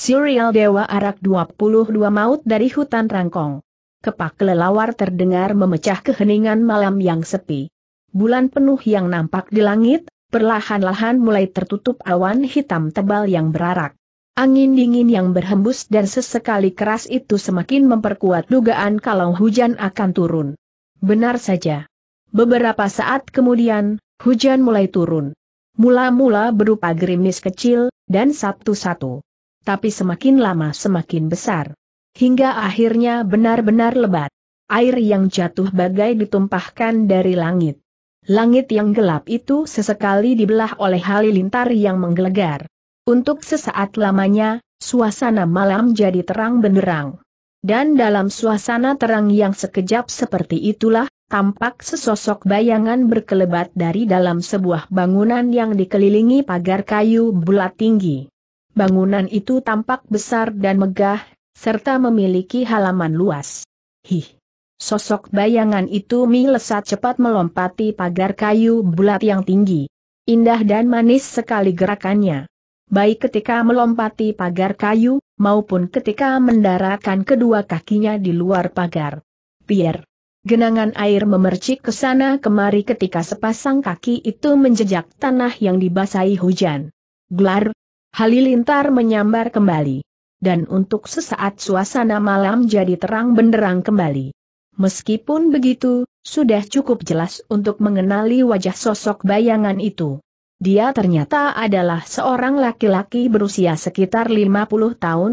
Serial Dewa Arak 22 Maut dari Hutan Rangkong. Kepak kelelawar terdengar memecah keheningan malam yang sepi. Bulan penuh yang nampak di langit, perlahan-lahan mulai tertutup awan hitam tebal yang berarak. Angin dingin yang berhembus dan sesekali keras itu semakin memperkuat dugaan kalau hujan akan turun. Benar saja. Beberapa saat kemudian, hujan mulai turun. Mula-mula berupa gerimis kecil, dan satu-satu tapi semakin lama semakin besar. Hingga akhirnya benar-benar lebat. Air yang jatuh bagai ditumpahkan dari langit. Langit yang gelap itu sesekali dibelah oleh halilintar yang menggelegar. Untuk sesaat lamanya, suasana malam jadi terang benderang. Dan dalam suasana terang yang sekejap seperti itulah, tampak sesosok bayangan berkelebat dari dalam sebuah bangunan yang dikelilingi pagar kayu bulat tinggi. Bangunan itu tampak besar dan megah, serta memiliki halaman luas. Hih! Sosok bayangan itu melesat cepat melompati pagar kayu bulat yang tinggi. Indah dan manis sekali gerakannya. Baik ketika melompati pagar kayu, maupun ketika mendaratkan kedua kakinya di luar pagar. Pierre. Genangan air memercik ke sana kemari ketika sepasang kaki itu menjejak tanah yang dibasahi hujan. Glar, Halilintar menyambar kembali. Dan untuk sesaat suasana malam jadi terang benderang kembali. Meskipun begitu, sudah cukup jelas untuk mengenali wajah sosok bayangan itu. Dia ternyata adalah seorang laki-laki berusia sekitar 50 tahun,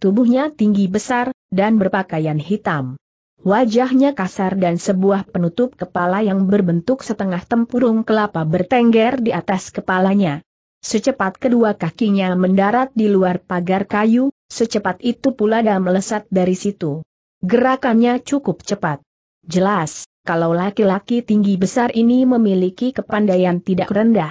tubuhnya tinggi besar, dan berpakaian hitam. Wajahnya kasar dan sebuah penutup kepala yang berbentuk setengah tempurung kelapa bertengger di atas kepalanya. Secepat kedua kakinya mendarat di luar pagar kayu, secepat itu pula dia melesat dari situ. Gerakannya cukup cepat. Jelas, kalau laki-laki tinggi besar ini memiliki kepandaian tidak rendah.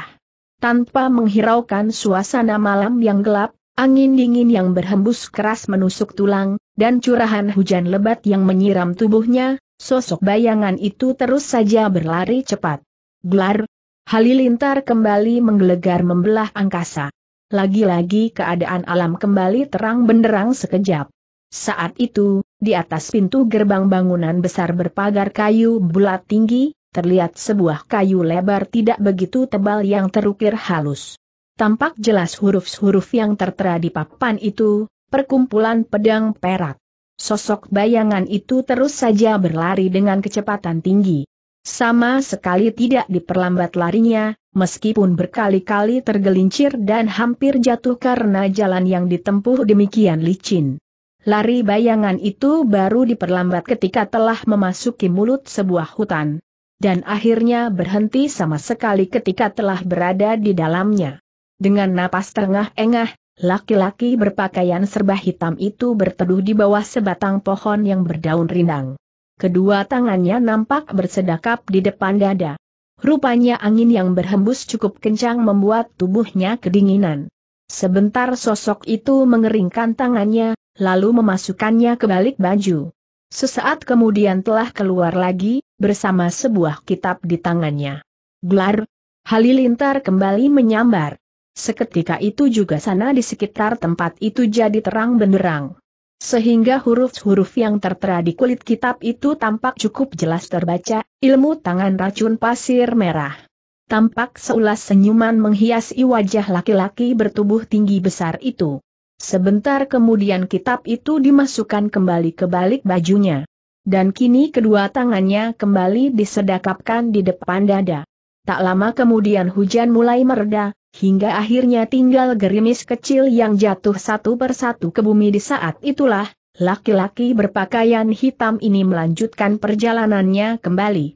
Tanpa menghiraukan suasana malam yang gelap, angin dingin yang berhembus keras menusuk tulang, dan curahan hujan lebat yang menyiram tubuhnya, sosok bayangan itu terus saja berlari cepat. Glar, Halilintar kembali menggelegar membelah angkasa. Lagi-lagi keadaan alam kembali terang benderang sekejap. Saat itu, di atas pintu gerbang bangunan besar berpagar kayu bulat tinggi, terlihat sebuah kayu lebar tidak begitu tebal yang terukir halus. Tampak jelas huruf-huruf yang tertera di papan itu, perkumpulan pedang perak. Sosok bayangan itu terus saja berlari dengan kecepatan tinggi. Sama sekali tidak diperlambat larinya, meskipun berkali-kali tergelincir dan hampir jatuh karena jalan yang ditempuh demikian licin. Lari bayangan itu baru diperlambat ketika telah memasuki mulut sebuah hutan. Dan akhirnya berhenti sama sekali ketika telah berada di dalamnya. Dengan napas terengah-engah, laki-laki berpakaian serba hitam itu berteduh di bawah sebatang pohon yang berdaun rindang. Kedua tangannya nampak bersedakap di depan dada. Rupanya angin yang berhembus cukup kencang membuat tubuhnya kedinginan. Sebentar sosok itu mengeringkan tangannya, lalu memasukkannya ke balik baju. Sesaat kemudian telah keluar lagi, bersama sebuah kitab di tangannya. Glar, Halilintar kembali menyambar. Seketika itu juga sana di sekitar tempat itu jadi terang benderang. Sehingga huruf-huruf yang tertera di kulit kitab itu tampak cukup jelas terbaca, ilmu tangan racun pasir merah. Tampak seulas senyuman menghiasi wajah laki-laki bertubuh tinggi besar itu. Sebentar kemudian kitab itu dimasukkan kembali ke balik bajunya. Dan kini kedua tangannya kembali disedakapkan di depan dada. Tak lama kemudian hujan mulai mereda, hingga akhirnya tinggal gerimis kecil yang jatuh satu persatu ke bumi di saat itulah, laki-laki berpakaian hitam ini melanjutkan perjalanannya kembali.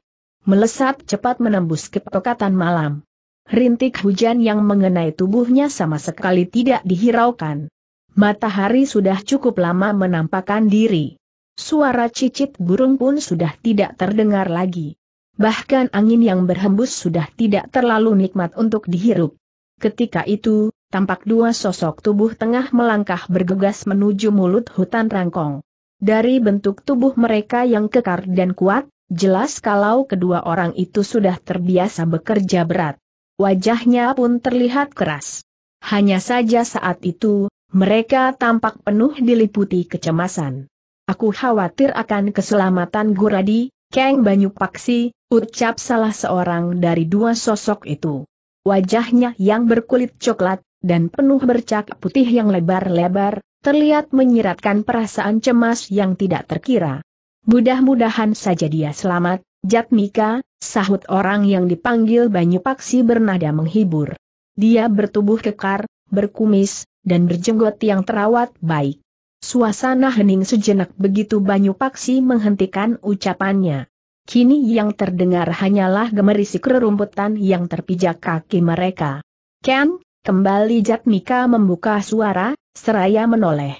Melesat cepat menembus kepekatan malam. Rintik hujan yang mengenai tubuhnya sama sekali tidak dihiraukan. Matahari sudah cukup lama menampakkan diri. Suara cicit burung pun sudah tidak terdengar lagi. Bahkan angin yang berhembus sudah tidak terlalu nikmat untuk dihirup. Ketika itu, tampak dua sosok tubuh tengah melangkah bergegas menuju mulut hutan rangkong. Dari bentuk tubuh mereka yang kekar dan kuat, jelas kalau kedua orang itu sudah terbiasa bekerja berat. Wajahnya pun terlihat keras. Hanya saja saat itu, mereka tampak penuh diliputi kecemasan. Aku khawatir akan keselamatan Guradi, Kang Banyu Paksi, ucap salah seorang dari dua sosok itu. Wajahnya yang berkulit coklat, dan penuh bercak putih yang lebar-lebar, terlihat menyiratkan perasaan cemas yang tidak terkira. Mudah-mudahan saja dia selamat, Jatmika, sahut orang yang dipanggil Banyu Paksi bernada menghibur. Dia bertubuh kekar, berkumis, dan berjenggot yang terawat baik. Suasana hening sejenak begitu Banyu Paksi menghentikan ucapannya kini yang terdengar hanyalah gemerisik rerumputan yang terpijak kaki mereka. Ken, kembali Jatmika membuka suara, seraya menoleh.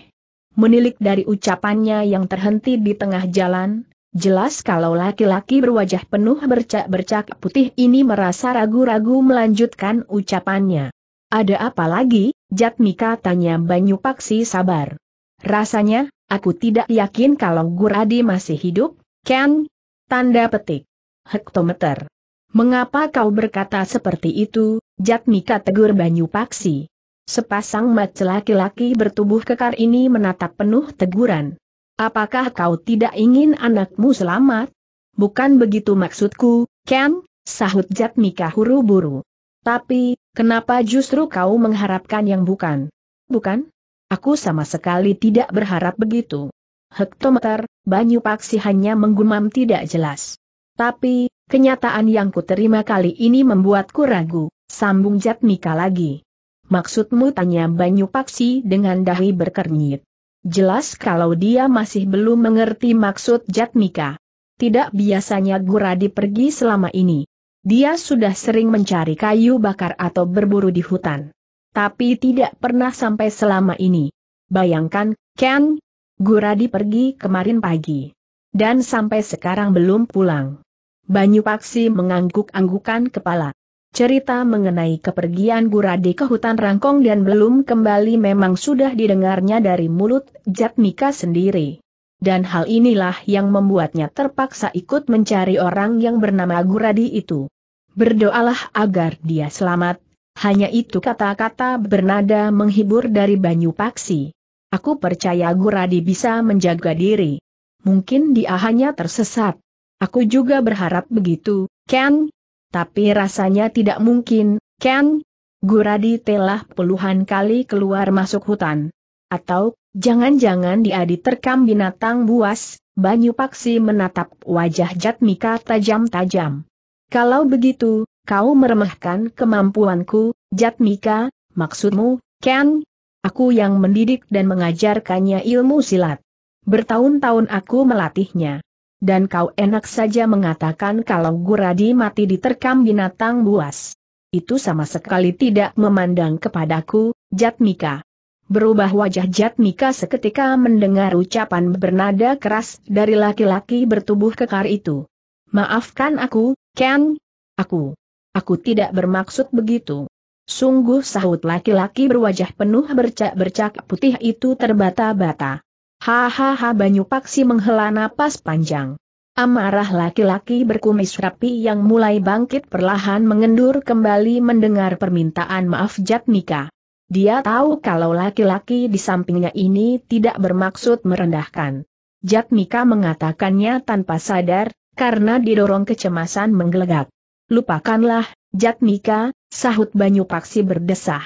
Menilik dari ucapannya yang terhenti di tengah jalan, jelas kalau laki-laki berwajah penuh bercak-bercak putih ini merasa ragu-ragu melanjutkan ucapannya. Ada apa lagi? Jatmika tanya Banyu Paksi sabar. Rasanya, aku tidak yakin kalau Guradi masih hidup, Ken, Tanda petik. Hektometer. Mengapa kau berkata seperti itu, Jatmika tegur Banyu Paksi. Sepasang mata laki-laki bertubuh kekar ini menatap penuh teguran. Apakah kau tidak ingin anakmu selamat? Bukan begitu maksudku, Ken, sahut Jatmika huru-buru. Tapi, kenapa justru kau mengharapkan yang bukan? Bukan? Aku sama sekali tidak berharap begitu hektometer, Banyu Paksi hanya menggumam tidak jelas. Tapi, kenyataan yang kuterima kali ini membuatku ragu, sambung Jatmika lagi. Maksudmu tanya Banyu Paksi dengan dahi berkernyit. Jelas kalau dia masih belum mengerti maksud Jatmika. Tidak biasanya Guradi pergi selama ini. Dia sudah sering mencari kayu bakar atau berburu di hutan. Tapi tidak pernah sampai selama ini. Bayangkan, Ken, Guradi pergi kemarin pagi. Dan sampai sekarang belum pulang. Banyu Paksi mengangguk-anggukan kepala. Cerita mengenai kepergian Guradi ke hutan Rangkong dan belum kembali memang sudah didengarnya dari mulut Jatmika sendiri. Dan hal inilah yang membuatnya terpaksa ikut mencari orang yang bernama Guradi itu. Berdoalah agar dia selamat, hanya itu kata-kata bernada menghibur dari Banyu Paksi. Aku percaya Guradi bisa menjaga diri. Mungkin dia hanya tersesat. Aku juga berharap begitu, Ken. Tapi rasanya tidak mungkin, Ken. Guradi telah puluhan kali keluar masuk hutan. Atau, jangan-jangan dia diterkam binatang buas, Banyu Paksi menatap wajah Jatmika tajam-tajam. Kalau begitu, kau meremehkan kemampuanku, Jatmika, maksudmu, Ken? Aku yang mendidik dan mengajarkannya ilmu silat. Bertahun-tahun aku melatihnya. Dan kau enak saja mengatakan kalau Guradi mati diterkam binatang buas. Itu sama sekali tidak memandang kepadaku, Jatmika. Berubah wajah Jatmika seketika mendengar ucapan bernada keras dari laki-laki bertubuh kekar itu. Maafkan aku, Ken. Aku. Aku tidak bermaksud begitu. Sungguh sahut laki-laki berwajah penuh bercak-bercak putih itu terbata-bata. Hahaha Banyu Paksi menghela napas panjang. Amarah laki-laki berkumis rapi yang mulai bangkit perlahan mengendur kembali mendengar permintaan maaf Jatmika. Dia tahu kalau laki-laki di sampingnya ini tidak bermaksud merendahkan. Jatmika mengatakannya tanpa sadar, karena didorong kecemasan menggelegak. Lupakanlah, Jatmika, sahut Banyu Paksi berdesah.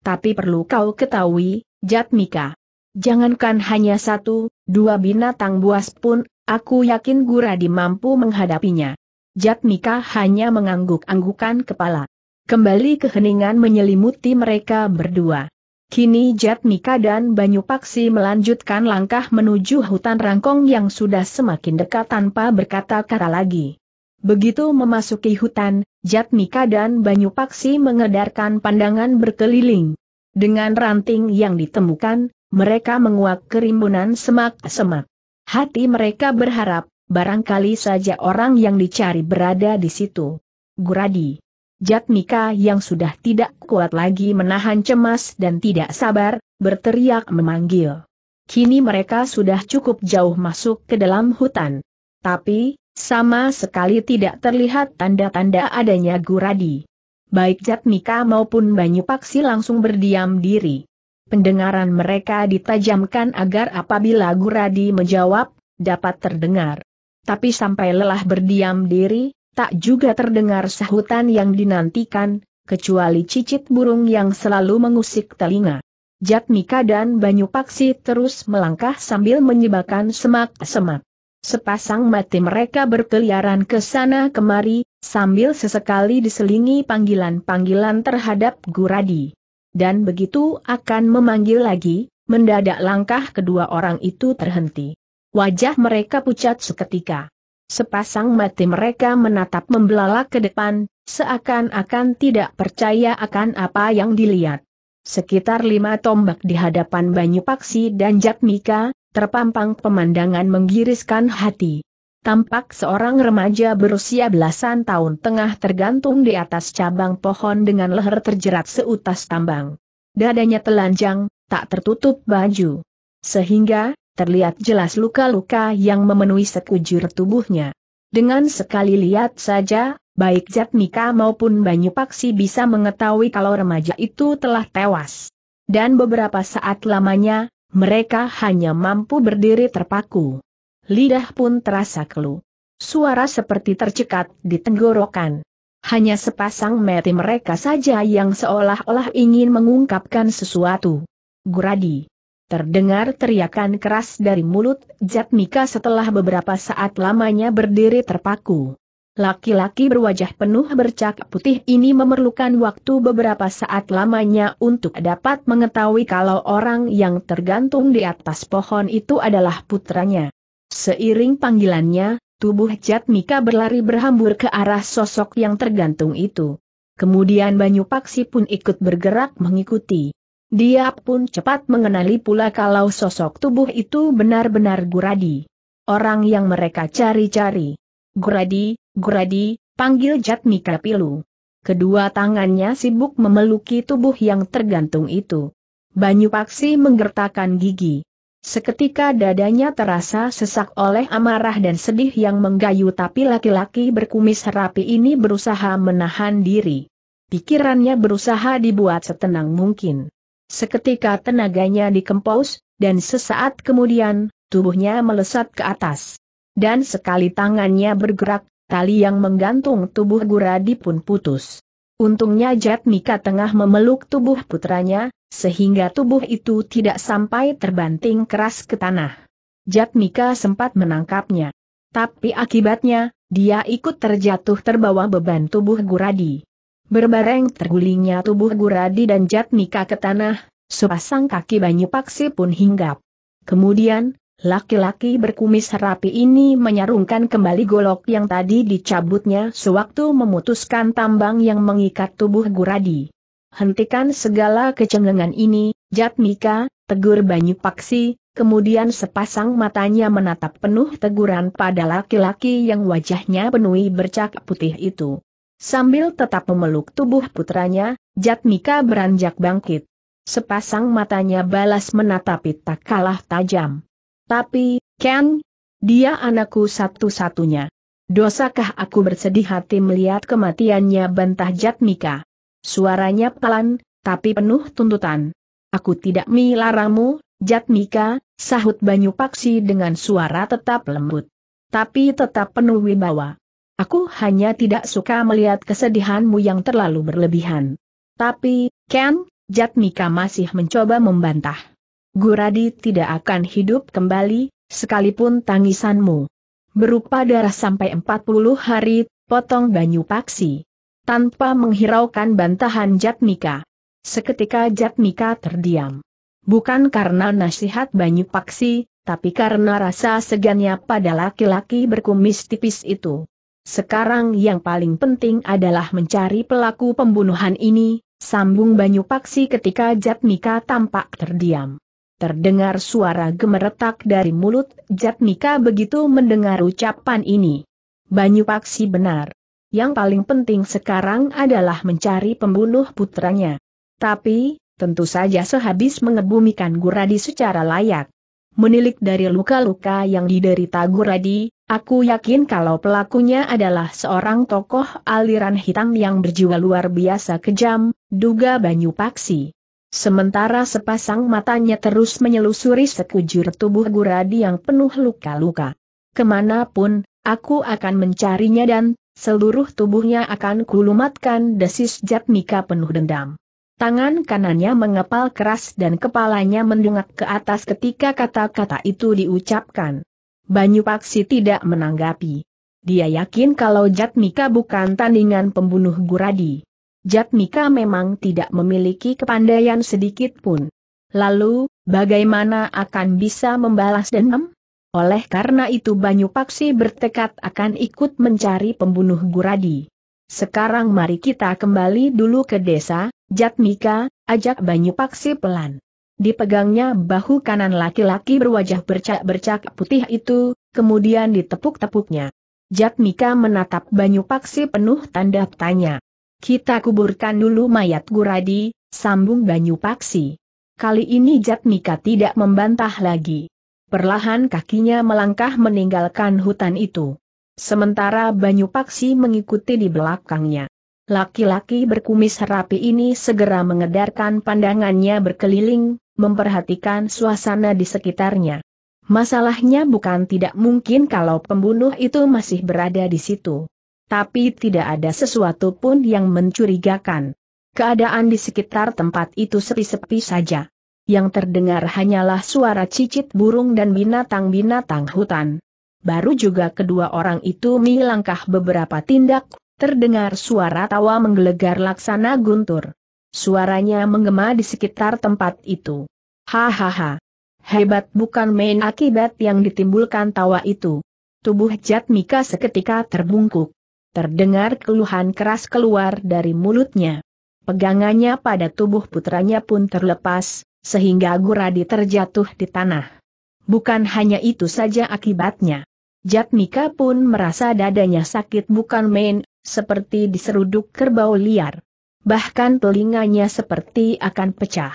Tapi perlu kau ketahui, Jatmika. Jangankan hanya satu, dua binatang buas pun, aku yakin Guradi mampu menghadapinya. Jatmika hanya mengangguk-anggukan kepala. Kembali keheningan menyelimuti mereka berdua. Kini Jatmika dan Banyu Paksi melanjutkan langkah menuju hutan rangkong yang sudah semakin dekat tanpa berkata-kata lagi. Begitu memasuki hutan, Jatmika dan Banyu Paksi mengedarkan pandangan berkeliling. Dengan ranting yang ditemukan, mereka menguak kerimbunan semak-semak. Hati mereka berharap, barangkali saja orang yang dicari berada di situ. Guradi. Jatmika yang sudah tidak kuat lagi menahan cemas dan tidak sabar, berteriak memanggil. Kini mereka sudah cukup jauh masuk ke dalam hutan. Tapi, sama sekali tidak terlihat tanda-tanda adanya guradi. Baik Jatmika maupun Banyu Paksi langsung berdiam diri. Pendengaran mereka ditajamkan agar apabila guradi menjawab, dapat terdengar. Tapi sampai lelah berdiam diri, tak juga terdengar sahutan yang dinantikan, kecuali cicit burung yang selalu mengusik telinga. Jatmika dan Banyu Paksi terus melangkah sambil menyebarkan semak-semak. Sepasang mati mereka berkeliaran ke sana kemari, sambil sesekali diselingi panggilan-panggilan terhadap Guradi. Dan begitu akan memanggil lagi, mendadak langkah kedua orang itu terhenti. Wajah mereka pucat seketika. Sepasang mati mereka menatap membelalak ke depan, seakan-akan tidak percaya akan apa yang dilihat. Sekitar lima tombak di hadapan Banyu Paksi dan Jatmika, terpampang pemandangan menggiriskan hati. Tampak seorang remaja berusia belasan tahun tengah tergantung di atas cabang pohon dengan leher terjerat seutas tambang. Dadanya telanjang, tak tertutup baju. Sehingga, terlihat jelas luka-luka yang memenuhi sekujur tubuhnya. Dengan sekali lihat saja, baik Jatmika maupun Banyu Paksi bisa mengetahui kalau remaja itu telah tewas. Dan beberapa saat lamanya, mereka hanya mampu berdiri terpaku. Lidah pun terasa kelu, Suara seperti tercekat di tenggorokan. Hanya sepasang mati mereka saja yang seolah-olah ingin mengungkapkan sesuatu. Guradi. Terdengar teriakan keras dari mulut Jatmika setelah beberapa saat lamanya berdiri terpaku. Laki-laki berwajah penuh bercak putih ini memerlukan waktu beberapa saat lamanya untuk dapat mengetahui kalau orang yang tergantung di atas pohon itu adalah putranya. Seiring panggilannya, tubuh Mika berlari berhambur ke arah sosok yang tergantung itu. Kemudian Banyu Paksi pun ikut bergerak mengikuti. Dia pun cepat mengenali pula kalau sosok tubuh itu benar-benar Guradi. Orang yang mereka cari-cari. Guradi, Guradi, panggil Jatmika Pilu. Kedua tangannya sibuk memeluki tubuh yang tergantung itu. Banyu Paksi menggertakkan gigi. Seketika dadanya terasa sesak oleh amarah dan sedih yang menggayu tapi laki-laki berkumis rapi ini berusaha menahan diri. Pikirannya berusaha dibuat setenang mungkin. Seketika tenaganya dikempos, dan sesaat kemudian, tubuhnya melesat ke atas dan sekali tangannya bergerak, tali yang menggantung tubuh Guradi pun putus. Untungnya Jatmika tengah memeluk tubuh putranya, sehingga tubuh itu tidak sampai terbanting keras ke tanah. Jatmika sempat menangkapnya. Tapi akibatnya, dia ikut terjatuh terbawa beban tubuh Guradi. Berbareng tergulingnya tubuh Guradi dan Jatmika ke tanah, sepasang kaki Banyu Paksi pun hinggap. Kemudian, Laki-laki berkumis rapi ini menyarungkan kembali golok yang tadi dicabutnya sewaktu memutuskan tambang yang mengikat tubuh Guradi. Hentikan segala kecengengan ini, Jatmika, tegur Banyu Paksi, kemudian sepasang matanya menatap penuh teguran pada laki-laki yang wajahnya penuhi bercak putih itu. Sambil tetap memeluk tubuh putranya, Jatmika beranjak bangkit. Sepasang matanya balas menatapi tak kalah tajam. Tapi, Ken, dia anakku satu-satunya. Dosakah aku bersedih hati melihat kematiannya bantah Jatmika. Suaranya pelan, tapi penuh tuntutan. Aku tidak melarangmu, Jatmika, sahut Banyu Paksi dengan suara tetap lembut. Tapi tetap penuh wibawa. Aku hanya tidak suka melihat kesedihanmu yang terlalu berlebihan. Tapi, Ken, Jatmika masih mencoba membantah. Guradi tidak akan hidup kembali, sekalipun tangisanmu. Berupa darah sampai 40 hari, potong Banyu Paksi. Tanpa menghiraukan bantahan Jatmika. Seketika Jatmika terdiam. Bukan karena nasihat Banyu Paksi, tapi karena rasa segannya pada laki-laki berkumis tipis itu. Sekarang yang paling penting adalah mencari pelaku pembunuhan ini, sambung Banyu Paksi ketika Jatmika tampak terdiam. Terdengar suara gemeretak dari mulut Jatmika begitu mendengar ucapan ini. Banyu Paksi benar. Yang paling penting sekarang adalah mencari pembunuh putranya. Tapi, tentu saja sehabis mengebumikan Guradi secara layak. Menilik dari luka-luka yang diderita Guradi, aku yakin kalau pelakunya adalah seorang tokoh aliran hitam yang berjiwa luar biasa kejam, duga Banyu Paksi. Sementara sepasang matanya terus menyelusuri sekujur tubuh Guradi yang penuh luka-luka. Kemanapun, aku akan mencarinya dan seluruh tubuhnya akan kulumatkan desis Jatmika penuh dendam. Tangan kanannya mengepal keras dan kepalanya mendongak ke atas ketika kata-kata itu diucapkan. Banyu Paksi tidak menanggapi. Dia yakin kalau Jatmika bukan tandingan pembunuh Guradi. Jatmika memang tidak memiliki kepandaian sedikit pun. Lalu, bagaimana akan bisa membalas dendam? Oleh karena itu Banyu Paksi bertekad akan ikut mencari pembunuh Guradi. Sekarang mari kita kembali dulu ke desa, Jatmika, ajak Banyu Paksi pelan. Dipegangnya bahu kanan laki-laki berwajah bercak-bercak putih itu, kemudian ditepuk-tepuknya. Jatmika menatap Banyu Paksi penuh tanda tanya. Kita kuburkan dulu mayat Guradi, sambung Banyu Paksi. Kali ini Jatmika tidak membantah lagi. Perlahan kakinya melangkah meninggalkan hutan itu. Sementara Banyu Paksi mengikuti di belakangnya. Laki-laki berkumis rapi ini segera mengedarkan pandangannya berkeliling, memperhatikan suasana di sekitarnya. Masalahnya bukan tidak mungkin kalau pembunuh itu masih berada di situ tapi tidak ada sesuatu pun yang mencurigakan. Keadaan di sekitar tempat itu sepi-sepi saja. Yang terdengar hanyalah suara cicit burung dan binatang-binatang hutan. Baru juga kedua orang itu melangkah beberapa tindak, terdengar suara tawa menggelegar laksana guntur. Suaranya menggema di sekitar tempat itu. Hahaha. Hebat bukan main akibat yang ditimbulkan tawa itu. Tubuh Jatmika seketika terbungkuk. Terdengar keluhan keras keluar dari mulutnya. Pegangannya pada tubuh putranya pun terlepas, sehingga Guradi terjatuh di tanah. Bukan hanya itu saja akibatnya. Jatmika pun merasa dadanya sakit bukan main, seperti diseruduk kerbau liar. Bahkan telinganya seperti akan pecah.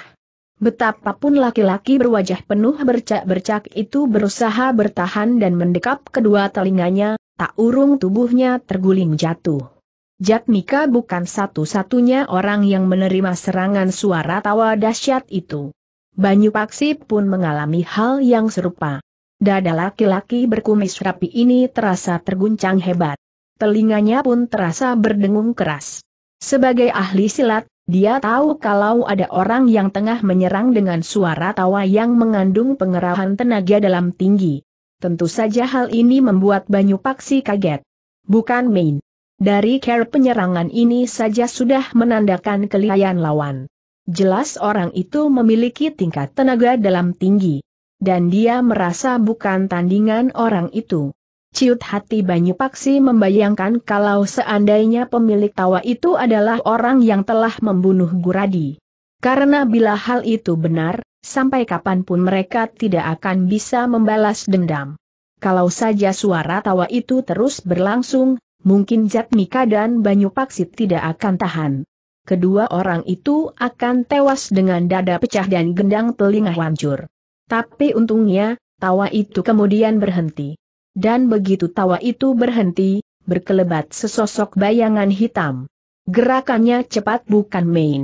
Betapapun laki-laki berwajah penuh bercak-bercak itu berusaha bertahan dan mendekap kedua telinganya, tak urung tubuhnya terguling jatuh. Jatmika bukan satu-satunya orang yang menerima serangan suara tawa dahsyat itu. Banyu Paksi pun mengalami hal yang serupa. Dada laki-laki berkumis rapi ini terasa terguncang hebat. Telinganya pun terasa berdengung keras. Sebagai ahli silat, dia tahu kalau ada orang yang tengah menyerang dengan suara tawa yang mengandung pengerahan tenaga dalam tinggi. Tentu saja hal ini membuat Banyu Paksi kaget. Bukan main. Dari care penyerangan ini saja sudah menandakan kelihayan lawan. Jelas orang itu memiliki tingkat tenaga dalam tinggi. Dan dia merasa bukan tandingan orang itu. Ciut hati Banyu Paksi membayangkan kalau seandainya pemilik tawa itu adalah orang yang telah membunuh Guradi. Karena bila hal itu benar, sampai kapanpun mereka tidak akan bisa membalas dendam. Kalau saja suara tawa itu terus berlangsung, mungkin Jatmika dan Banyu Paksit tidak akan tahan. Kedua orang itu akan tewas dengan dada pecah dan gendang telinga hancur. Tapi untungnya, tawa itu kemudian berhenti. Dan begitu tawa itu berhenti, berkelebat sesosok bayangan hitam. Gerakannya cepat bukan main.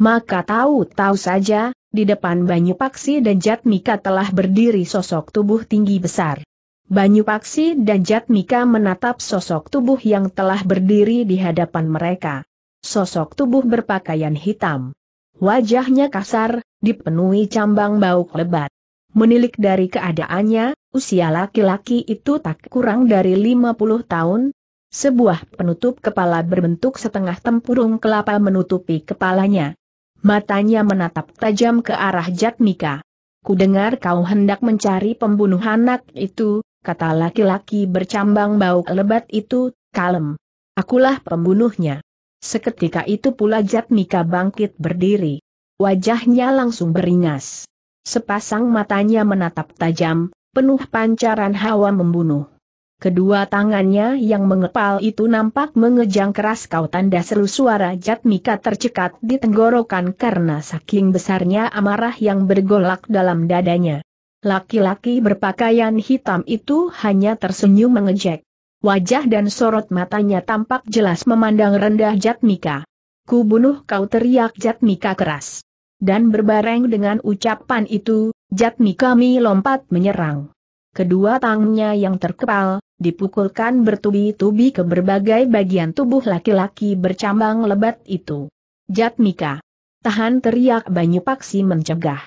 Maka tahu-tahu saja, di depan Banyu Paksi dan Jatmika telah berdiri sosok tubuh tinggi besar. Banyu Paksi dan Jatmika menatap sosok tubuh yang telah berdiri di hadapan mereka. Sosok tubuh berpakaian hitam. Wajahnya kasar, dipenuhi cambang bau lebat. Menilik dari keadaannya, usia laki-laki itu tak kurang dari 50 tahun. Sebuah penutup kepala berbentuk setengah tempurung kelapa menutupi kepalanya. Matanya menatap tajam ke arah Jatmika. Kudengar kau hendak mencari pembunuh anak itu, kata laki-laki bercambang bau lebat itu, kalem. Akulah pembunuhnya. Seketika itu pula Jatmika bangkit berdiri. Wajahnya langsung beringas. Sepasang matanya menatap tajam, penuh pancaran hawa membunuh. Kedua tangannya yang mengepal itu nampak mengejang keras kau tanda seru suara Jatmika tercekat di tenggorokan karena saking besarnya amarah yang bergolak dalam dadanya. Laki-laki berpakaian hitam itu hanya tersenyum mengejek. Wajah dan sorot matanya tampak jelas memandang rendah Jatmika. Ku bunuh kau teriak Jatmika keras. Dan berbareng dengan ucapan itu, Jatmika mi lompat menyerang kedua tangannya yang terkepal, dipukulkan bertubi-tubi ke berbagai bagian tubuh laki-laki bercambang lebat itu. Jatmika. Tahan teriak Banyu Paksi mencegah.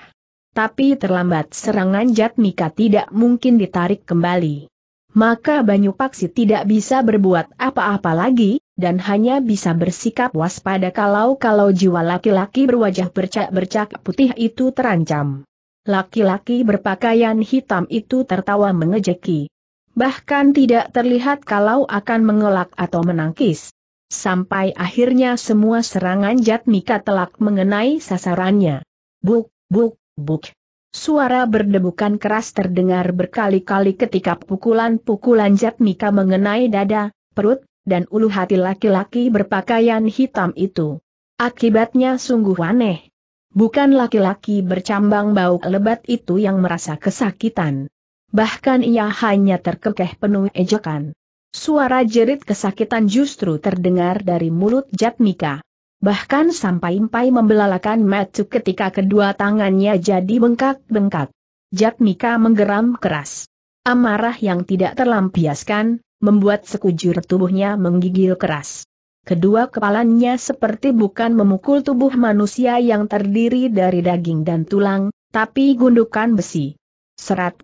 Tapi terlambat serangan Jatmika tidak mungkin ditarik kembali. Maka Banyu Paksi tidak bisa berbuat apa-apa lagi, dan hanya bisa bersikap waspada kalau-kalau jiwa laki-laki berwajah bercak-bercak putih itu terancam. Laki-laki berpakaian hitam itu tertawa mengejeki. Bahkan tidak terlihat kalau akan mengelak atau menangkis. Sampai akhirnya semua serangan Jatmika telak mengenai sasarannya. Buk, buk, buk. Suara berdebukan keras terdengar berkali-kali ketika pukulan-pukulan Jatmika mengenai dada, perut, dan ulu hati laki-laki berpakaian hitam itu. Akibatnya sungguh aneh. Bukan laki-laki bercambang bau lebat itu yang merasa kesakitan. Bahkan ia hanya terkekeh penuh ejekan. Suara jerit kesakitan justru terdengar dari mulut Jatmika. Bahkan sampai impai membelalakan Matsu ketika kedua tangannya jadi bengkak-bengkak. Jatmika menggeram keras. Amarah yang tidak terlampiaskan, membuat sekujur tubuhnya menggigil keras. Kedua kepalanya seperti bukan memukul tubuh manusia yang terdiri dari daging dan tulang, tapi gundukan besi. Serat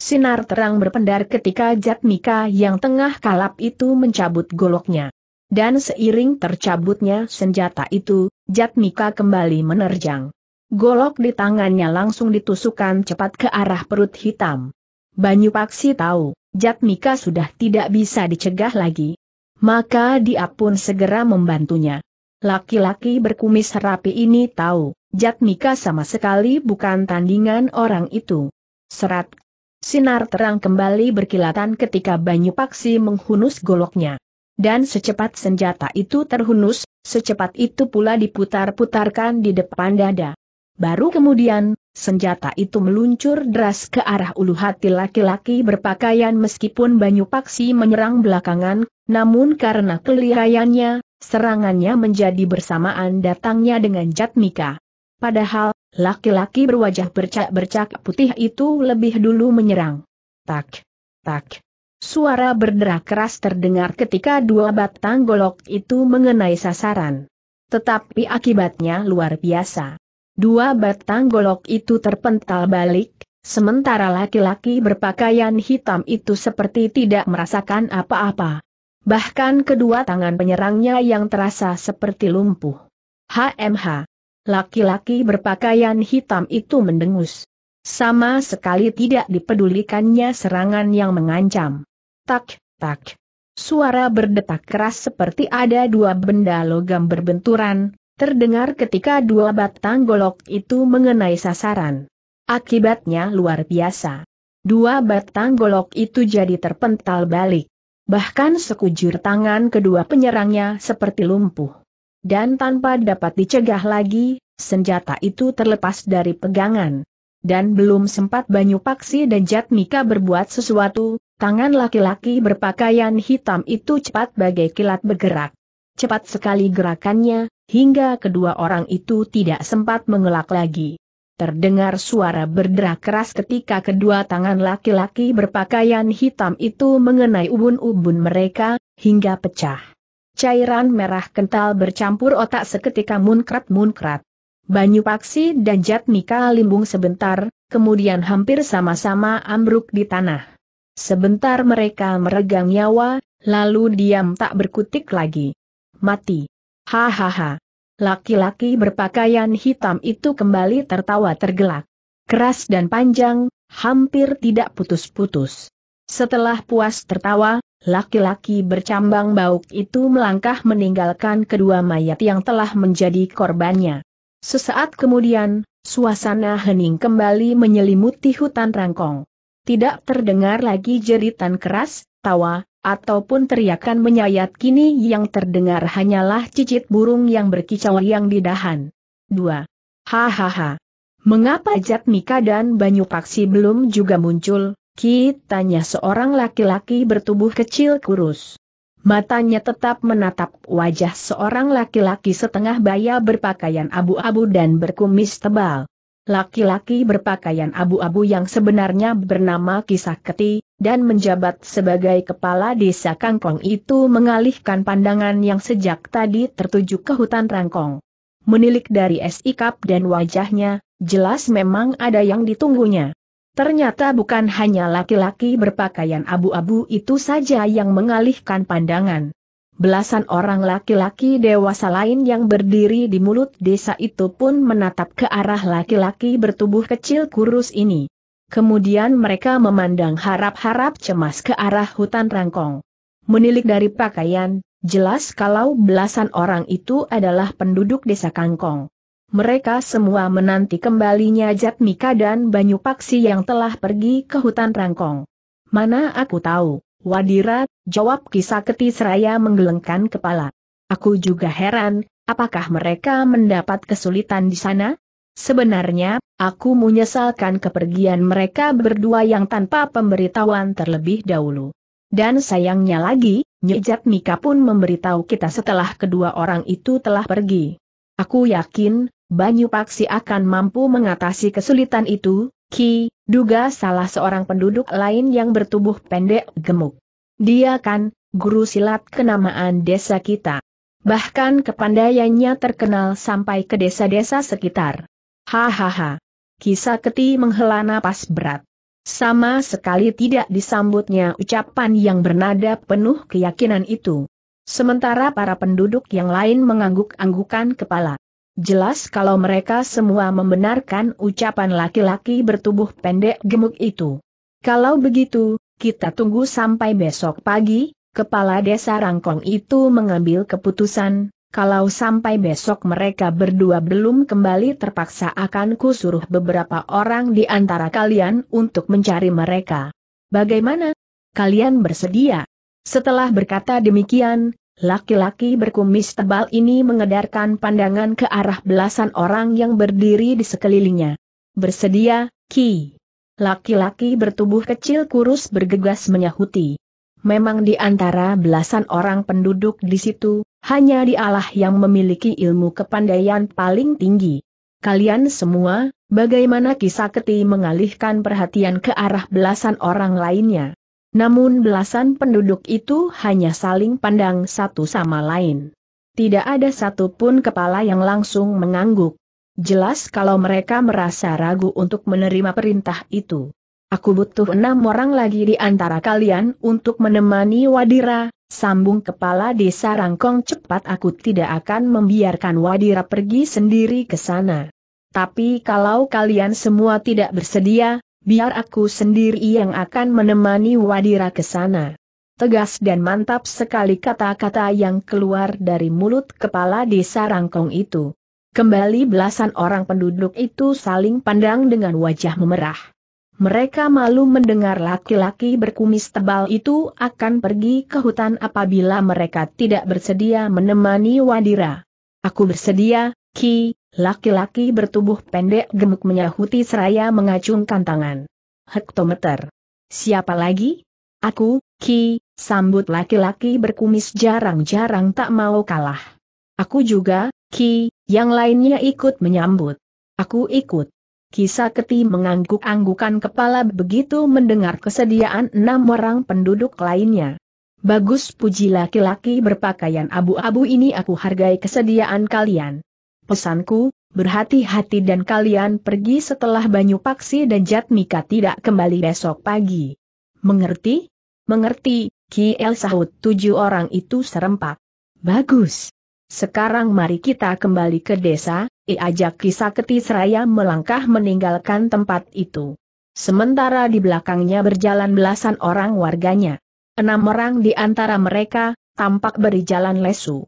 sinar terang berpendar ketika Jatmika yang tengah kalap itu mencabut goloknya. Dan seiring tercabutnya senjata itu, Jatmika kembali menerjang. Golok di tangannya langsung ditusukkan cepat ke arah perut hitam. Banyu Paksi tahu, Jatmika sudah tidak bisa dicegah lagi, maka dia pun segera membantunya. Laki-laki berkumis rapi ini tahu, Jatmika sama sekali bukan tandingan orang itu. Serat sinar terang kembali berkilatan ketika Banyu Paksi menghunus goloknya. Dan secepat senjata itu terhunus, secepat itu pula diputar-putarkan di depan dada. Baru kemudian, Senjata itu meluncur deras ke arah ulu hati laki-laki berpakaian meskipun Banyu Paksi menyerang belakangan, namun karena kelirayannya, serangannya menjadi bersamaan datangnya dengan Jatmika. Padahal, laki-laki berwajah bercak-bercak putih itu lebih dulu menyerang. Tak, tak. Suara berderak keras terdengar ketika dua batang golok itu mengenai sasaran. Tetapi akibatnya luar biasa. Dua batang golok itu terpental balik, sementara laki-laki berpakaian hitam itu seperti tidak merasakan apa-apa. Bahkan kedua tangan penyerangnya yang terasa seperti lumpuh. HMH. Laki-laki berpakaian hitam itu mendengus. Sama sekali tidak dipedulikannya serangan yang mengancam. Tak, tak. Suara berdetak keras seperti ada dua benda logam berbenturan, terdengar ketika dua batang golok itu mengenai sasaran. Akibatnya luar biasa. Dua batang golok itu jadi terpental balik. Bahkan sekujur tangan kedua penyerangnya seperti lumpuh. Dan tanpa dapat dicegah lagi, senjata itu terlepas dari pegangan. Dan belum sempat Banyu Paksi dan Jatmika berbuat sesuatu, tangan laki-laki berpakaian hitam itu cepat bagai kilat bergerak. Cepat sekali gerakannya, hingga kedua orang itu tidak sempat mengelak lagi. Terdengar suara berderak keras ketika kedua tangan laki-laki berpakaian hitam itu mengenai ubun-ubun mereka, hingga pecah. Cairan merah kental bercampur otak seketika munkrat-munkrat. Banyu Paksi dan Jatmika limbung sebentar, kemudian hampir sama-sama ambruk di tanah. Sebentar mereka meregang nyawa, lalu diam tak berkutik lagi. Mati. Hahaha laki-laki berpakaian hitam itu kembali tertawa tergelak. Keras dan panjang, hampir tidak putus-putus. Setelah puas tertawa, laki-laki bercambang bauk itu melangkah meninggalkan kedua mayat yang telah menjadi korbannya. Sesaat kemudian, suasana hening kembali menyelimuti hutan rangkong. Tidak terdengar lagi jeritan keras, tawa, ataupun teriakan menyayat kini yang terdengar hanyalah cicit burung yang berkicau yang di dahan. 2. Hahaha. Mengapa Jatmika dan Banyu Paksi belum juga muncul? Kitanya seorang laki-laki bertubuh kecil kurus. Matanya tetap menatap wajah seorang laki-laki setengah baya berpakaian abu-abu dan berkumis tebal. Laki-laki berpakaian abu-abu yang sebenarnya bernama Kisah Keti, dan menjabat sebagai kepala desa Kangkong itu mengalihkan pandangan yang sejak tadi tertuju ke hutan Rangkong. Menilik dari sikap dan wajahnya, jelas memang ada yang ditunggunya. Ternyata bukan hanya laki-laki berpakaian abu-abu itu saja yang mengalihkan pandangan. Belasan orang laki-laki dewasa lain yang berdiri di mulut desa itu pun menatap ke arah laki-laki bertubuh kecil kurus ini. Kemudian mereka memandang harap-harap cemas ke arah hutan rangkong. Menilik dari pakaian, jelas kalau belasan orang itu adalah penduduk desa Kangkong. Mereka semua menanti kembalinya Jatmika dan Banyupaksi yang telah pergi ke hutan Rangkong. Mana aku tahu. Wadira, jawab Kisaketi seraya menggelengkan kepala. Aku juga heran, apakah mereka mendapat kesulitan di sana? Sebenarnya, aku menyesalkan kepergian mereka berdua yang tanpa pemberitahuan terlebih dahulu. Dan sayangnya lagi, Nyejat Mika pun memberitahu kita setelah kedua orang itu telah pergi. Aku yakin, Banyu Paksi akan mampu mengatasi kesulitan itu, Ki, duga salah seorang penduduk lain yang bertubuh pendek gemuk. Dia kan, guru silat kenamaan desa kita. Bahkan kepandaiannya terkenal sampai ke desa-desa sekitar. Hahaha. Kisah keti menghela napas berat. Sama sekali tidak disambutnya ucapan yang bernada penuh keyakinan itu. Sementara para penduduk yang lain mengangguk-anggukan kepala. Jelas kalau mereka semua membenarkan ucapan laki-laki bertubuh pendek gemuk itu. Kalau begitu, kita tunggu sampai besok pagi, kepala desa Rangkong itu mengambil keputusan, kalau sampai besok mereka berdua belum kembali terpaksa akan kusuruh beberapa orang di antara kalian untuk mencari mereka. Bagaimana? Kalian bersedia? Setelah berkata demikian, Laki-laki berkumis tebal ini mengedarkan pandangan ke arah belasan orang yang berdiri di sekelilingnya. Bersedia, Ki. Laki-laki bertubuh kecil kurus bergegas menyahuti. Memang di antara belasan orang penduduk di situ, hanya dialah yang memiliki ilmu kepandaian paling tinggi. Kalian semua, bagaimana kisah keti mengalihkan perhatian ke arah belasan orang lainnya? Namun belasan penduduk itu hanya saling pandang satu sama lain. Tidak ada satupun kepala yang langsung mengangguk. Jelas kalau mereka merasa ragu untuk menerima perintah itu. Aku butuh enam orang lagi di antara kalian untuk menemani Wadira, Sambung kepala desa Rangkong cepat aku tidak akan membiarkan Wadira pergi sendiri ke sana. Tapi kalau kalian semua tidak bersedia, biar aku sendiri yang akan menemani Wadira ke sana. Tegas dan mantap sekali kata-kata yang keluar dari mulut kepala desa Rangkong itu. Kembali belasan orang penduduk itu saling pandang dengan wajah memerah. Mereka malu mendengar laki-laki berkumis tebal itu akan pergi ke hutan apabila mereka tidak bersedia menemani Wadira. Aku bersedia, Ki, Laki-laki bertubuh pendek gemuk menyahuti seraya mengacungkan tangan. Hektometer. Siapa lagi? Aku, Ki, sambut laki-laki berkumis jarang-jarang tak mau kalah. Aku juga, Ki, yang lainnya ikut menyambut. Aku ikut. Keti mengangguk-anggukan kepala begitu mendengar kesediaan enam orang penduduk lainnya. Bagus puji laki-laki berpakaian abu-abu ini aku hargai kesediaan kalian. Pesanku, berhati-hati dan kalian pergi setelah Banyu Paksi dan Jatmika tidak kembali besok pagi. Mengerti? Mengerti, Kiel sahut tujuh orang itu serempak. Bagus. Sekarang mari kita kembali ke desa, I ajak kisah ketisraya melangkah meninggalkan tempat itu. Sementara di belakangnya berjalan belasan orang warganya. Enam orang di antara mereka, tampak berjalan lesu.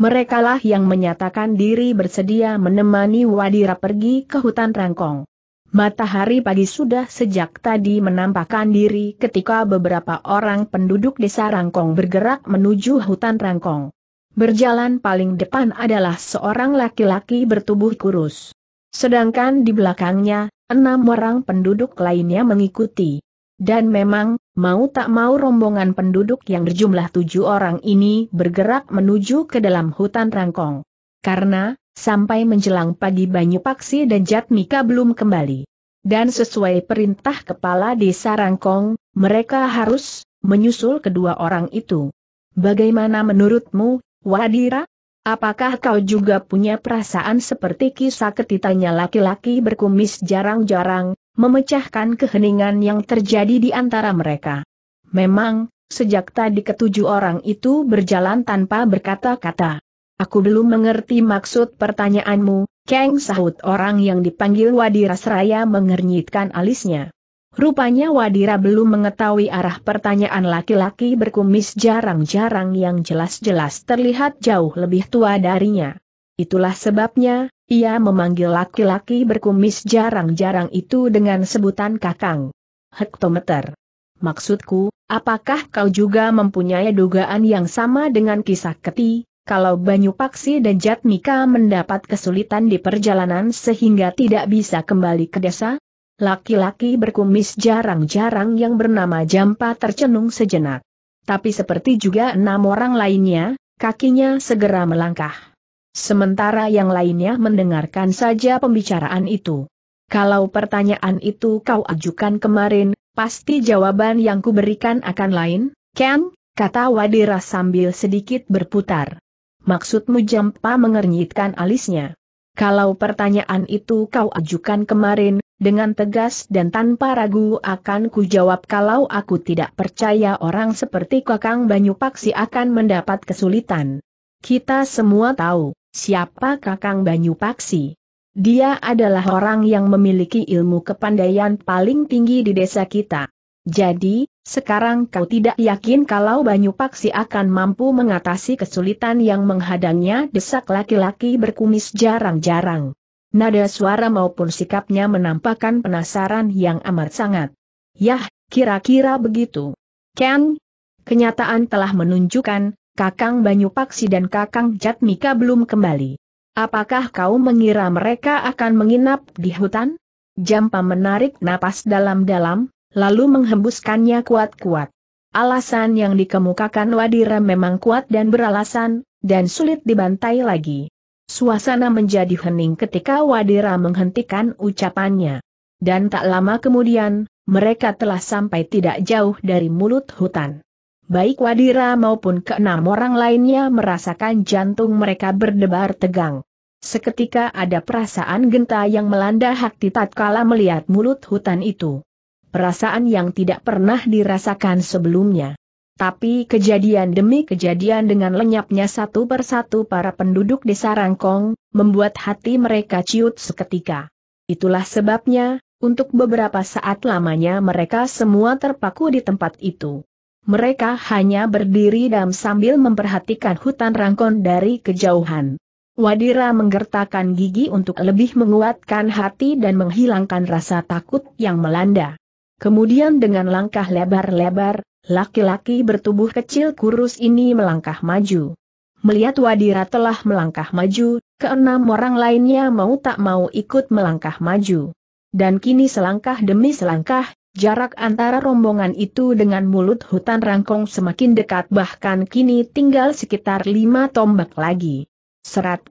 Merekalah yang menyatakan diri bersedia menemani Wadira pergi ke hutan Rangkong. Matahari pagi sudah sejak tadi menampakkan diri ketika beberapa orang penduduk desa Rangkong bergerak menuju hutan Rangkong. Berjalan paling depan adalah seorang laki-laki bertubuh kurus. Sedangkan di belakangnya, enam orang penduduk lainnya mengikuti. Dan memang, Mau tak mau rombongan penduduk yang berjumlah tujuh orang ini bergerak menuju ke dalam hutan Rangkong. Karena, sampai menjelang pagi Banyu Paksi dan Jatmika belum kembali. Dan sesuai perintah kepala desa Rangkong, mereka harus menyusul kedua orang itu. Bagaimana menurutmu, Wadira? Apakah kau juga punya perasaan seperti kisah ketitanya laki-laki berkumis jarang-jarang, memecahkan keheningan yang terjadi di antara mereka. Memang, sejak tadi ketujuh orang itu berjalan tanpa berkata-kata. Aku belum mengerti maksud pertanyaanmu, Kang sahut orang yang dipanggil Wadira Seraya mengernyitkan alisnya. Rupanya Wadira belum mengetahui arah pertanyaan laki-laki berkumis jarang-jarang yang jelas-jelas terlihat jauh lebih tua darinya. Itulah sebabnya, ia memanggil laki-laki berkumis jarang-jarang itu dengan sebutan kakang. Hektometer. Maksudku, apakah kau juga mempunyai dugaan yang sama dengan kisah keti, kalau Banyu Paksi dan Jatmika mendapat kesulitan di perjalanan sehingga tidak bisa kembali ke desa? Laki-laki berkumis jarang-jarang yang bernama Jampa tercenung sejenak. Tapi seperti juga enam orang lainnya, kakinya segera melangkah. Sementara yang lainnya mendengarkan saja pembicaraan itu. Kalau pertanyaan itu kau ajukan kemarin, pasti jawaban yang kuberikan akan lain, Ken, kata Wadira sambil sedikit berputar. Maksudmu Jampa mengernyitkan alisnya. Kalau pertanyaan itu kau ajukan kemarin, dengan tegas dan tanpa ragu akan kujawab kalau aku tidak percaya orang seperti Kakang Banyu Paksi akan mendapat kesulitan. Kita semua tahu, Siapa Kakang Banyu Paksi? Dia adalah orang yang memiliki ilmu kepandaian paling tinggi di desa kita. Jadi, sekarang kau tidak yakin kalau Banyu Paksi akan mampu mengatasi kesulitan yang menghadangnya desak laki-laki berkumis jarang-jarang. Nada suara maupun sikapnya menampakkan penasaran yang amat sangat. Yah, kira-kira begitu. Ken, kenyataan telah menunjukkan, Kakang Banyu Paksi dan Kakang Jatmika belum kembali. Apakah kau mengira mereka akan menginap di hutan? Jampa menarik napas dalam-dalam, lalu menghembuskannya kuat-kuat. Alasan yang dikemukakan Wadira memang kuat dan beralasan, dan sulit dibantai lagi. Suasana menjadi hening ketika Wadira menghentikan ucapannya. Dan tak lama kemudian, mereka telah sampai tidak jauh dari mulut hutan baik Wadira maupun keenam orang lainnya merasakan jantung mereka berdebar tegang. Seketika ada perasaan genta yang melanda hati tatkala melihat mulut hutan itu. Perasaan yang tidak pernah dirasakan sebelumnya. Tapi kejadian demi kejadian dengan lenyapnya satu persatu para penduduk desa Rangkong, membuat hati mereka ciut seketika. Itulah sebabnya, untuk beberapa saat lamanya mereka semua terpaku di tempat itu. Mereka hanya berdiri dan sambil memperhatikan hutan rangkon dari kejauhan. Wadira menggertakkan gigi untuk lebih menguatkan hati dan menghilangkan rasa takut yang melanda. Kemudian dengan langkah lebar-lebar, laki-laki bertubuh kecil kurus ini melangkah maju. Melihat Wadira telah melangkah maju, keenam orang lainnya mau tak mau ikut melangkah maju. Dan kini selangkah demi selangkah, Jarak antara rombongan itu dengan mulut hutan rangkong semakin dekat bahkan kini tinggal sekitar lima tombak lagi. Serat.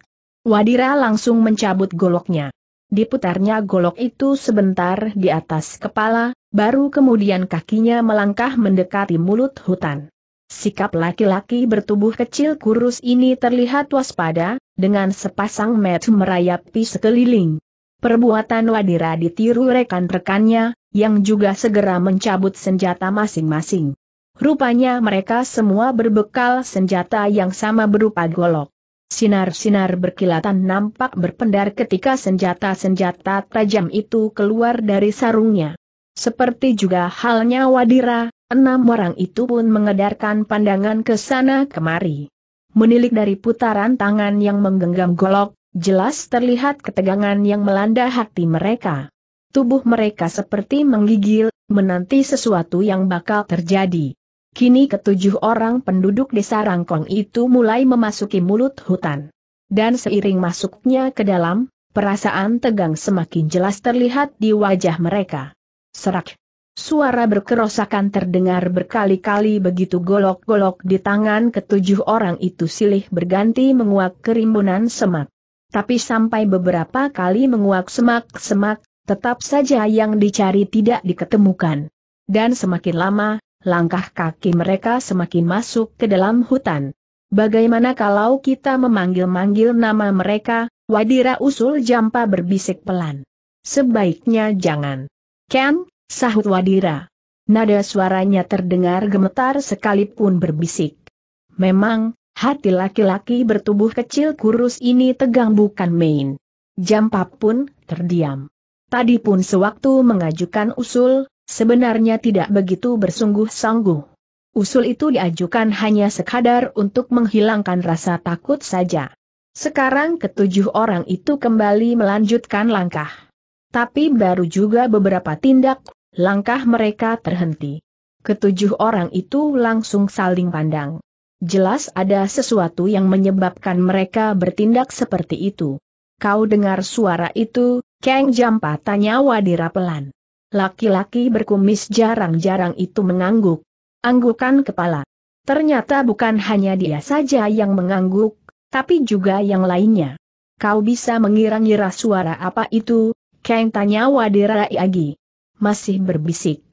Wadira langsung mencabut goloknya. Diputarnya golok itu sebentar di atas kepala, baru kemudian kakinya melangkah mendekati mulut hutan. Sikap laki-laki bertubuh kecil kurus ini terlihat waspada, dengan sepasang mata merayapi sekeliling. Perbuatan Wadira ditiru rekan-rekannya, yang juga segera mencabut senjata masing-masing. Rupanya mereka semua berbekal senjata yang sama berupa golok. Sinar-sinar berkilatan nampak berpendar ketika senjata-senjata tajam itu keluar dari sarungnya. Seperti juga halnya Wadira, enam orang itu pun mengedarkan pandangan ke sana kemari. Menilik dari putaran tangan yang menggenggam golok, jelas terlihat ketegangan yang melanda hati mereka. Tubuh mereka seperti menggigil, menanti sesuatu yang bakal terjadi. Kini ketujuh orang penduduk desa Rangkong itu mulai memasuki mulut hutan. Dan seiring masuknya ke dalam, perasaan tegang semakin jelas terlihat di wajah mereka. Serak. Suara berkerosakan terdengar berkali-kali begitu golok-golok di tangan ketujuh orang itu silih berganti menguak kerimbunan semak. Tapi sampai beberapa kali menguak semak-semak, Tetap saja yang dicari tidak diketemukan. Dan semakin lama, langkah kaki mereka semakin masuk ke dalam hutan. Bagaimana kalau kita memanggil-manggil nama mereka, Wadira usul Jampa berbisik pelan. Sebaiknya jangan. Ken, sahut Wadira. Nada suaranya terdengar gemetar sekalipun berbisik. Memang, hati laki-laki bertubuh kecil kurus ini tegang bukan main. Jampa pun terdiam. Tadi pun sewaktu mengajukan usul, sebenarnya tidak begitu bersungguh-sungguh. Usul itu diajukan hanya sekadar untuk menghilangkan rasa takut saja. Sekarang ketujuh orang itu kembali melanjutkan langkah. Tapi baru juga beberapa tindak, langkah mereka terhenti. Ketujuh orang itu langsung saling pandang. Jelas ada sesuatu yang menyebabkan mereka bertindak seperti itu. Kau dengar suara itu, Kang Jampa tanya Wadira pelan. Laki-laki berkumis jarang-jarang itu mengangguk. Anggukan kepala. Ternyata bukan hanya dia saja yang mengangguk, tapi juga yang lainnya. Kau bisa mengira-ngira suara apa itu? Kang tanya Wadira Iagi. Masih berbisik.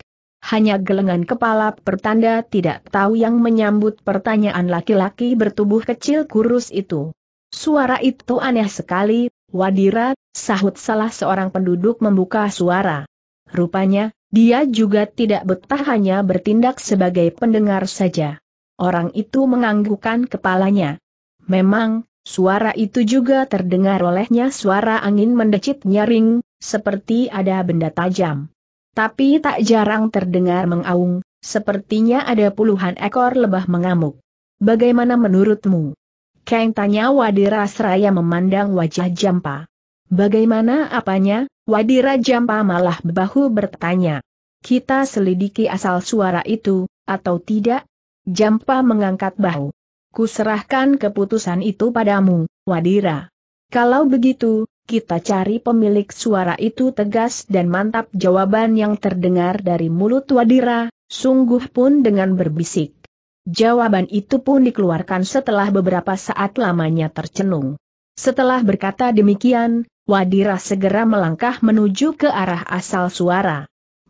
Hanya gelengan kepala pertanda tidak tahu yang menyambut pertanyaan laki-laki bertubuh kecil kurus itu. Suara itu aneh sekali, Wadira, sahut salah seorang penduduk membuka suara. Rupanya, dia juga tidak betah hanya bertindak sebagai pendengar saja. Orang itu menganggukkan kepalanya. Memang, suara itu juga terdengar olehnya suara angin mendecit nyaring, seperti ada benda tajam. Tapi tak jarang terdengar mengaung, sepertinya ada puluhan ekor lebah mengamuk. Bagaimana menurutmu? Keng tanya Wadira Seraya memandang wajah Jampa. Bagaimana apanya? Wadira Jampa malah bahu bertanya. Kita selidiki asal suara itu, atau tidak? Jampa mengangkat bahu. Kuserahkan keputusan itu padamu, Wadira. Kalau begitu, kita cari pemilik suara itu tegas dan mantap jawaban yang terdengar dari mulut Wadira, sungguh pun dengan berbisik. Jawaban itu pun dikeluarkan setelah beberapa saat lamanya tercenung. Setelah berkata demikian, Wadira segera melangkah menuju ke arah asal suara.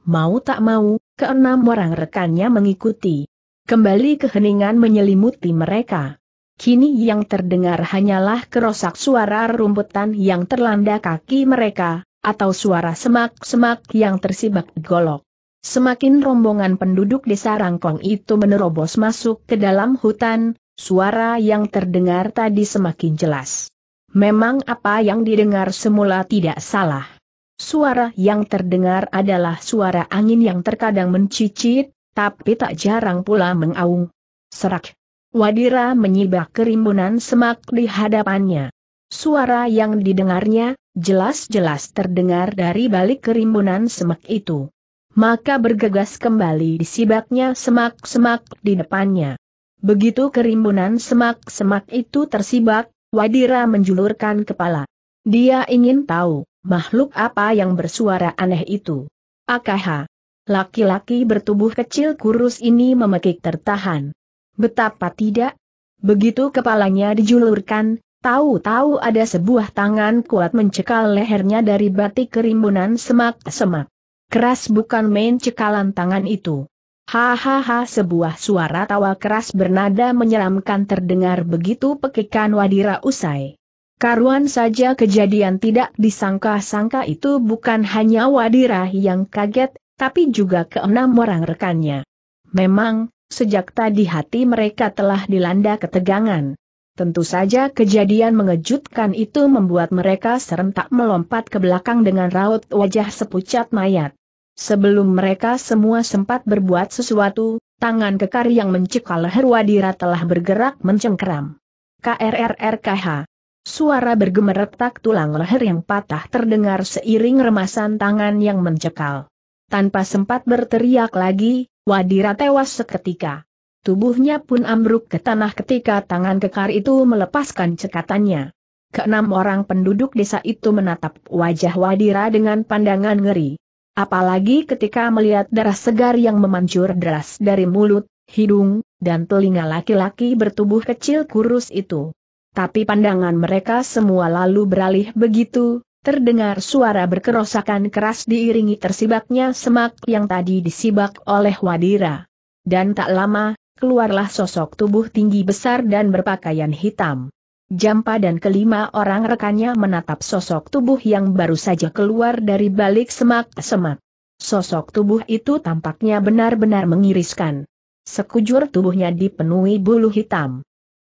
Mau tak mau, keenam orang rekannya mengikuti. Kembali keheningan menyelimuti mereka. Kini yang terdengar hanyalah kerosak suara rumputan yang terlanda kaki mereka, atau suara semak-semak yang tersibak golok. Semakin rombongan penduduk desa Rangkong itu menerobos masuk ke dalam hutan, suara yang terdengar tadi semakin jelas. Memang apa yang didengar semula tidak salah. Suara yang terdengar adalah suara angin yang terkadang mencicit, tapi tak jarang pula mengaung. Serak. Wadira menyibak kerimbunan semak di hadapannya. Suara yang didengarnya, jelas-jelas terdengar dari balik kerimbunan semak itu maka bergegas kembali disibaknya semak-semak di depannya. Begitu kerimbunan semak-semak itu tersibak, Wadira menjulurkan kepala. Dia ingin tahu, makhluk apa yang bersuara aneh itu. Akaha. Laki-laki bertubuh kecil kurus ini memekik tertahan. Betapa tidak? Begitu kepalanya dijulurkan, tahu-tahu ada sebuah tangan kuat mencekal lehernya dari batik kerimbunan semak-semak. Keras bukan main cekalan tangan itu. Hahaha sebuah suara tawa keras bernada menyeramkan terdengar begitu pekikan wadira usai. Karuan saja kejadian tidak disangka-sangka itu bukan hanya wadira yang kaget, tapi juga keenam orang rekannya. Memang, sejak tadi hati mereka telah dilanda ketegangan. Tentu saja kejadian mengejutkan itu membuat mereka serentak melompat ke belakang dengan raut wajah sepucat mayat. Sebelum mereka semua sempat berbuat sesuatu, tangan kekar yang mencekal leher Wadira telah bergerak mencengkeram. KRRRKH. Suara bergemeretak tulang leher yang patah terdengar seiring remasan tangan yang mencekal. Tanpa sempat berteriak lagi, Wadira tewas seketika. Tubuhnya pun ambruk ke tanah ketika tangan kekar itu melepaskan cekatannya. Keenam orang penduduk desa itu menatap wajah Wadira dengan pandangan ngeri. Apalagi ketika melihat darah segar yang memancur deras dari mulut, hidung, dan telinga laki-laki bertubuh kecil kurus itu. Tapi pandangan mereka semua lalu beralih begitu, terdengar suara berkerosakan keras diiringi tersibaknya semak yang tadi disibak oleh Wadira. Dan tak lama, keluarlah sosok tubuh tinggi besar dan berpakaian hitam. Jampa dan kelima orang rekannya menatap sosok tubuh yang baru saja keluar dari balik semak-semak. Sosok tubuh itu tampaknya benar-benar mengiriskan. Sekujur tubuhnya dipenuhi bulu hitam.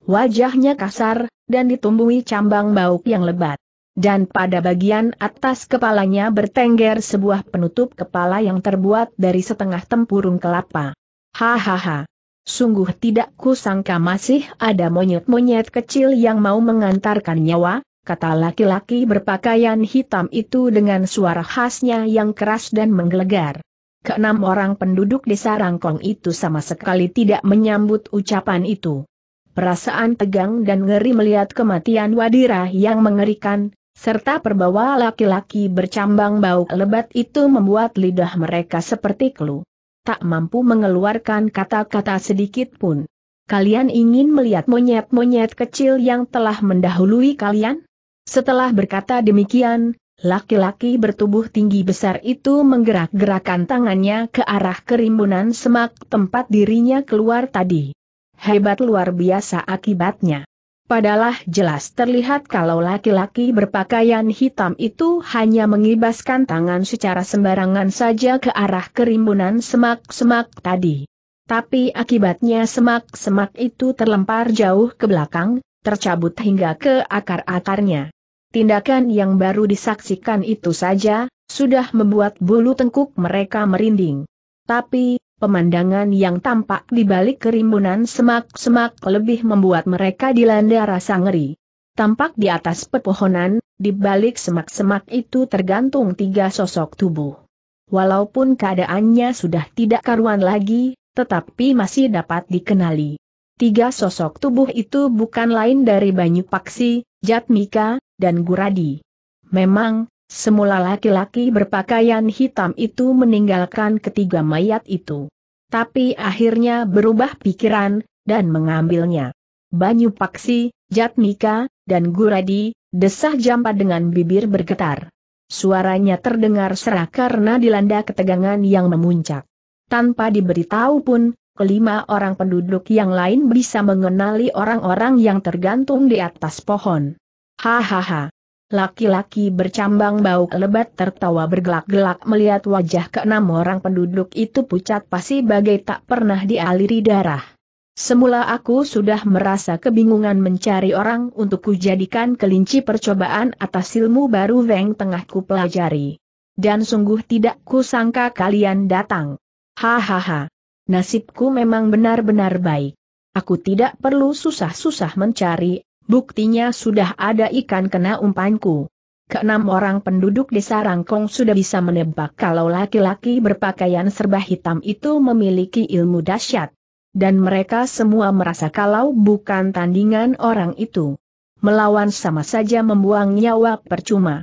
Wajahnya kasar, dan ditumbuhi cambang bauk yang lebat. Dan pada bagian atas kepalanya bertengger sebuah penutup kepala yang terbuat dari setengah tempurung kelapa. Hahaha. Sungguh tidak kusangka masih ada monyet-monyet kecil yang mau mengantarkan nyawa, kata laki-laki berpakaian hitam itu dengan suara khasnya yang keras dan menggelegar. Keenam orang penduduk desa Rangkong itu sama sekali tidak menyambut ucapan itu. Perasaan tegang dan ngeri melihat kematian Wadira yang mengerikan, serta perbawa laki-laki bercambang bau lebat itu membuat lidah mereka seperti klu tak mampu mengeluarkan kata-kata sedikit pun. Kalian ingin melihat monyet-monyet kecil yang telah mendahului kalian? Setelah berkata demikian, laki-laki bertubuh tinggi besar itu menggerak-gerakan tangannya ke arah kerimbunan semak tempat dirinya keluar tadi. Hebat luar biasa akibatnya. Padahal jelas terlihat kalau laki-laki berpakaian hitam itu hanya mengibaskan tangan secara sembarangan saja ke arah kerimbunan semak-semak tadi. Tapi akibatnya semak-semak itu terlempar jauh ke belakang, tercabut hingga ke akar-akarnya. Tindakan yang baru disaksikan itu saja, sudah membuat bulu tengkuk mereka merinding. Tapi, Pemandangan yang tampak di balik kerimbunan semak-semak lebih membuat mereka dilanda rasa ngeri. Tampak di atas pepohonan, di balik semak-semak itu tergantung tiga sosok tubuh. Walaupun keadaannya sudah tidak karuan lagi, tetapi masih dapat dikenali. Tiga sosok tubuh itu bukan lain dari Banyu Paksi, Jatmika, dan Guradi. Memang, semula laki-laki berpakaian hitam itu meninggalkan ketiga mayat itu tapi akhirnya berubah pikiran, dan mengambilnya. Banyu Paksi, Jatmika, dan Guradi, desah Jampa dengan bibir bergetar. Suaranya terdengar serak karena dilanda ketegangan yang memuncak. Tanpa diberitahu pun, kelima orang penduduk yang lain bisa mengenali orang-orang yang tergantung di atas pohon. Hahaha. Laki-laki bercambang bau lebat tertawa bergelak-gelak melihat wajah keenam orang penduduk itu pucat pasi bagai tak pernah dialiri darah. Semula aku sudah merasa kebingungan mencari orang untuk kujadikan kelinci percobaan atas ilmu baru Weng tengah ku pelajari. Dan sungguh tidak kusangka kalian datang. Hahaha. Nasibku memang benar-benar baik. Aku tidak perlu susah-susah mencari, buktinya sudah ada ikan kena umpanku. Keenam orang penduduk desa Rangkong sudah bisa menebak kalau laki-laki berpakaian serba hitam itu memiliki ilmu dahsyat. Dan mereka semua merasa kalau bukan tandingan orang itu. Melawan sama saja membuang nyawa percuma.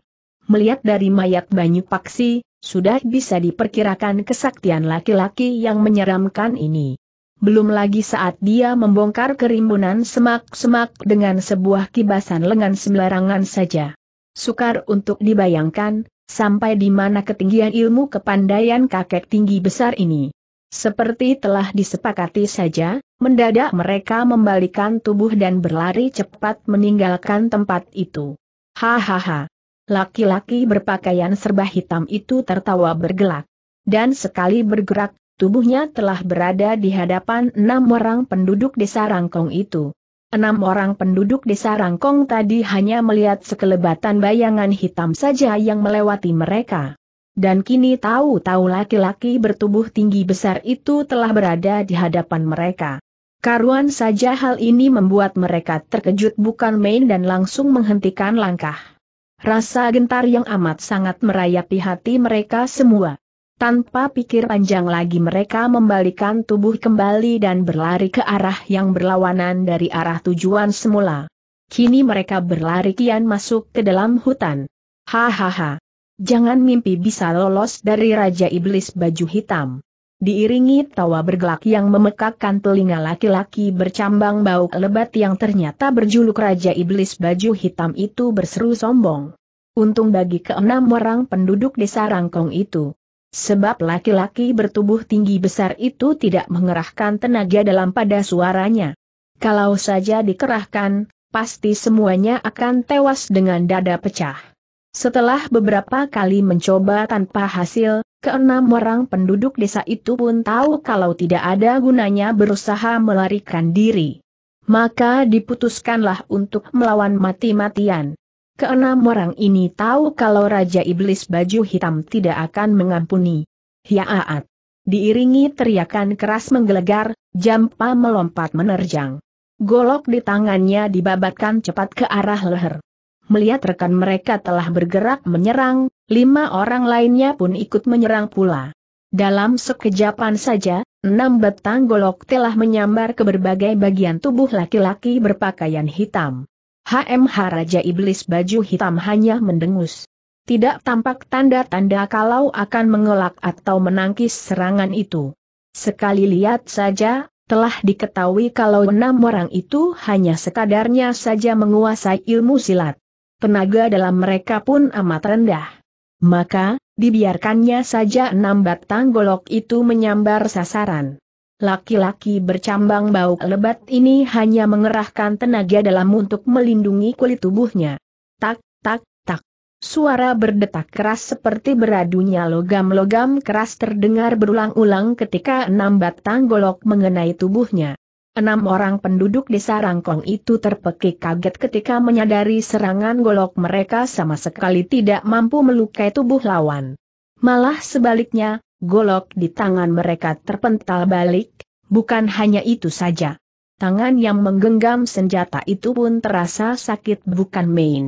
Melihat dari mayat Banyu Paksi, sudah bisa diperkirakan kesaktian laki-laki yang menyeramkan ini belum lagi saat dia membongkar kerimbunan semak-semak dengan sebuah kibasan lengan sembarangan saja. Sukar untuk dibayangkan, sampai di mana ketinggian ilmu kepandaian kakek tinggi besar ini. Seperti telah disepakati saja, mendadak mereka membalikan tubuh dan berlari cepat meninggalkan tempat itu. Hahaha. Laki-laki berpakaian serba hitam itu tertawa bergelak. Dan sekali bergerak, tubuhnya telah berada di hadapan enam orang penduduk desa Rangkong itu. Enam orang penduduk desa Rangkong tadi hanya melihat sekelebatan bayangan hitam saja yang melewati mereka. Dan kini tahu-tahu laki-laki bertubuh tinggi besar itu telah berada di hadapan mereka. Karuan saja hal ini membuat mereka terkejut bukan main dan langsung menghentikan langkah. Rasa gentar yang amat sangat merayapi hati mereka semua. Tanpa pikir panjang lagi mereka membalikan tubuh kembali dan berlari ke arah yang berlawanan dari arah tujuan semula. Kini mereka berlari kian masuk ke dalam hutan. Hahaha. Jangan mimpi bisa lolos dari Raja Iblis Baju Hitam. Diiringi tawa bergelak yang memekakkan telinga laki-laki bercambang bau lebat yang ternyata berjuluk Raja Iblis Baju Hitam itu berseru sombong. Untung bagi keenam orang penduduk desa Rangkong itu Sebab laki-laki bertubuh tinggi besar itu tidak mengerahkan tenaga dalam pada suaranya. Kalau saja dikerahkan, pasti semuanya akan tewas dengan dada pecah. Setelah beberapa kali mencoba tanpa hasil, Keenam orang penduduk desa itu pun tahu kalau tidak ada gunanya berusaha melarikan diri. Maka diputuskanlah untuk melawan mati-matian. Keenam orang ini tahu kalau Raja Iblis Baju Hitam tidak akan mengampuni. Hiaat! Diiringi teriakan keras menggelegar, jampa melompat menerjang. Golok di tangannya dibabatkan cepat ke arah leher. Melihat rekan mereka telah bergerak menyerang, lima orang lainnya pun ikut menyerang pula. Dalam sekejapan saja, enam batang golok telah menyambar ke berbagai bagian tubuh laki-laki berpakaian hitam. HMH Raja Iblis baju hitam hanya mendengus. Tidak tampak tanda-tanda kalau akan mengelak atau menangkis serangan itu. Sekali lihat saja, telah diketahui kalau enam orang itu hanya sekadarnya saja menguasai ilmu silat. Tenaga dalam mereka pun amat rendah. Maka, dibiarkannya saja enam batang golok itu menyambar sasaran. Laki-laki bercambang bau lebat ini hanya mengerahkan tenaga dalam untuk melindungi kulit tubuhnya. Tak, tak, tak. Suara berdetak keras seperti beradunya logam-logam keras terdengar berulang-ulang ketika enam batang golok mengenai tubuhnya. Enam orang penduduk desa Rangkong itu terpekik kaget ketika menyadari serangan golok mereka sama sekali tidak mampu melukai tubuh lawan. Malah sebaliknya, golok di tangan mereka terpental balik, bukan hanya itu saja. Tangan yang menggenggam senjata itu pun terasa sakit bukan main.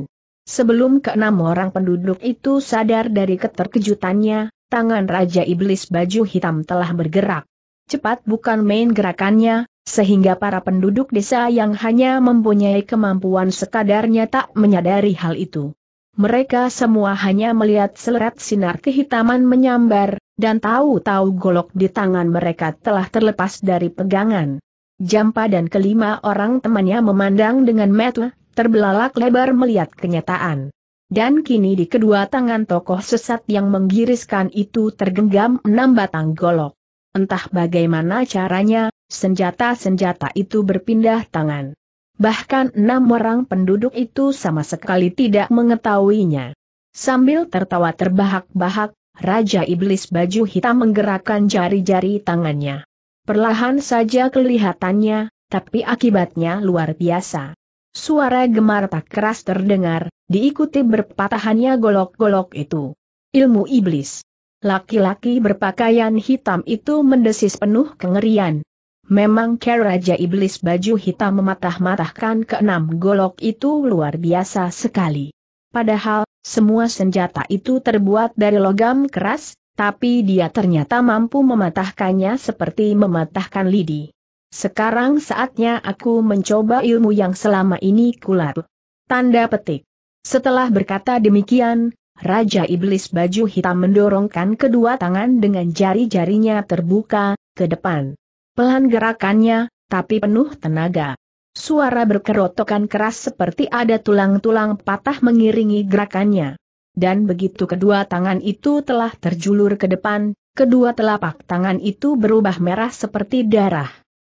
Sebelum keenam orang penduduk itu sadar dari keterkejutannya, tangan Raja Iblis baju hitam telah bergerak. Cepat bukan main gerakannya, sehingga para penduduk desa yang hanya mempunyai kemampuan sekadarnya tak menyadari hal itu. Mereka semua hanya melihat seleret sinar kehitaman menyambar, dan tahu-tahu golok di tangan mereka telah terlepas dari pegangan. Jampa dan kelima orang temannya memandang dengan mata terbelalak lebar melihat kenyataan. Dan kini di kedua tangan tokoh sesat yang menggiriskan itu tergenggam enam batang golok. Entah bagaimana caranya, senjata-senjata itu berpindah tangan. Bahkan enam orang penduduk itu sama sekali tidak mengetahuinya. Sambil tertawa terbahak-bahak, Raja Iblis baju hitam menggerakkan jari-jari tangannya. Perlahan saja kelihatannya, tapi akibatnya luar biasa. Suara gemar tak keras terdengar, diikuti berpatahannya golok-golok itu. Ilmu iblis. Laki-laki berpakaian hitam itu mendesis penuh kengerian. Memang cara Raja Iblis baju hitam mematah-matahkan keenam golok itu luar biasa sekali. Padahal, semua senjata itu terbuat dari logam keras, tapi dia ternyata mampu mematahkannya seperti mematahkan lidi. Sekarang saatnya aku mencoba ilmu yang selama ini kulat. Tanda petik. Setelah berkata demikian, Raja Iblis baju hitam mendorongkan kedua tangan dengan jari-jarinya terbuka, ke depan. Pelan gerakannya, tapi penuh tenaga. Suara berkerotokan keras seperti ada tulang-tulang patah mengiringi gerakannya. Dan begitu kedua tangan itu telah terjulur ke depan, kedua telapak tangan itu berubah merah seperti darah.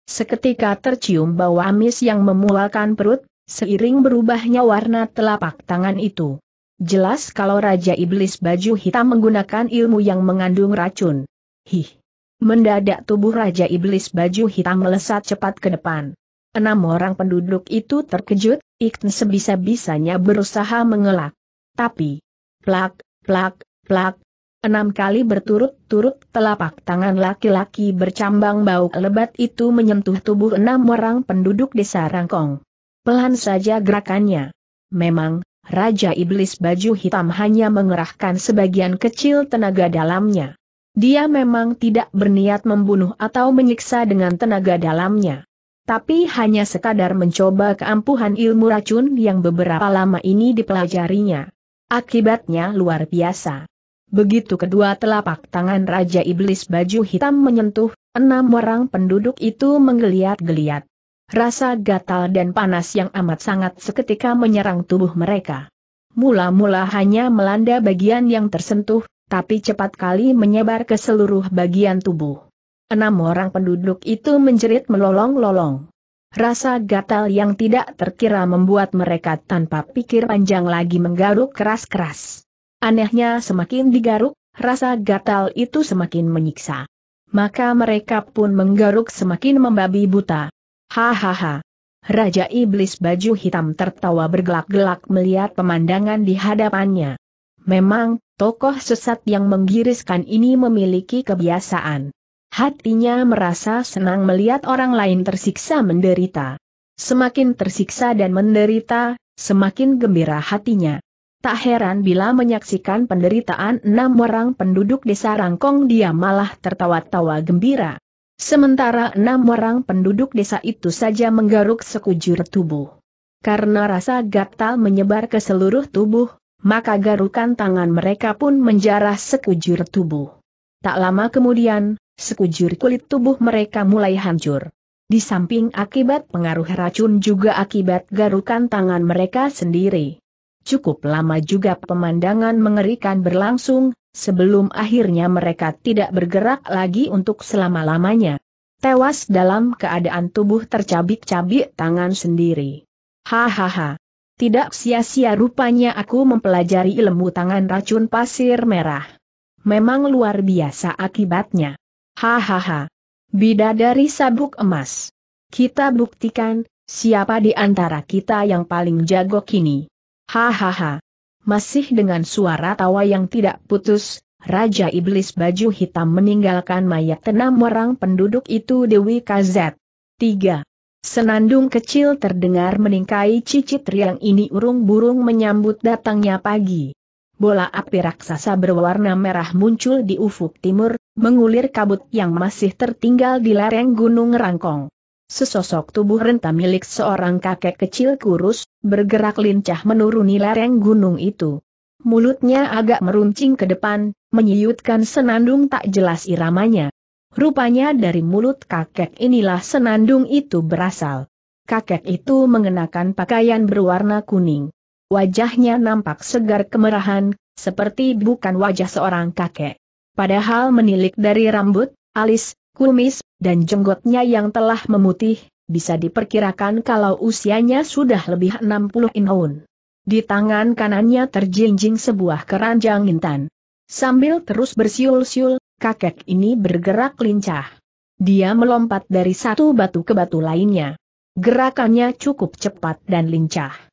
Seketika tercium bau amis yang memualkan perut, seiring berubahnya warna telapak tangan itu. Jelas kalau Raja Iblis baju hitam menggunakan ilmu yang mengandung racun. Hih! Mendadak tubuh Raja Iblis baju hitam melesat cepat ke depan. Enam orang penduduk itu terkejut, Ikten sebisa-bisanya berusaha mengelak. Tapi, plak, plak, plak, enam kali berturut-turut telapak tangan laki-laki bercambang bau lebat itu menyentuh tubuh enam orang penduduk desa Rangkong. Pelan saja gerakannya. Memang, Raja Iblis baju hitam hanya mengerahkan sebagian kecil tenaga dalamnya. Dia memang tidak berniat membunuh atau menyiksa dengan tenaga dalamnya tapi hanya sekadar mencoba keampuhan ilmu racun yang beberapa lama ini dipelajarinya. Akibatnya luar biasa. Begitu kedua telapak tangan Raja Iblis baju hitam menyentuh, enam orang penduduk itu menggeliat-geliat. Rasa gatal dan panas yang amat sangat seketika menyerang tubuh mereka. Mula-mula hanya melanda bagian yang tersentuh, tapi cepat kali menyebar ke seluruh bagian tubuh. Enam orang penduduk itu menjerit melolong-lolong. Rasa gatal yang tidak terkira membuat mereka tanpa pikir panjang lagi menggaruk keras-keras. Anehnya semakin digaruk, rasa gatal itu semakin menyiksa. Maka mereka pun menggaruk semakin membabi buta. Hahaha. Raja Iblis baju hitam tertawa bergelak-gelak melihat pemandangan di hadapannya. Memang, tokoh sesat yang menggiriskan ini memiliki kebiasaan Hatinya merasa senang melihat orang lain tersiksa menderita. Semakin tersiksa dan menderita, semakin gembira hatinya. Tak heran bila menyaksikan penderitaan enam orang penduduk desa Rangkong dia malah tertawa-tawa gembira. Sementara enam orang penduduk desa itu saja menggaruk sekujur tubuh. Karena rasa gatal menyebar ke seluruh tubuh, maka garukan tangan mereka pun menjarah sekujur tubuh. Tak lama kemudian, sekujur kulit tubuh mereka mulai hancur. Di samping akibat pengaruh racun juga akibat garukan tangan mereka sendiri. Cukup lama juga pemandangan mengerikan berlangsung, sebelum akhirnya mereka tidak bergerak lagi untuk selama-lamanya. Tewas dalam keadaan tubuh tercabik-cabik tangan sendiri. Hahaha. Tidak sia-sia rupanya aku mempelajari ilmu tangan racun pasir merah. Memang luar biasa akibatnya. Hahaha. Bidadari sabuk emas. Kita buktikan, siapa di antara kita yang paling jago kini. Hahaha. Masih dengan suara tawa yang tidak putus, Raja Iblis Baju Hitam meninggalkan mayat enam orang penduduk itu Dewi Kazet. 3. Senandung kecil terdengar meningkai cicit riang ini urung burung menyambut datangnya pagi bola api raksasa berwarna merah muncul di ufuk timur, mengulir kabut yang masih tertinggal di lereng Gunung Rangkong. Sesosok tubuh renta milik seorang kakek kecil kurus, bergerak lincah menuruni lereng gunung itu. Mulutnya agak meruncing ke depan, menyiutkan senandung tak jelas iramanya. Rupanya dari mulut kakek inilah senandung itu berasal. Kakek itu mengenakan pakaian berwarna kuning. Wajahnya nampak segar kemerahan, seperti bukan wajah seorang kakek. Padahal menilik dari rambut, alis, kumis, dan jenggotnya yang telah memutih, bisa diperkirakan kalau usianya sudah lebih 60 tahun. Di tangan kanannya terjinjing sebuah keranjang intan. Sambil terus bersiul-siul, kakek ini bergerak lincah. Dia melompat dari satu batu ke batu lainnya. Gerakannya cukup cepat dan lincah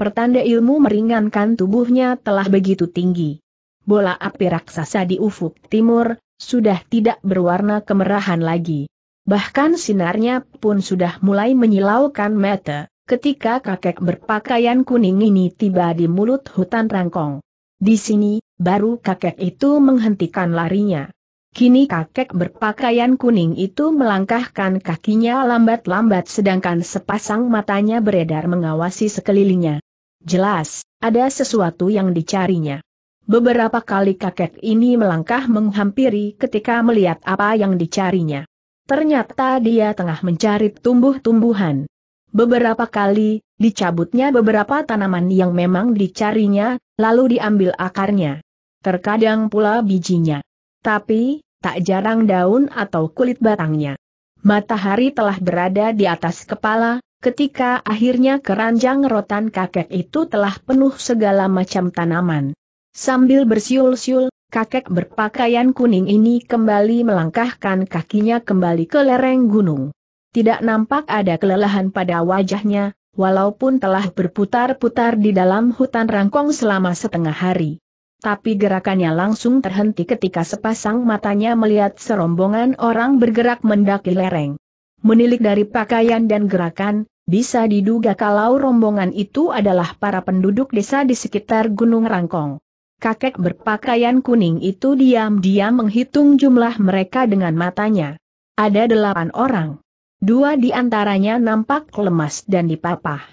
pertanda ilmu meringankan tubuhnya telah begitu tinggi. Bola api raksasa di ufuk timur, sudah tidak berwarna kemerahan lagi. Bahkan sinarnya pun sudah mulai menyilaukan mata, ketika kakek berpakaian kuning ini tiba di mulut hutan rangkong. Di sini, baru kakek itu menghentikan larinya. Kini kakek berpakaian kuning itu melangkahkan kakinya lambat-lambat sedangkan sepasang matanya beredar mengawasi sekelilingnya. Jelas, ada sesuatu yang dicarinya. Beberapa kali kakek ini melangkah menghampiri ketika melihat apa yang dicarinya. Ternyata dia tengah mencari tumbuh-tumbuhan. Beberapa kali, dicabutnya beberapa tanaman yang memang dicarinya, lalu diambil akarnya. Terkadang pula bijinya. Tapi, tak jarang daun atau kulit batangnya. Matahari telah berada di atas kepala, ketika akhirnya keranjang rotan kakek itu telah penuh segala macam tanaman. Sambil bersiul-siul, kakek berpakaian kuning ini kembali melangkahkan kakinya kembali ke lereng gunung. Tidak nampak ada kelelahan pada wajahnya, walaupun telah berputar-putar di dalam hutan rangkong selama setengah hari. Tapi gerakannya langsung terhenti ketika sepasang matanya melihat serombongan orang bergerak mendaki lereng. Menilik dari pakaian dan gerakan, bisa diduga kalau rombongan itu adalah para penduduk desa di sekitar Gunung Rangkong. Kakek berpakaian kuning itu diam-diam menghitung jumlah mereka dengan matanya. Ada delapan orang. Dua di antaranya nampak lemas dan dipapah.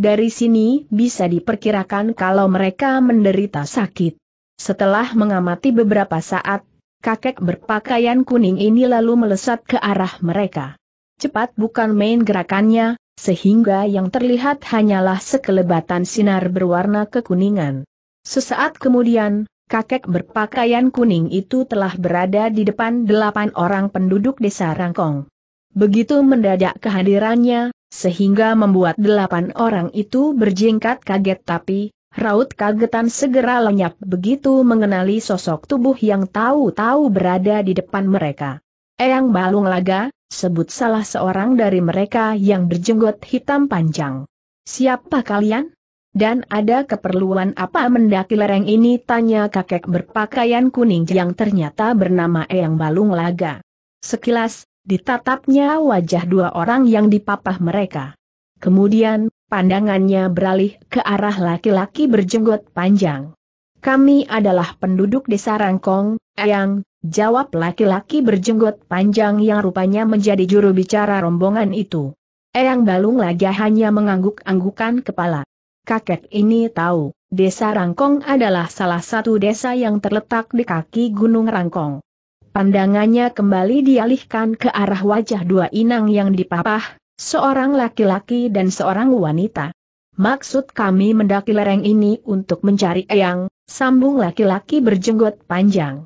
Dari sini bisa diperkirakan kalau mereka menderita sakit. Setelah mengamati beberapa saat, kakek berpakaian kuning ini lalu melesat ke arah mereka. Cepat bukan main gerakannya, sehingga yang terlihat hanyalah sekelebatan sinar berwarna kekuningan. Sesaat kemudian, kakek berpakaian kuning itu telah berada di depan delapan orang penduduk desa Rangkong. Begitu mendadak kehadirannya, sehingga membuat delapan orang itu berjingkat kaget tapi, raut kagetan segera lenyap begitu mengenali sosok tubuh yang tahu-tahu berada di depan mereka. Eyang Balung Laga, sebut salah seorang dari mereka yang berjenggot hitam panjang. Siapa kalian? Dan ada keperluan apa mendaki lereng ini? Tanya kakek berpakaian kuning yang ternyata bernama Eyang Balung Laga. Sekilas, ditatapnya wajah dua orang yang dipapah mereka. Kemudian, pandangannya beralih ke arah laki-laki berjenggot panjang. Kami adalah penduduk desa Rangkong, Eyang, Jawab laki-laki berjenggot panjang yang rupanya menjadi juru bicara rombongan itu. Eyang Balung lagi hanya mengangguk-anggukan kepala. Kakek ini tahu, desa Rangkong adalah salah satu desa yang terletak di kaki Gunung Rangkong. Pandangannya kembali dialihkan ke arah wajah dua inang yang dipapah, seorang laki-laki dan seorang wanita. Maksud kami mendaki lereng ini untuk mencari Eyang, sambung laki-laki berjenggot panjang.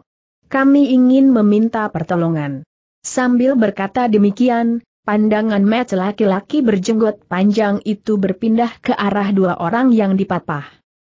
Kami ingin meminta pertolongan. Sambil berkata demikian, pandangan mata laki-laki berjenggot panjang itu berpindah ke arah dua orang yang dipapah.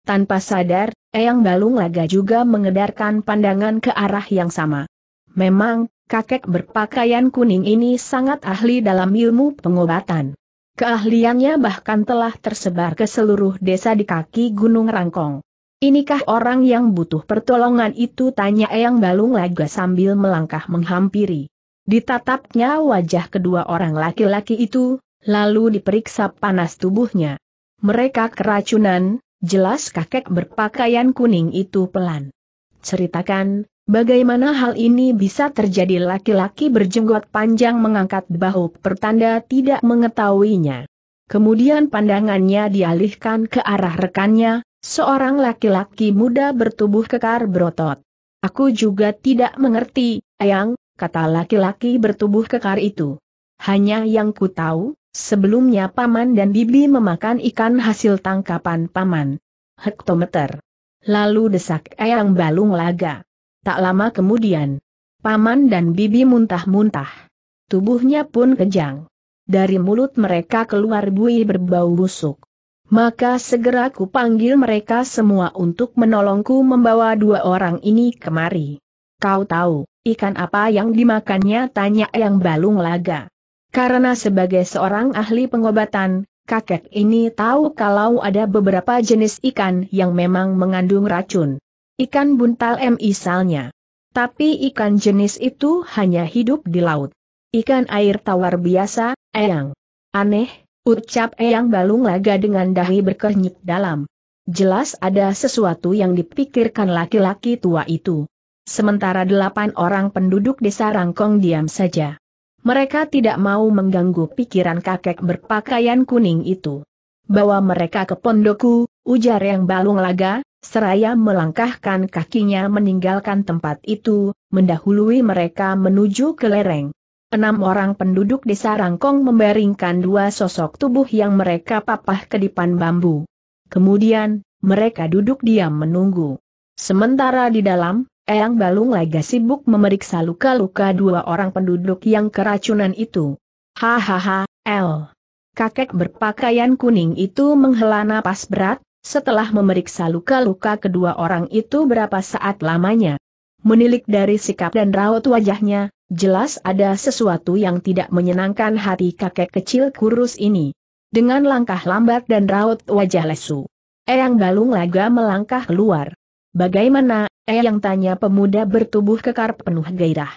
Tanpa sadar, Eyang Balung Laga juga mengedarkan pandangan ke arah yang sama. Memang, kakek berpakaian kuning ini sangat ahli dalam ilmu pengobatan. Keahliannya bahkan telah tersebar ke seluruh desa di kaki Gunung Rangkong. Inikah orang yang butuh pertolongan itu? Tanya Eyang Balung Laga sambil melangkah menghampiri. Ditatapnya wajah kedua orang laki-laki itu, lalu diperiksa panas tubuhnya. Mereka keracunan, jelas kakek berpakaian kuning itu pelan. Ceritakan, Bagaimana hal ini bisa terjadi laki-laki berjenggot panjang mengangkat bahu pertanda tidak mengetahuinya. Kemudian pandangannya dialihkan ke arah rekannya, Seorang laki-laki muda bertubuh kekar berotot. Aku juga tidak mengerti, Ayang, kata laki-laki bertubuh kekar itu. Hanya yang ku tahu, sebelumnya Paman dan Bibi memakan ikan hasil tangkapan Paman. Hektometer. Lalu desak Ayang Balung Laga. Tak lama kemudian, Paman dan Bibi muntah-muntah. Tubuhnya pun kejang. Dari mulut mereka keluar buih berbau busuk. Maka segera ku panggil mereka semua untuk menolongku membawa dua orang ini kemari. Kau tahu, ikan apa yang dimakannya tanya yang balung laga. Karena sebagai seorang ahli pengobatan, kakek ini tahu kalau ada beberapa jenis ikan yang memang mengandung racun. Ikan buntal M misalnya. Tapi ikan jenis itu hanya hidup di laut. Ikan air tawar biasa, eyang. Aneh, Ucap Eyang Balung Laga dengan dahi berkernyit dalam. Jelas ada sesuatu yang dipikirkan laki-laki tua itu. Sementara delapan orang penduduk desa Rangkong diam saja. Mereka tidak mau mengganggu pikiran kakek berpakaian kuning itu. Bawa mereka ke pondokku, ujar yang balung laga, seraya melangkahkan kakinya meninggalkan tempat itu, mendahului mereka menuju ke lereng enam orang penduduk desa Rangkong membaringkan dua sosok tubuh yang mereka papah ke depan bambu. Kemudian, mereka duduk diam menunggu. Sementara di dalam, Eyang Balung laga sibuk memeriksa luka-luka dua orang penduduk yang keracunan itu. Hahaha, L. Kakek berpakaian kuning itu menghela napas berat, setelah memeriksa luka-luka kedua orang itu berapa saat lamanya. Menilik dari sikap dan raut wajahnya, Jelas ada sesuatu yang tidak menyenangkan hati kakek kecil kurus ini. Dengan langkah lambat dan raut wajah lesu. Eyang Balung Laga melangkah keluar. Bagaimana, Eyang tanya pemuda bertubuh kekar penuh gairah.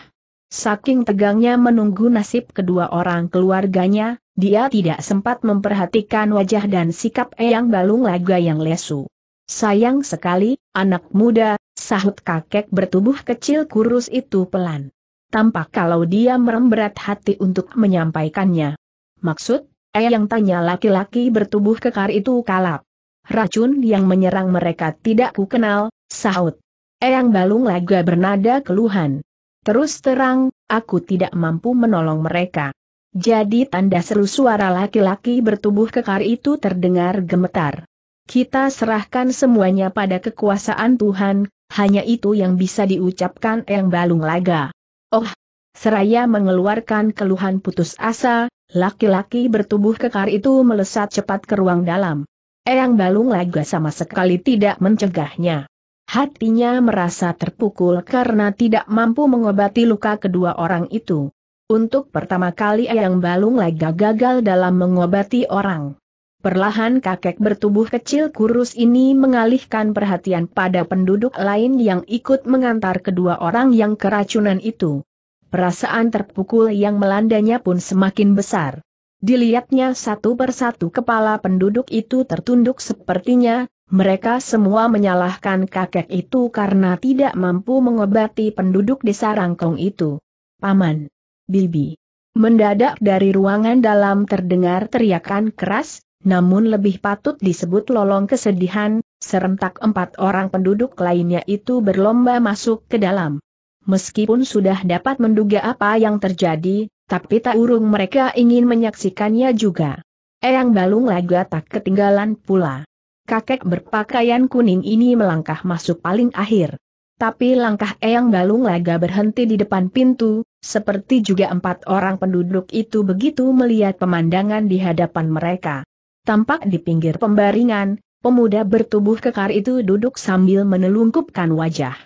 Saking tegangnya menunggu nasib kedua orang keluarganya, dia tidak sempat memperhatikan wajah dan sikap Eyang Balung Laga yang lesu. Sayang sekali, anak muda, sahut kakek bertubuh kecil kurus itu pelan tampak kalau dia merem hati untuk menyampaikannya. Maksud, eh yang tanya laki-laki bertubuh kekar itu kalap. Racun yang menyerang mereka tidak ku kenal, sahut. Eyang Balung laga bernada keluhan. Terus terang, aku tidak mampu menolong mereka. Jadi tanda seru suara laki-laki bertubuh kekar itu terdengar gemetar. Kita serahkan semuanya pada kekuasaan Tuhan, hanya itu yang bisa diucapkan Eyang Balung laga. Oh, seraya mengeluarkan keluhan putus asa, laki-laki bertubuh kekar itu melesat cepat ke ruang dalam. Eyang Balung Laga sama sekali tidak mencegahnya. Hatinya merasa terpukul karena tidak mampu mengobati luka kedua orang itu. Untuk pertama kali Eyang Balung Laga gagal dalam mengobati orang. Perlahan kakek bertubuh kecil kurus ini mengalihkan perhatian pada penduduk lain yang ikut mengantar kedua orang yang keracunan itu. Perasaan terpukul yang melandanya pun semakin besar. Dilihatnya satu persatu kepala penduduk itu tertunduk sepertinya, mereka semua menyalahkan kakek itu karena tidak mampu mengobati penduduk desa Rangkong itu. Paman. Bibi. Mendadak dari ruangan dalam terdengar teriakan keras, namun lebih patut disebut lolong kesedihan, serentak empat orang penduduk lainnya itu berlomba masuk ke dalam. Meskipun sudah dapat menduga apa yang terjadi, tapi tak urung mereka ingin menyaksikannya juga. Eyang Balung Laga tak ketinggalan pula. Kakek berpakaian kuning ini melangkah masuk paling akhir. Tapi langkah Eyang Balung Laga berhenti di depan pintu, seperti juga empat orang penduduk itu begitu melihat pemandangan di hadapan mereka. Tampak di pinggir pembaringan, pemuda bertubuh kekar itu duduk sambil menelungkupkan wajah.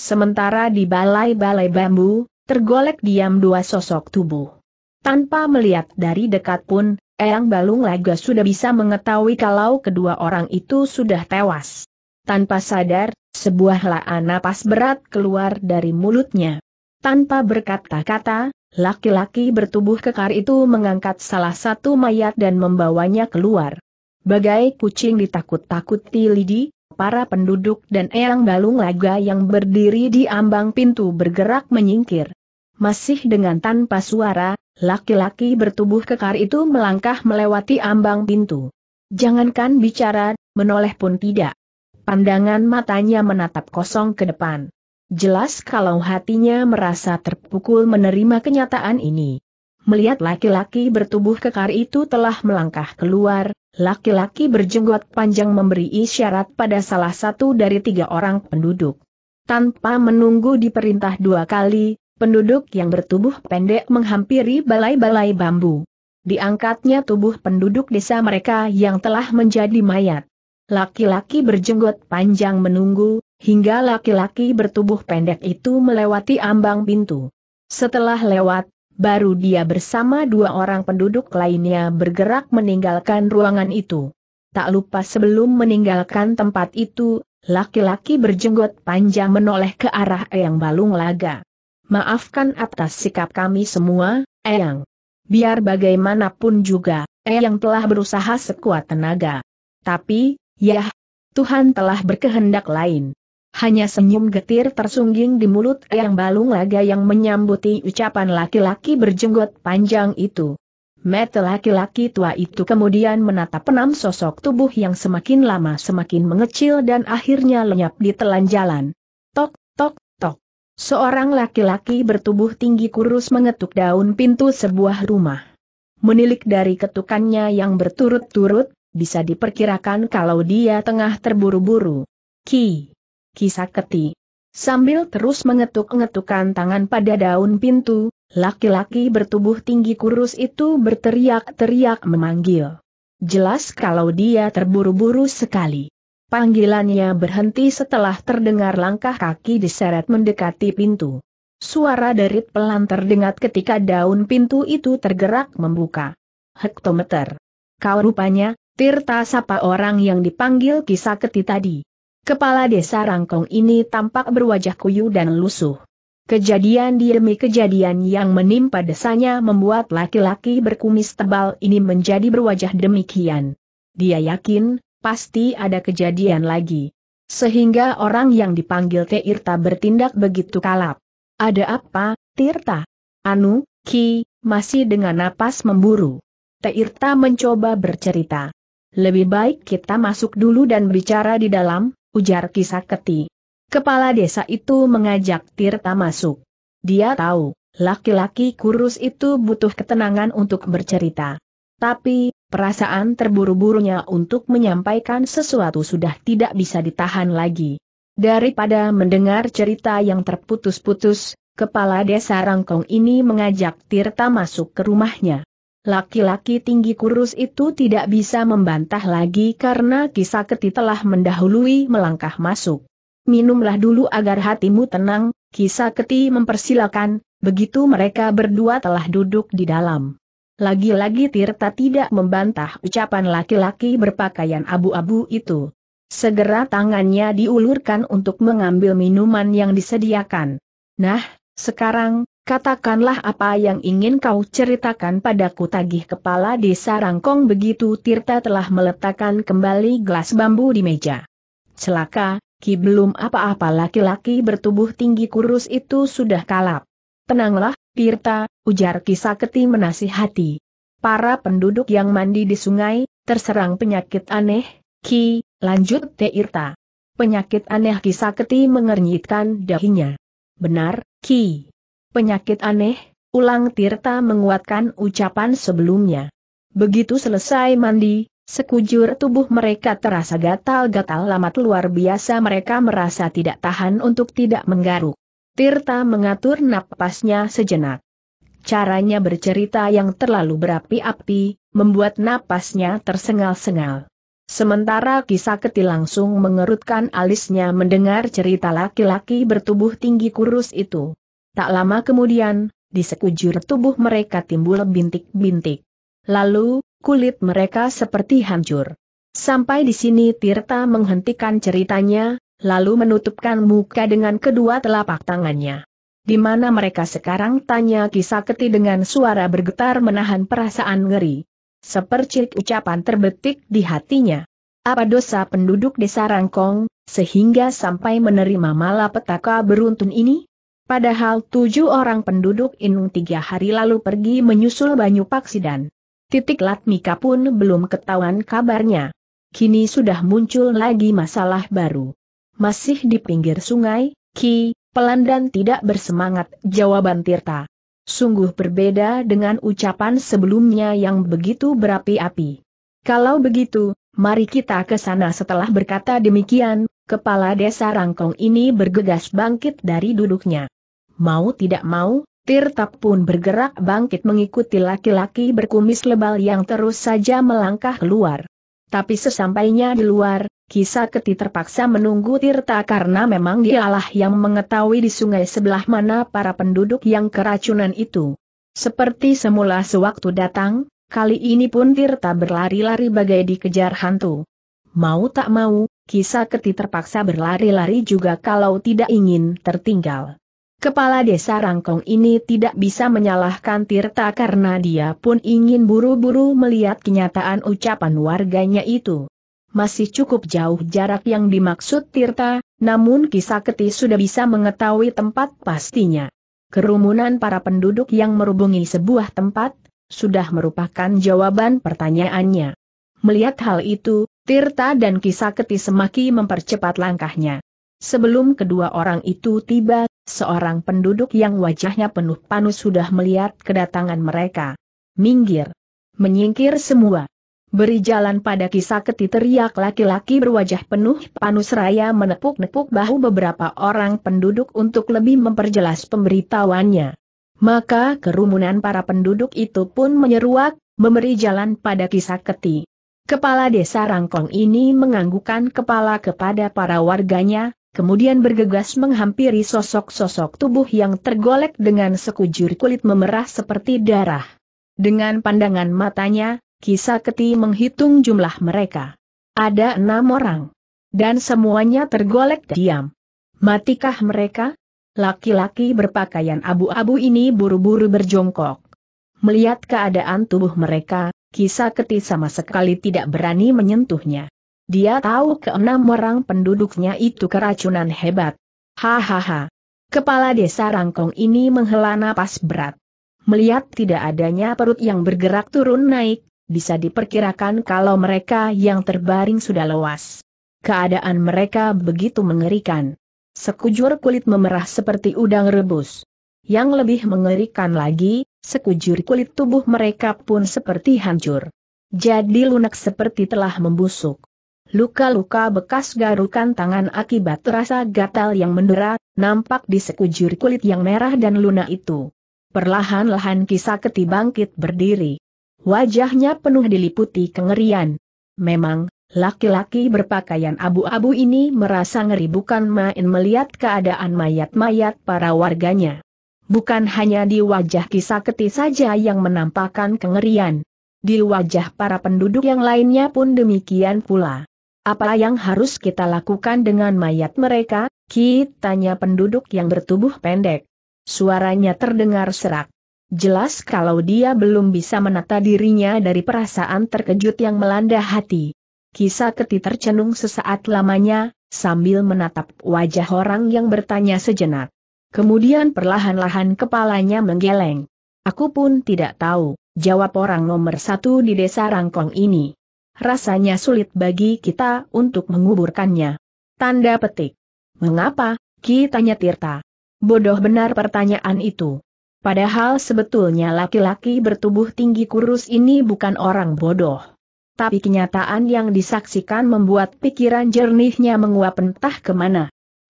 Sementara di balai-balai bambu, tergolek diam dua sosok tubuh. Tanpa melihat dari dekat pun, Eyang Balung Laga sudah bisa mengetahui kalau kedua orang itu sudah tewas. Tanpa sadar, sebuah laan napas berat keluar dari mulutnya. Tanpa berkata-kata, Laki-laki bertubuh kekar itu mengangkat salah satu mayat dan membawanya keluar. Bagai kucing ditakut-takuti lidi, para penduduk dan Eyang Balung Laga yang berdiri di ambang pintu bergerak menyingkir. Masih dengan tanpa suara, laki-laki bertubuh kekar itu melangkah melewati ambang pintu. Jangankan bicara, menoleh pun tidak. Pandangan matanya menatap kosong ke depan. Jelas kalau hatinya merasa terpukul menerima kenyataan ini. Melihat laki-laki bertubuh kekar itu telah melangkah keluar, laki-laki berjenggot panjang memberi isyarat pada salah satu dari tiga orang penduduk. Tanpa menunggu diperintah dua kali, penduduk yang bertubuh pendek menghampiri balai-balai bambu. Diangkatnya tubuh penduduk desa mereka yang telah menjadi mayat. Laki-laki berjenggot panjang menunggu, hingga laki-laki bertubuh pendek itu melewati ambang pintu. Setelah lewat, baru dia bersama dua orang penduduk lainnya bergerak meninggalkan ruangan itu. Tak lupa sebelum meninggalkan tempat itu, laki-laki berjenggot panjang menoleh ke arah Eyang Balung Laga. Maafkan atas sikap kami semua, Eyang. Biar bagaimanapun juga, Eyang telah berusaha sekuat tenaga. Tapi, ya, Tuhan telah berkehendak lain hanya senyum getir tersungging di mulut yang Balung Laga yang menyambuti ucapan laki-laki berjenggot panjang itu. Mata laki-laki tua itu kemudian menatap enam sosok tubuh yang semakin lama semakin mengecil dan akhirnya lenyap di telan jalan. Tok, tok, tok. Seorang laki-laki bertubuh tinggi kurus mengetuk daun pintu sebuah rumah. Menilik dari ketukannya yang berturut-turut, bisa diperkirakan kalau dia tengah terburu-buru. Ki kisah keti. Sambil terus mengetuk-ngetukan tangan pada daun pintu, laki-laki bertubuh tinggi kurus itu berteriak-teriak memanggil. Jelas kalau dia terburu-buru sekali. Panggilannya berhenti setelah terdengar langkah kaki diseret mendekati pintu. Suara derit pelan terdengar ketika daun pintu itu tergerak membuka. Hektometer. Kau rupanya, Tirta sapa orang yang dipanggil kisah keti tadi. Kepala desa Rangkong ini tampak berwajah kuyu dan lusuh. Kejadian demi kejadian yang menimpa desanya membuat laki-laki berkumis tebal ini menjadi berwajah demikian. Dia yakin, pasti ada kejadian lagi. Sehingga orang yang dipanggil Tirta bertindak begitu kalap. Ada apa, Tirta? Anu, Ki, masih dengan napas memburu. Tirta mencoba bercerita. Lebih baik kita masuk dulu dan bicara di dalam, ujar keti Kepala desa itu mengajak Tirta masuk. Dia tahu, laki-laki kurus itu butuh ketenangan untuk bercerita. Tapi, perasaan terburu-burunya untuk menyampaikan sesuatu sudah tidak bisa ditahan lagi. Daripada mendengar cerita yang terputus-putus, kepala desa Rangkong ini mengajak Tirta masuk ke rumahnya. Laki-laki tinggi kurus itu tidak bisa membantah lagi karena kisah keti telah mendahului melangkah masuk. Minumlah dulu agar hatimu tenang, kisah keti mempersilakan, begitu mereka berdua telah duduk di dalam. Lagi-lagi Tirta tidak membantah ucapan laki-laki berpakaian abu-abu itu. Segera tangannya diulurkan untuk mengambil minuman yang disediakan. Nah, sekarang, Katakanlah apa yang ingin kau ceritakan padaku tagih kepala desa Rangkong begitu Tirta telah meletakkan kembali gelas bambu di meja. Celaka, Ki belum apa-apa laki-laki bertubuh tinggi kurus itu sudah kalap. Tenanglah, Tirta, ujar Kisaketi menasihati. Para penduduk yang mandi di sungai, terserang penyakit aneh, Ki, lanjut Tirta. Penyakit aneh Kisaketi mengernyitkan dahinya. Benar, Ki. Penyakit aneh, ulang Tirta menguatkan ucapan sebelumnya. Begitu selesai mandi, sekujur tubuh mereka terasa gatal-gatal lamat luar biasa mereka merasa tidak tahan untuk tidak menggaruk. Tirta mengatur napasnya sejenak. Caranya bercerita yang terlalu berapi-api, membuat napasnya tersengal-sengal. Sementara kisah Keti langsung mengerutkan alisnya mendengar cerita laki-laki bertubuh tinggi kurus itu. Tak lama kemudian, di sekujur tubuh mereka timbul bintik-bintik. Lalu, kulit mereka seperti hancur. Sampai di sini Tirta menghentikan ceritanya, lalu menutupkan muka dengan kedua telapak tangannya. Di mana mereka sekarang tanya kisah keti dengan suara bergetar menahan perasaan ngeri. Sepercik ucapan terbetik di hatinya. Apa dosa penduduk desa Rangkong, sehingga sampai menerima malapetaka beruntun ini? Padahal tujuh orang penduduk Inung tiga hari lalu pergi menyusul Banyu Paksidan. Titik Latmika pun belum ketahuan kabarnya. Kini sudah muncul lagi masalah baru. Masih di pinggir sungai, Ki, pelan dan tidak bersemangat, jawaban Tirta. Sungguh berbeda dengan ucapan sebelumnya yang begitu berapi-api. Kalau begitu, mari kita ke sana setelah berkata demikian, kepala desa Rangkong ini bergegas bangkit dari duduknya. Mau tidak mau, Tirta pun bergerak bangkit mengikuti laki-laki berkumis lebal yang terus saja melangkah keluar. Tapi sesampainya di luar, Kisah Keti terpaksa menunggu Tirta karena memang dialah yang mengetahui di sungai sebelah mana para penduduk yang keracunan itu. Seperti semula sewaktu datang, kali ini pun Tirta berlari-lari bagai dikejar hantu. Mau tak mau, Kisah Keti terpaksa berlari-lari juga kalau tidak ingin tertinggal. Kepala desa Rangkong ini tidak bisa menyalahkan Tirta karena dia pun ingin buru-buru melihat kenyataan ucapan warganya itu. Masih cukup jauh jarak yang dimaksud Tirta, namun kisah keti sudah bisa mengetahui tempat pastinya. Kerumunan para penduduk yang merubungi sebuah tempat, sudah merupakan jawaban pertanyaannya. Melihat hal itu, Tirta dan kisah Keti semakin mempercepat langkahnya. Sebelum kedua orang itu tiba, Seorang penduduk yang wajahnya penuh panu sudah melihat kedatangan mereka. Minggir. Menyingkir semua. Beri jalan pada kisah Teriak laki-laki berwajah penuh panu seraya menepuk-nepuk bahu beberapa orang penduduk untuk lebih memperjelas pemberitahuannya. Maka kerumunan para penduduk itu pun menyeruak, memberi jalan pada kisah keti. Kepala desa Rangkong ini menganggukan kepala kepada para warganya, kemudian bergegas menghampiri sosok-sosok tubuh yang tergolek dengan sekujur kulit memerah seperti darah. Dengan pandangan matanya, Kisah Keti menghitung jumlah mereka. Ada enam orang. Dan semuanya tergolek diam. Matikah mereka? Laki-laki berpakaian abu-abu ini buru-buru berjongkok. Melihat keadaan tubuh mereka, Kisah Keti sama sekali tidak berani menyentuhnya. Dia tahu keenam orang penduduknya itu keracunan hebat. Hahaha. Kepala desa Rangkong ini menghela napas berat. Melihat tidak adanya perut yang bergerak turun naik, bisa diperkirakan kalau mereka yang terbaring sudah lewas. Keadaan mereka begitu mengerikan. Sekujur kulit memerah seperti udang rebus. Yang lebih mengerikan lagi, sekujur kulit tubuh mereka pun seperti hancur. Jadi lunak seperti telah membusuk. Luka-luka bekas garukan tangan akibat rasa gatal yang mendera, nampak di sekujur kulit yang merah dan lunak itu. Perlahan-lahan kisah keti bangkit berdiri. Wajahnya penuh diliputi kengerian. Memang, laki-laki berpakaian abu-abu ini merasa ngeri bukan main melihat keadaan mayat-mayat para warganya. Bukan hanya di wajah kisah keti saja yang menampakkan kengerian. Di wajah para penduduk yang lainnya pun demikian pula. Apa yang harus kita lakukan dengan mayat mereka? Kita tanya penduduk yang bertubuh pendek. Suaranya terdengar serak. Jelas kalau dia belum bisa menata dirinya dari perasaan terkejut yang melanda hati. Kisah keti tercenung sesaat lamanya, sambil menatap wajah orang yang bertanya sejenak. Kemudian perlahan-lahan kepalanya menggeleng. Aku pun tidak tahu, jawab orang nomor satu di desa Rangkong ini rasanya sulit bagi kita untuk menguburkannya. Tanda petik. Mengapa, Kita tanya Tirta. Bodoh benar pertanyaan itu. Padahal sebetulnya laki-laki bertubuh tinggi kurus ini bukan orang bodoh. Tapi kenyataan yang disaksikan membuat pikiran jernihnya menguap entah kemana.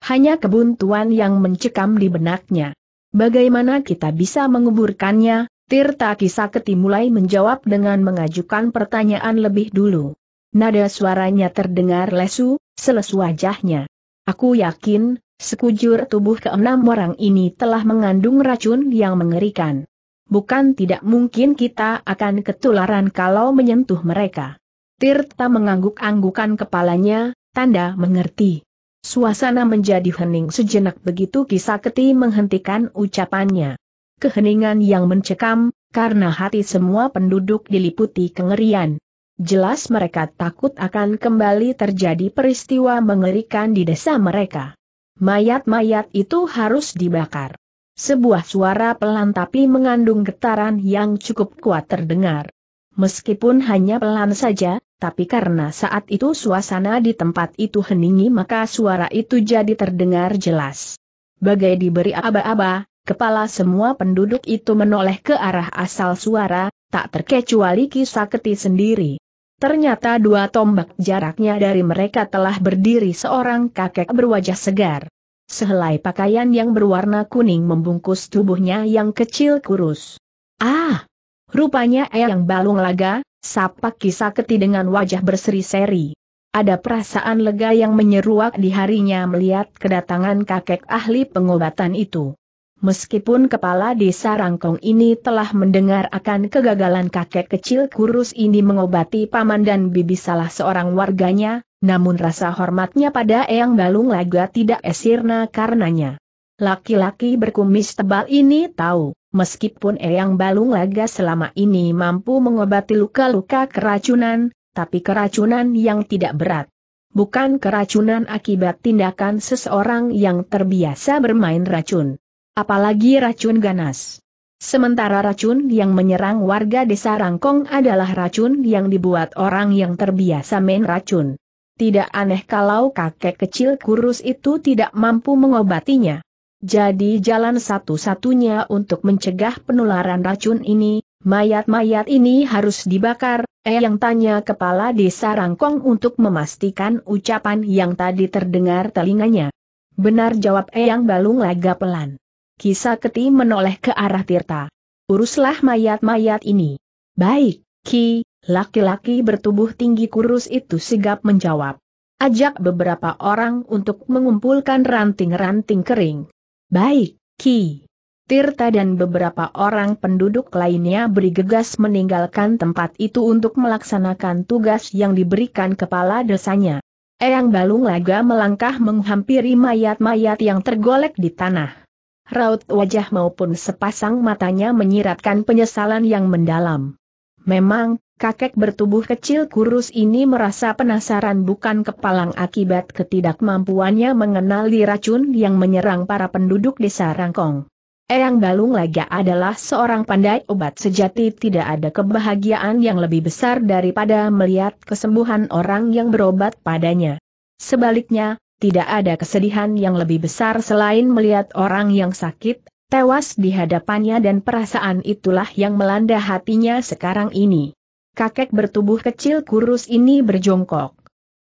Hanya kebuntuan yang mencekam di benaknya. Bagaimana kita bisa menguburkannya, Tirta Kisaketi mulai menjawab dengan mengajukan pertanyaan lebih dulu. Nada suaranya terdengar lesu, selesu wajahnya. Aku yakin, sekujur tubuh keenam orang ini telah mengandung racun yang mengerikan. Bukan tidak mungkin kita akan ketularan kalau menyentuh mereka. Tirta mengangguk-anggukan kepalanya, tanda mengerti. Suasana menjadi hening sejenak begitu Kisaketi menghentikan ucapannya keheningan yang mencekam, karena hati semua penduduk diliputi kengerian. Jelas mereka takut akan kembali terjadi peristiwa mengerikan di desa mereka. Mayat-mayat itu harus dibakar. Sebuah suara pelan tapi mengandung getaran yang cukup kuat terdengar. Meskipun hanya pelan saja, tapi karena saat itu suasana di tempat itu heningi maka suara itu jadi terdengar jelas. Bagai diberi aba-aba, Kepala semua penduduk itu menoleh ke arah asal suara, tak terkecuali kisah keti sendiri. Ternyata dua tombak jaraknya dari mereka telah berdiri seorang kakek berwajah segar. Sehelai pakaian yang berwarna kuning membungkus tubuhnya yang kecil kurus. Ah! Rupanya Eyang Balung Laga, sapak kisah keti dengan wajah berseri-seri. Ada perasaan lega yang menyeruak di harinya melihat kedatangan kakek ahli pengobatan itu. Meskipun kepala desa Rangkong ini telah mendengar akan kegagalan kakek kecil kurus ini mengobati paman dan bibi salah seorang warganya, namun rasa hormatnya pada Eyang Balung Laga tidak esirna karenanya. Laki-laki berkumis tebal ini tahu, meskipun Eyang Balung Laga selama ini mampu mengobati luka-luka keracunan, tapi keracunan yang tidak berat bukan keracunan akibat tindakan seseorang yang terbiasa bermain racun apalagi racun ganas. Sementara racun yang menyerang warga desa Rangkong adalah racun yang dibuat orang yang terbiasa main racun. Tidak aneh kalau kakek kecil kurus itu tidak mampu mengobatinya. Jadi jalan satu-satunya untuk mencegah penularan racun ini, mayat-mayat ini harus dibakar, eh yang tanya kepala desa Rangkong untuk memastikan ucapan yang tadi terdengar telinganya. Benar jawab Eyang Balung laga pelan. Kisah Keti menoleh ke arah Tirta. Uruslah mayat-mayat ini. Baik, Ki, laki-laki bertubuh tinggi kurus itu sigap menjawab. Ajak beberapa orang untuk mengumpulkan ranting-ranting kering. Baik, Ki. Tirta dan beberapa orang penduduk lainnya bergegas meninggalkan tempat itu untuk melaksanakan tugas yang diberikan kepala desanya. Eyang Balung Laga melangkah menghampiri mayat-mayat yang tergolek di tanah raut wajah maupun sepasang matanya menyiratkan penyesalan yang mendalam. Memang, kakek bertubuh kecil kurus ini merasa penasaran bukan kepalang akibat ketidakmampuannya mengenali racun yang menyerang para penduduk desa Rangkong. Eyang Balung Laga adalah seorang pandai obat sejati tidak ada kebahagiaan yang lebih besar daripada melihat kesembuhan orang yang berobat padanya. Sebaliknya, tidak ada kesedihan yang lebih besar selain melihat orang yang sakit, tewas di hadapannya dan perasaan itulah yang melanda hatinya sekarang ini. Kakek bertubuh kecil kurus ini berjongkok.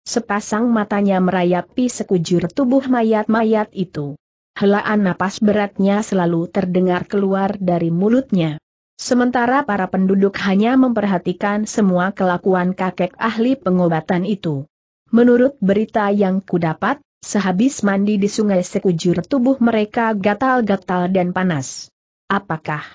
Sepasang matanya merayapi sekujur tubuh mayat-mayat itu. Helaan napas beratnya selalu terdengar keluar dari mulutnya. Sementara para penduduk hanya memperhatikan semua kelakuan kakek ahli pengobatan itu. Menurut berita yang kudapat, Sehabis mandi di sungai sekujur tubuh mereka gatal-gatal dan panas. Apakah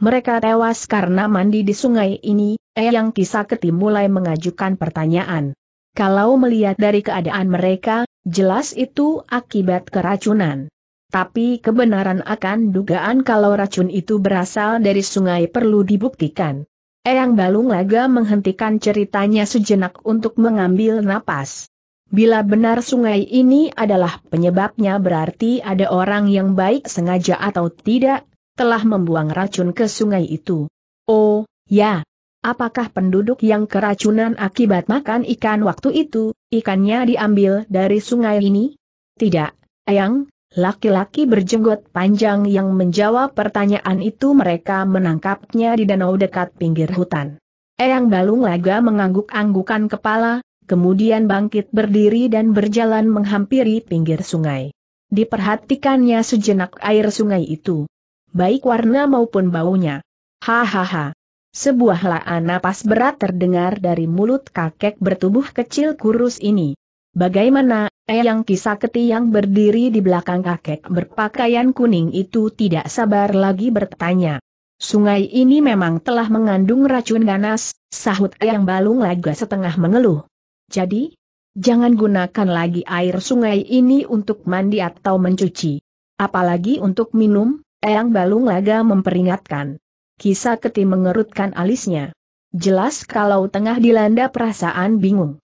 mereka tewas karena mandi di sungai ini? Eyang Ketim mulai mengajukan pertanyaan. Kalau melihat dari keadaan mereka, jelas itu akibat keracunan. Tapi kebenaran akan dugaan kalau racun itu berasal dari sungai perlu dibuktikan. Eyang Balung Laga menghentikan ceritanya sejenak untuk mengambil napas. Bila benar sungai ini adalah penyebabnya berarti ada orang yang baik sengaja atau tidak, telah membuang racun ke sungai itu. Oh, ya. Apakah penduduk yang keracunan akibat makan ikan waktu itu, ikannya diambil dari sungai ini? Tidak, Ayang, Laki-laki berjenggot panjang yang menjawab pertanyaan itu mereka menangkapnya di danau dekat pinggir hutan. Eyang Balung Laga mengangguk-anggukan kepala, kemudian bangkit berdiri dan berjalan menghampiri pinggir sungai. Diperhatikannya sejenak air sungai itu. Baik warna maupun baunya. Hahaha. Sebuah laan napas berat terdengar dari mulut kakek bertubuh kecil kurus ini. Bagaimana, Eyang Kisaketi yang berdiri di belakang kakek berpakaian kuning itu tidak sabar lagi bertanya. Sungai ini memang telah mengandung racun ganas, sahut Eyang Balung laga setengah mengeluh. Jadi, jangan gunakan lagi air sungai ini untuk mandi atau mencuci. Apalagi untuk minum, Eyang Balung Laga memperingatkan. Kisah Keti mengerutkan alisnya. Jelas kalau tengah dilanda perasaan bingung.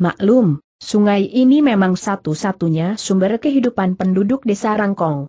Maklum, sungai ini memang satu-satunya sumber kehidupan penduduk desa Rangkong.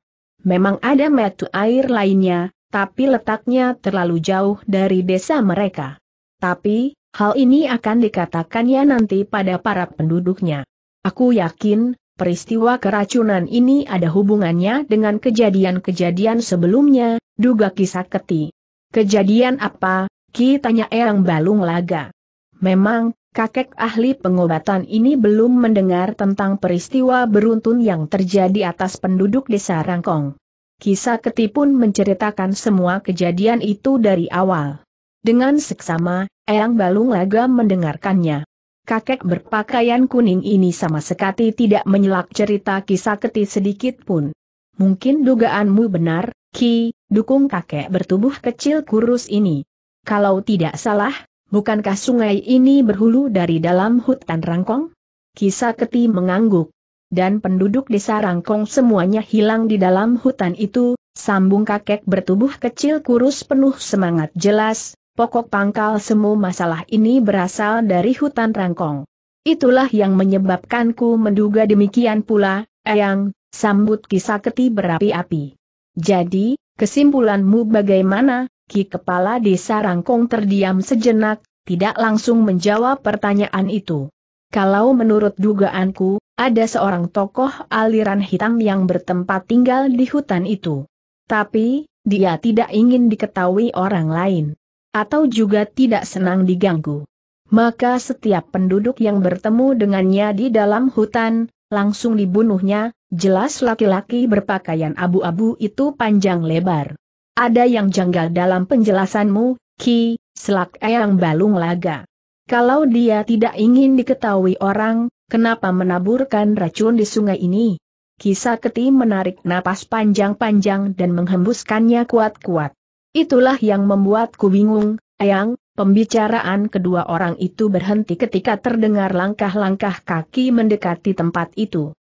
Memang ada metu air lainnya, tapi letaknya terlalu jauh dari desa mereka. Tapi, Hal ini akan dikatakannya nanti pada para penduduknya. Aku yakin, peristiwa keracunan ini ada hubungannya dengan kejadian-kejadian sebelumnya, duga kisah keti. Kejadian apa? Ki tanya Eyang Balung Laga. Memang, kakek ahli pengobatan ini belum mendengar tentang peristiwa beruntun yang terjadi atas penduduk desa Rangkong. Kisah Keti pun menceritakan semua kejadian itu dari awal. Dengan seksama, Eyang Balung Laga mendengarkannya. Kakek berpakaian kuning ini sama sekali tidak menyelak cerita kisah keti sedikit pun. Mungkin dugaanmu benar, Ki, dukung kakek bertubuh kecil kurus ini. Kalau tidak salah, bukankah sungai ini berhulu dari dalam hutan Rangkong? Kisah keti mengangguk dan penduduk desa Rangkong semuanya hilang di dalam hutan itu, sambung kakek bertubuh kecil kurus penuh semangat jelas, pokok pangkal semua masalah ini berasal dari hutan rangkong. Itulah yang menyebabkanku menduga demikian pula, Eyang, sambut kisah keti berapi-api. Jadi, kesimpulanmu bagaimana, Ki Kepala Desa Rangkong terdiam sejenak, tidak langsung menjawab pertanyaan itu. Kalau menurut dugaanku, ada seorang tokoh aliran hitam yang bertempat tinggal di hutan itu. Tapi, dia tidak ingin diketahui orang lain atau juga tidak senang diganggu. Maka setiap penduduk yang bertemu dengannya di dalam hutan, langsung dibunuhnya, jelas laki-laki berpakaian abu-abu itu panjang lebar. Ada yang janggal dalam penjelasanmu, Ki, selak eyang balung laga. Kalau dia tidak ingin diketahui orang, kenapa menaburkan racun di sungai ini? Kisah Keti menarik napas panjang-panjang dan menghembuskannya kuat-kuat. Itulah yang membuatku bingung, Ayang. pembicaraan kedua orang itu berhenti ketika terdengar langkah-langkah kaki mendekati tempat itu.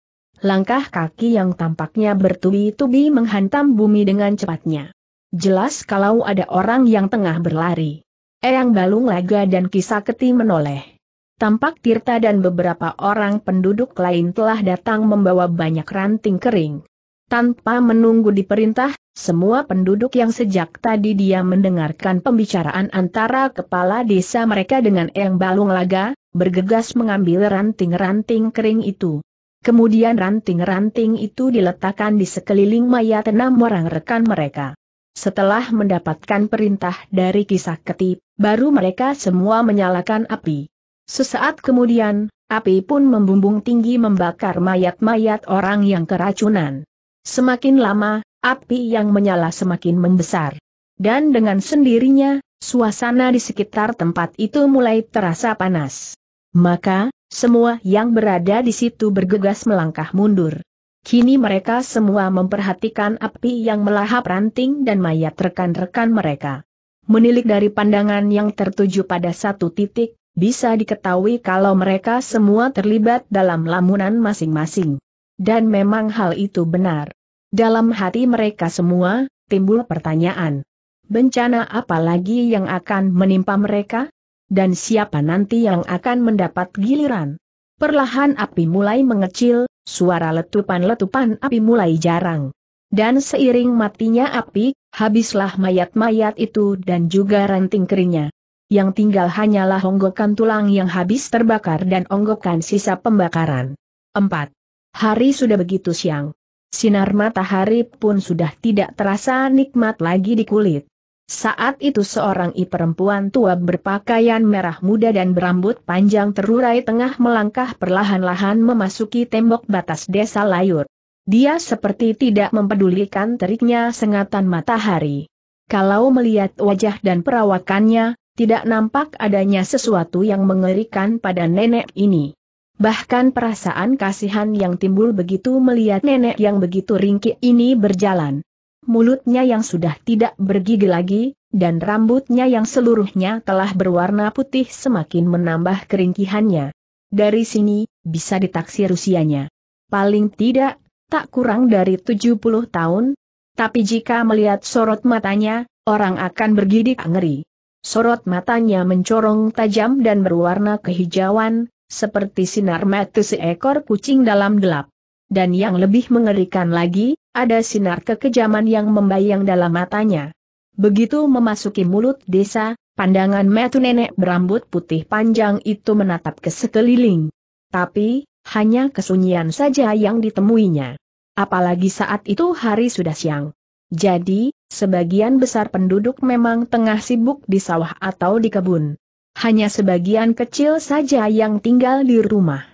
Langkah kaki yang tampaknya bertubi-tubi menghantam bumi dengan cepatnya. Jelas kalau ada orang yang tengah berlari. Eyang Balung Laga dan Kisaketi menoleh. Tampak Tirta dan beberapa orang penduduk lain telah datang membawa banyak ranting kering. Tanpa menunggu diperintah, semua penduduk yang sejak tadi dia mendengarkan pembicaraan antara kepala desa mereka dengan Eng Balung Laga, bergegas mengambil ranting-ranting kering itu. Kemudian ranting-ranting itu diletakkan di sekeliling mayat enam orang rekan mereka. Setelah mendapatkan perintah dari kisah ketip, baru mereka semua menyalakan api. Sesaat kemudian, api pun membumbung tinggi membakar mayat-mayat orang yang keracunan. Semakin lama, api yang menyala semakin membesar. Dan dengan sendirinya, suasana di sekitar tempat itu mulai terasa panas. Maka, semua yang berada di situ bergegas melangkah mundur. Kini mereka semua memperhatikan api yang melahap ranting dan mayat rekan-rekan mereka. Menilik dari pandangan yang tertuju pada satu titik, bisa diketahui kalau mereka semua terlibat dalam lamunan masing-masing. Dan memang hal itu benar. Dalam hati mereka semua, timbul pertanyaan. Bencana apa lagi yang akan menimpa mereka? Dan siapa nanti yang akan mendapat giliran? Perlahan api mulai mengecil, suara letupan-letupan api mulai jarang. Dan seiring matinya api, habislah mayat-mayat itu dan juga ranting keringnya. Yang tinggal hanyalah onggokan tulang yang habis terbakar dan onggokan sisa pembakaran. 4. Hari sudah begitu siang. Sinar matahari pun sudah tidak terasa nikmat lagi di kulit. Saat itu seorang i perempuan tua berpakaian merah muda dan berambut panjang terurai tengah melangkah perlahan-lahan memasuki tembok batas desa Layur. Dia seperti tidak mempedulikan teriknya sengatan matahari. Kalau melihat wajah dan perawakannya, tidak nampak adanya sesuatu yang mengerikan pada nenek ini. Bahkan perasaan kasihan yang timbul begitu melihat nenek yang begitu ringkih ini berjalan. Mulutnya yang sudah tidak bergigi lagi, dan rambutnya yang seluruhnya telah berwarna putih semakin menambah keringkihannya. Dari sini, bisa ditaksir usianya. Paling tidak, tak kurang dari 70 tahun, tapi jika melihat sorot matanya, orang akan bergidik ngeri. Sorot matanya mencorong tajam dan berwarna kehijauan, seperti sinar mata seekor kucing dalam gelap. Dan yang lebih mengerikan lagi, ada sinar kekejaman yang membayang dalam matanya. Begitu memasuki mulut desa, pandangan metu nenek berambut putih panjang itu menatap ke sekeliling. Tapi, hanya kesunyian saja yang ditemuinya. Apalagi saat itu hari sudah siang. Jadi, sebagian besar penduduk memang tengah sibuk di sawah atau di kebun. Hanya sebagian kecil saja yang tinggal di rumah.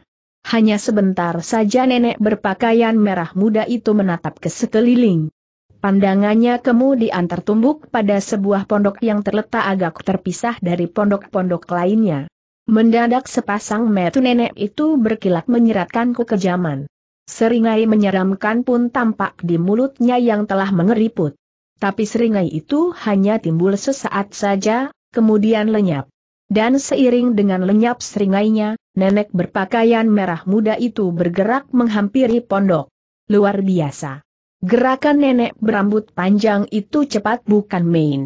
Hanya sebentar saja nenek berpakaian merah muda itu menatap ke sekeliling. Pandangannya kemudian tertumbuk pada sebuah pondok yang terletak agak terpisah dari pondok-pondok lainnya. Mendadak sepasang metu nenek itu berkilat menyeratkan kekejaman. Seringai menyeramkan pun tampak di mulutnya yang telah mengeriput. Tapi seringai itu hanya timbul sesaat saja, kemudian lenyap. Dan seiring dengan lenyap seringainya, nenek berpakaian merah muda itu bergerak menghampiri pondok. Luar biasa. Gerakan nenek berambut panjang itu cepat bukan main.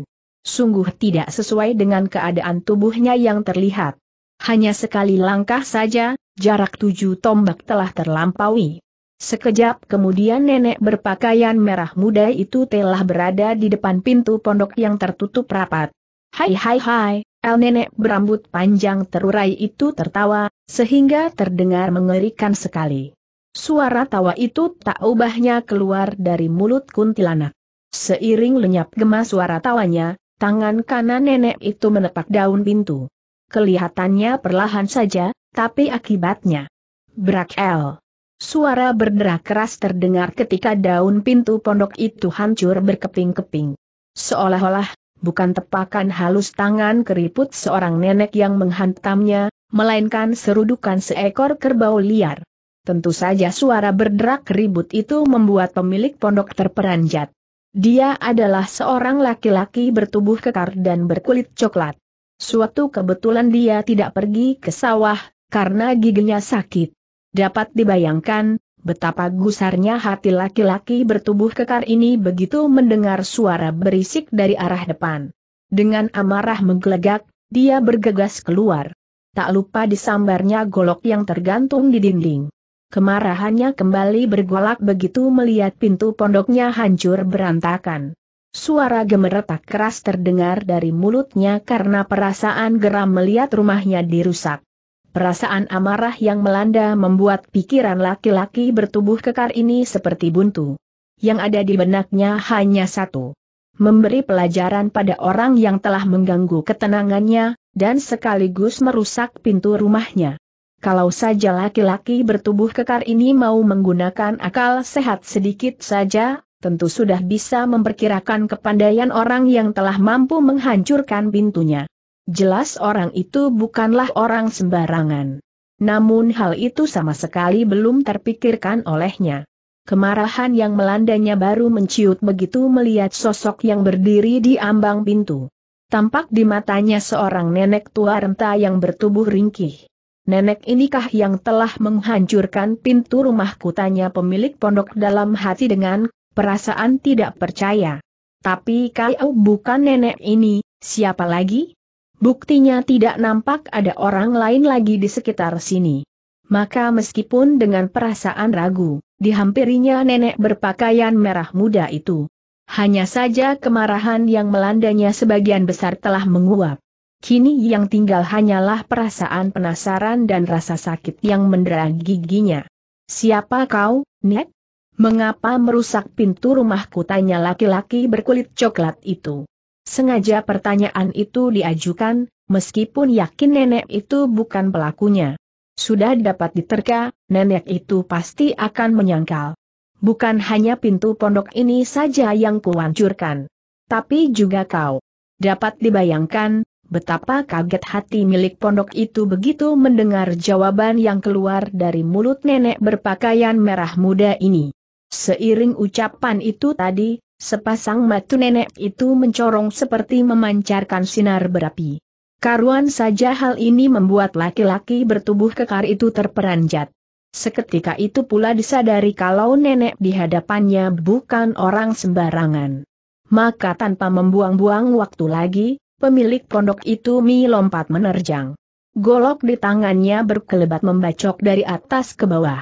Sungguh tidak sesuai dengan keadaan tubuhnya yang terlihat. Hanya sekali langkah saja, jarak tujuh tombak telah terlampaui. Sekejap kemudian nenek berpakaian merah muda itu telah berada di depan pintu pondok yang tertutup rapat. Hai hai hai, El nenek berambut panjang terurai itu tertawa, sehingga terdengar mengerikan sekali. Suara tawa itu tak ubahnya keluar dari mulut kuntilanak. Seiring lenyap gemas suara tawanya, tangan kanan nenek itu menepak daun pintu. Kelihatannya perlahan saja, tapi akibatnya. Brak El. Suara berderak keras terdengar ketika daun pintu pondok itu hancur berkeping-keping. Seolah-olah bukan tepakan halus tangan keriput seorang nenek yang menghantamnya, melainkan serudukan seekor kerbau liar. Tentu saja suara berderak ribut itu membuat pemilik pondok terperanjat. Dia adalah seorang laki-laki bertubuh kekar dan berkulit coklat. Suatu kebetulan dia tidak pergi ke sawah, karena giginya sakit. Dapat dibayangkan, Betapa gusarnya hati laki-laki bertubuh kekar ini begitu mendengar suara berisik dari arah depan. Dengan amarah menggelegak, dia bergegas keluar. Tak lupa disambarnya golok yang tergantung di dinding. Kemarahannya kembali bergolak begitu melihat pintu pondoknya hancur berantakan. Suara gemeretak keras terdengar dari mulutnya karena perasaan geram melihat rumahnya dirusak. Perasaan amarah yang melanda membuat pikiran laki-laki bertubuh kekar ini seperti buntu. Yang ada di benaknya hanya satu. Memberi pelajaran pada orang yang telah mengganggu ketenangannya, dan sekaligus merusak pintu rumahnya. Kalau saja laki-laki bertubuh kekar ini mau menggunakan akal sehat sedikit saja, tentu sudah bisa memperkirakan kepandaian orang yang telah mampu menghancurkan pintunya. Jelas orang itu bukanlah orang sembarangan. Namun hal itu sama sekali belum terpikirkan olehnya. Kemarahan yang melandanya baru menciut begitu melihat sosok yang berdiri di ambang pintu. Tampak di matanya seorang nenek tua renta yang bertubuh ringkih. Nenek inikah yang telah menghancurkan pintu rumah kutanya pemilik pondok dalam hati dengan perasaan tidak percaya. Tapi kau bukan nenek ini, siapa lagi? Buktinya tidak nampak ada orang lain lagi di sekitar sini. Maka meskipun dengan perasaan ragu, dihampirinya nenek berpakaian merah muda itu. Hanya saja kemarahan yang melandanya sebagian besar telah menguap. Kini yang tinggal hanyalah perasaan penasaran dan rasa sakit yang mendera giginya. Siapa kau, Nek? Mengapa merusak pintu rumahku tanya laki-laki berkulit coklat itu? Sengaja pertanyaan itu diajukan, meskipun yakin nenek itu bukan pelakunya. Sudah dapat diterka, nenek itu pasti akan menyangkal. Bukan hanya pintu pondok ini saja yang kuhancurkan. Tapi juga kau. Dapat dibayangkan, betapa kaget hati milik pondok itu begitu mendengar jawaban yang keluar dari mulut nenek berpakaian merah muda ini. Seiring ucapan itu tadi, Sepasang mata nenek itu mencorong seperti memancarkan sinar berapi. Karuan saja hal ini membuat laki-laki bertubuh kekar itu terperanjat. Seketika itu pula disadari kalau nenek di hadapannya bukan orang sembarangan. Maka tanpa membuang-buang waktu lagi, pemilik pondok itu mi lompat menerjang. Golok di tangannya berkelebat membacok dari atas ke bawah.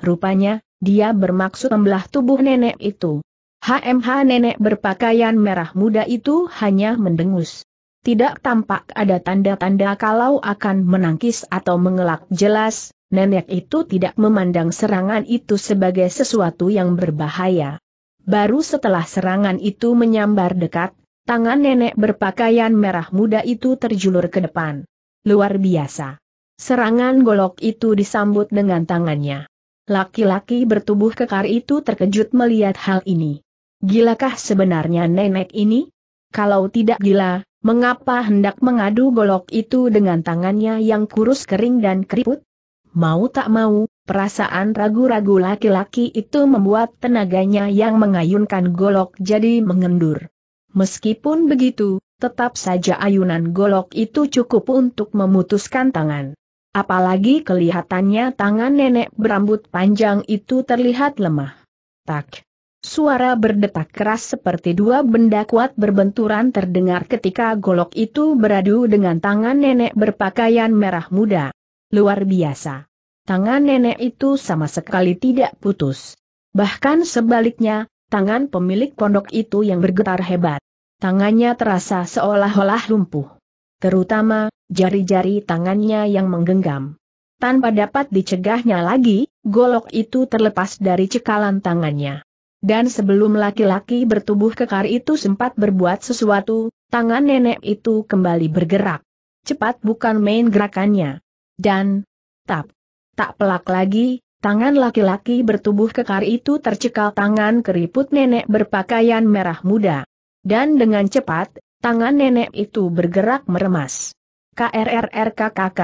Rupanya, dia bermaksud membelah tubuh nenek itu. HMH nenek berpakaian merah muda itu hanya mendengus. Tidak tampak ada tanda-tanda kalau akan menangkis atau mengelak jelas, nenek itu tidak memandang serangan itu sebagai sesuatu yang berbahaya. Baru setelah serangan itu menyambar dekat, tangan nenek berpakaian merah muda itu terjulur ke depan. Luar biasa. Serangan golok itu disambut dengan tangannya. Laki-laki bertubuh kekar itu terkejut melihat hal ini. Gilakah sebenarnya nenek ini? Kalau tidak gila, mengapa hendak mengadu golok itu dengan tangannya yang kurus kering dan keriput? Mau tak mau, perasaan ragu-ragu laki-laki itu membuat tenaganya yang mengayunkan golok jadi mengendur. Meskipun begitu, tetap saja ayunan golok itu cukup untuk memutuskan tangan. Apalagi kelihatannya tangan nenek berambut panjang itu terlihat lemah. Tak Suara berdetak keras seperti dua benda kuat berbenturan terdengar ketika golok itu beradu dengan tangan nenek berpakaian merah muda. Luar biasa. Tangan nenek itu sama sekali tidak putus. Bahkan sebaliknya, tangan pemilik pondok itu yang bergetar hebat. Tangannya terasa seolah-olah lumpuh. Terutama, jari-jari tangannya yang menggenggam. Tanpa dapat dicegahnya lagi, golok itu terlepas dari cekalan tangannya. Dan sebelum laki-laki bertubuh kekar itu sempat berbuat sesuatu, tangan nenek itu kembali bergerak. Cepat bukan main gerakannya. Dan, tap, tak pelak lagi, tangan laki-laki bertubuh kekar itu tercekal tangan keriput nenek berpakaian merah muda. Dan dengan cepat, tangan nenek itu bergerak meremas. KRRRKKK.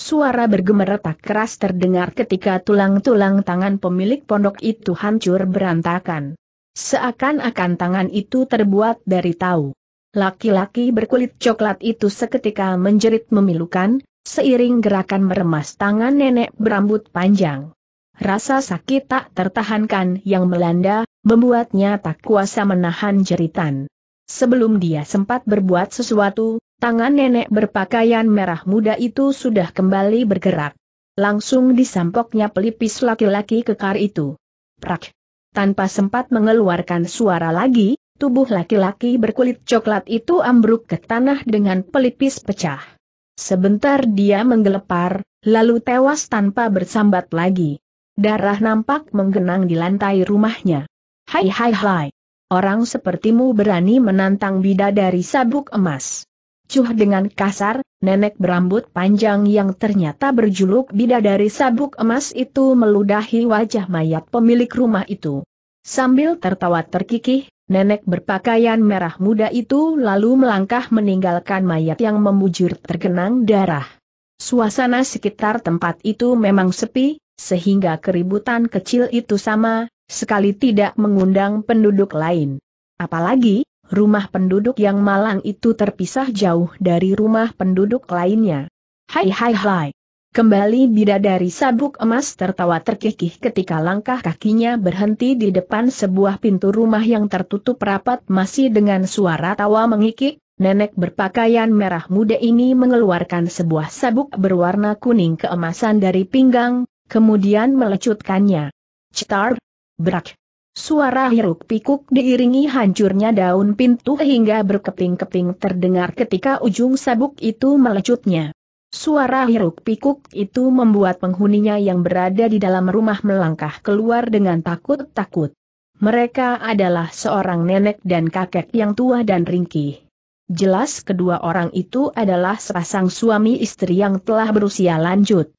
Suara bergema keras terdengar ketika tulang-tulang tangan pemilik pondok itu hancur berantakan. Seakan-akan tangan itu terbuat dari tahu. Laki-laki berkulit coklat itu seketika menjerit memilukan, seiring gerakan meremas tangan nenek berambut panjang. Rasa sakit tak tertahankan yang melanda, membuatnya tak kuasa menahan jeritan. Sebelum dia sempat berbuat sesuatu, Tangan nenek berpakaian merah muda itu sudah kembali bergerak. Langsung disampoknya pelipis laki-laki kekar itu. Prak! Tanpa sempat mengeluarkan suara lagi, tubuh laki-laki berkulit coklat itu ambruk ke tanah dengan pelipis pecah. Sebentar dia menggelepar, lalu tewas tanpa bersambat lagi. Darah nampak menggenang di lantai rumahnya. Hai hai hai! Orang sepertimu berani menantang bidadari sabuk emas. Cuh dengan kasar, nenek berambut panjang yang ternyata berjuluk bidadari sabuk emas itu meludahi wajah mayat pemilik rumah itu. Sambil tertawa terkikih, nenek berpakaian merah muda itu lalu melangkah meninggalkan mayat yang membujur tergenang darah. Suasana sekitar tempat itu memang sepi, sehingga keributan kecil itu sama, sekali tidak mengundang penduduk lain. Apalagi, rumah penduduk yang malang itu terpisah jauh dari rumah penduduk lainnya. Hai hai hai. Kembali bidadari sabuk emas tertawa terkikih ketika langkah kakinya berhenti di depan sebuah pintu rumah yang tertutup rapat masih dengan suara tawa mengikik, nenek berpakaian merah muda ini mengeluarkan sebuah sabuk berwarna kuning keemasan dari pinggang, kemudian melecutkannya. Cetar! Berak! Suara hiruk pikuk diiringi hancurnya daun pintu hingga berkeping-keping terdengar ketika ujung sabuk itu melecutnya. Suara hiruk pikuk itu membuat penghuninya yang berada di dalam rumah melangkah keluar dengan takut-takut. Mereka adalah seorang nenek dan kakek yang tua dan ringkih. Jelas kedua orang itu adalah sepasang suami istri yang telah berusia lanjut.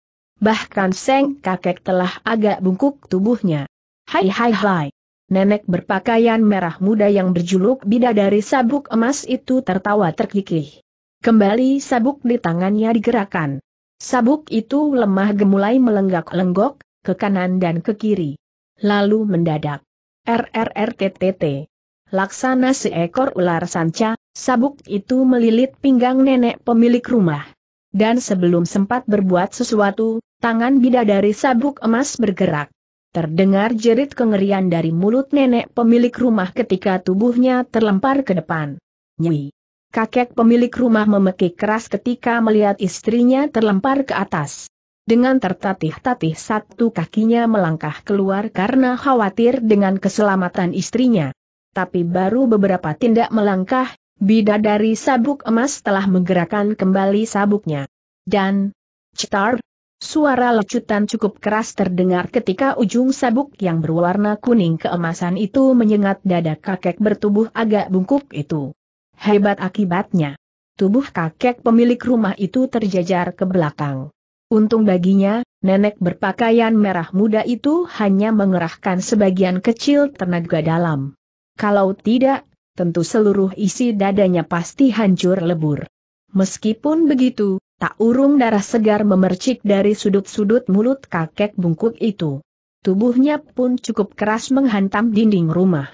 Bahkan Seng kakek telah agak bungkuk tubuhnya. Hai hai hai nenek berpakaian merah muda yang berjuluk bidadari sabuk emas itu tertawa terkikih. Kembali sabuk di tangannya digerakkan. Sabuk itu lemah gemulai melenggak-lenggok, ke kanan dan ke kiri. Lalu mendadak. RRRTTT. Laksana seekor ular sanca, sabuk itu melilit pinggang nenek pemilik rumah. Dan sebelum sempat berbuat sesuatu, tangan bidadari sabuk emas bergerak. Terdengar jerit kengerian dari mulut nenek pemilik rumah ketika tubuhnya terlempar ke depan. Nyi, Kakek pemilik rumah memekik keras ketika melihat istrinya terlempar ke atas. Dengan tertatih-tatih satu kakinya melangkah keluar karena khawatir dengan keselamatan istrinya. Tapi baru beberapa tindak melangkah, bidadari sabuk emas telah menggerakkan kembali sabuknya. Dan, cetar, Suara lecutan cukup keras terdengar ketika ujung sabuk yang berwarna kuning keemasan itu menyengat dada kakek bertubuh agak bungkuk itu. Hebat akibatnya. Tubuh kakek pemilik rumah itu terjajar ke belakang. Untung baginya, nenek berpakaian merah muda itu hanya mengerahkan sebagian kecil tenaga dalam. Kalau tidak, tentu seluruh isi dadanya pasti hancur lebur. Meskipun begitu, Tak urung darah segar memercik dari sudut-sudut mulut kakek bungkuk itu. Tubuhnya pun cukup keras menghantam dinding rumah.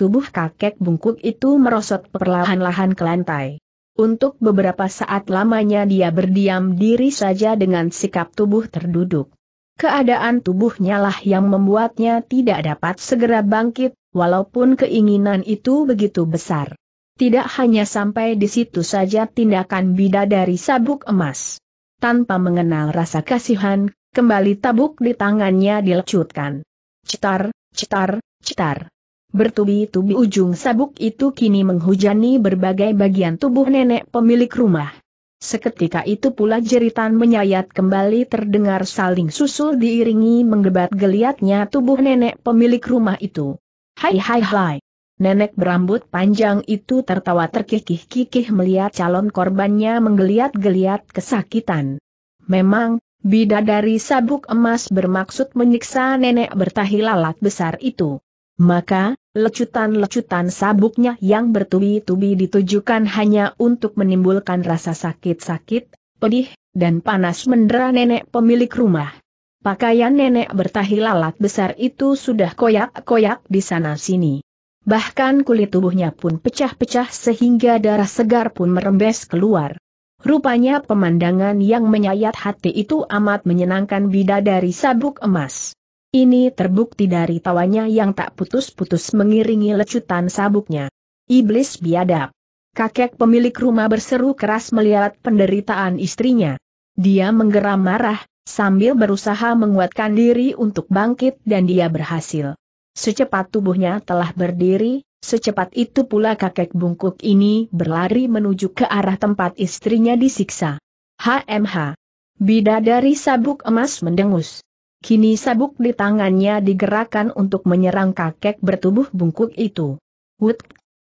Tubuh kakek bungkuk itu merosot perlahan-lahan ke lantai. Untuk beberapa saat lamanya dia berdiam diri saja dengan sikap tubuh terduduk. Keadaan tubuhnya lah yang membuatnya tidak dapat segera bangkit, walaupun keinginan itu begitu besar. Tidak hanya sampai di situ saja tindakan bida dari sabuk emas. Tanpa mengenal rasa kasihan, kembali tabuk di tangannya dilecutkan. Cetar, cetar, cetar. Bertubi-tubi ujung sabuk itu kini menghujani berbagai bagian tubuh nenek pemilik rumah. Seketika itu pula jeritan menyayat kembali terdengar saling susul diiringi menggebat geliatnya tubuh nenek pemilik rumah itu. Hai hai hai. Nenek berambut panjang itu tertawa terkikih-kikih melihat calon korbannya menggeliat-geliat kesakitan. Memang, bidadari sabuk emas bermaksud menyiksa nenek bertahi lalat besar itu. Maka, lecutan-lecutan sabuknya yang bertubi-tubi ditujukan hanya untuk menimbulkan rasa sakit-sakit, pedih, dan panas mendera nenek pemilik rumah. Pakaian nenek bertahi lalat besar itu sudah koyak-koyak di sana-sini bahkan kulit tubuhnya pun pecah-pecah sehingga darah segar pun merembes keluar. Rupanya pemandangan yang menyayat hati itu amat menyenangkan bidadari sabuk emas. Ini terbukti dari tawanya yang tak putus-putus mengiringi lecutan sabuknya. Iblis biadab. Kakek pemilik rumah berseru keras melihat penderitaan istrinya. Dia menggeram marah, sambil berusaha menguatkan diri untuk bangkit dan dia berhasil. Secepat tubuhnya telah berdiri, secepat itu pula kakek bungkuk ini berlari menuju ke arah tempat istrinya disiksa. HMH. Bidadari sabuk emas mendengus. Kini sabuk di tangannya digerakkan untuk menyerang kakek bertubuh bungkuk itu. Wut,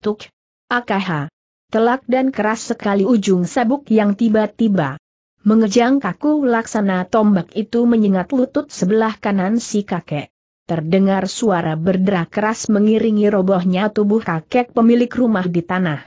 tuk, akaha. Telak dan keras sekali ujung sabuk yang tiba-tiba mengejang kaku laksana tombak itu menyengat lutut sebelah kanan si kakek terdengar suara berderak keras mengiringi robohnya tubuh kakek pemilik rumah di tanah.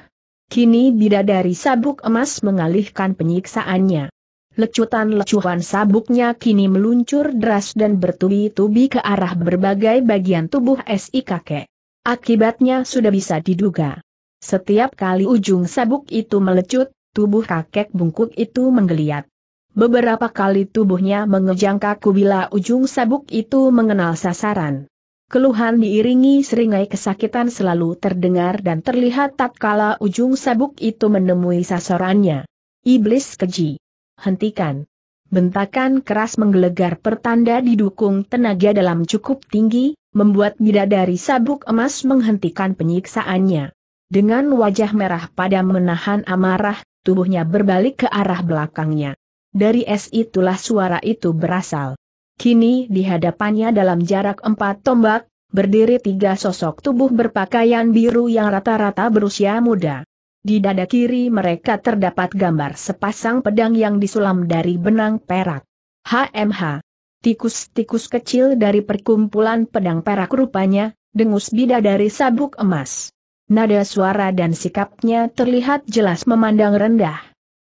Kini bidadari sabuk emas mengalihkan penyiksaannya. Lecutan-lecuhan sabuknya kini meluncur deras dan bertubi-tubi ke arah berbagai bagian tubuh SI kakek. Akibatnya sudah bisa diduga. Setiap kali ujung sabuk itu melecut, tubuh kakek bungkuk itu menggeliat. Beberapa kali tubuhnya mengejang kaku bila ujung sabuk itu mengenal sasaran. Keluhan diiringi seringai kesakitan selalu terdengar dan terlihat tatkala ujung sabuk itu menemui sasarannya. Iblis keji. Hentikan. Bentakan keras menggelegar pertanda didukung tenaga dalam cukup tinggi, membuat bidadari sabuk emas menghentikan penyiksaannya. Dengan wajah merah pada menahan amarah, tubuhnya berbalik ke arah belakangnya. Dari es itulah suara itu berasal. Kini di hadapannya dalam jarak empat tombak, berdiri tiga sosok tubuh berpakaian biru yang rata-rata berusia muda. Di dada kiri mereka terdapat gambar sepasang pedang yang disulam dari benang perak. HMH. Tikus-tikus kecil dari perkumpulan pedang perak rupanya, dengus bida dari sabuk emas. Nada suara dan sikapnya terlihat jelas memandang rendah.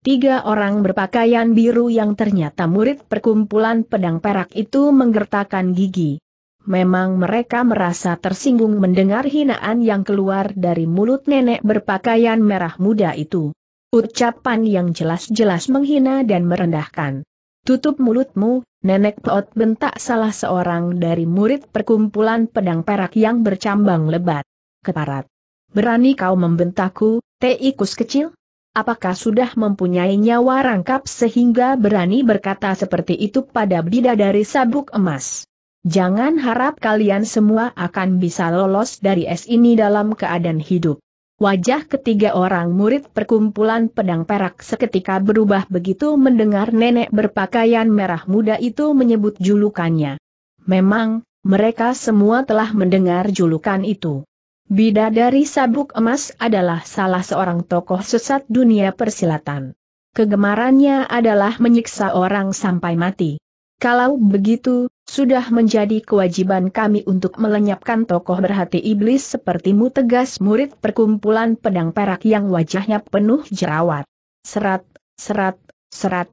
Tiga orang berpakaian biru yang ternyata murid perkumpulan pedang perak itu menggertakkan gigi. Memang mereka merasa tersinggung mendengar hinaan yang keluar dari mulut nenek berpakaian merah muda itu. Ucapan yang jelas-jelas menghina dan merendahkan. Tutup mulutmu, nenek Peot bentak salah seorang dari murid perkumpulan pedang perak yang bercambang lebat. Keparat. Berani kau membentakku, teikus kecil? apakah sudah mempunyai nyawa rangkap sehingga berani berkata seperti itu pada bidadari sabuk emas. Jangan harap kalian semua akan bisa lolos dari es ini dalam keadaan hidup. Wajah ketiga orang murid perkumpulan pedang perak seketika berubah begitu mendengar nenek berpakaian merah muda itu menyebut julukannya. Memang, mereka semua telah mendengar julukan itu. Bidadari Sabuk Emas adalah salah seorang tokoh sesat dunia persilatan. Kegemarannya adalah menyiksa orang sampai mati. Kalau begitu, sudah menjadi kewajiban kami untuk melenyapkan tokoh berhati iblis sepertimu tegas murid perkumpulan pedang perak yang wajahnya penuh jerawat. Serat, serat, serat.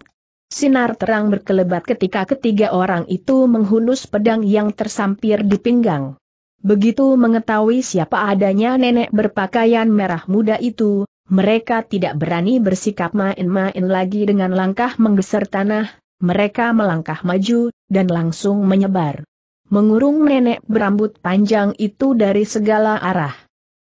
Sinar terang berkelebat ketika ketiga orang itu menghunus pedang yang tersampir di pinggang. Begitu mengetahui siapa adanya nenek berpakaian merah muda itu, mereka tidak berani bersikap main-main lagi dengan langkah menggeser tanah, mereka melangkah maju, dan langsung menyebar. Mengurung nenek berambut panjang itu dari segala arah.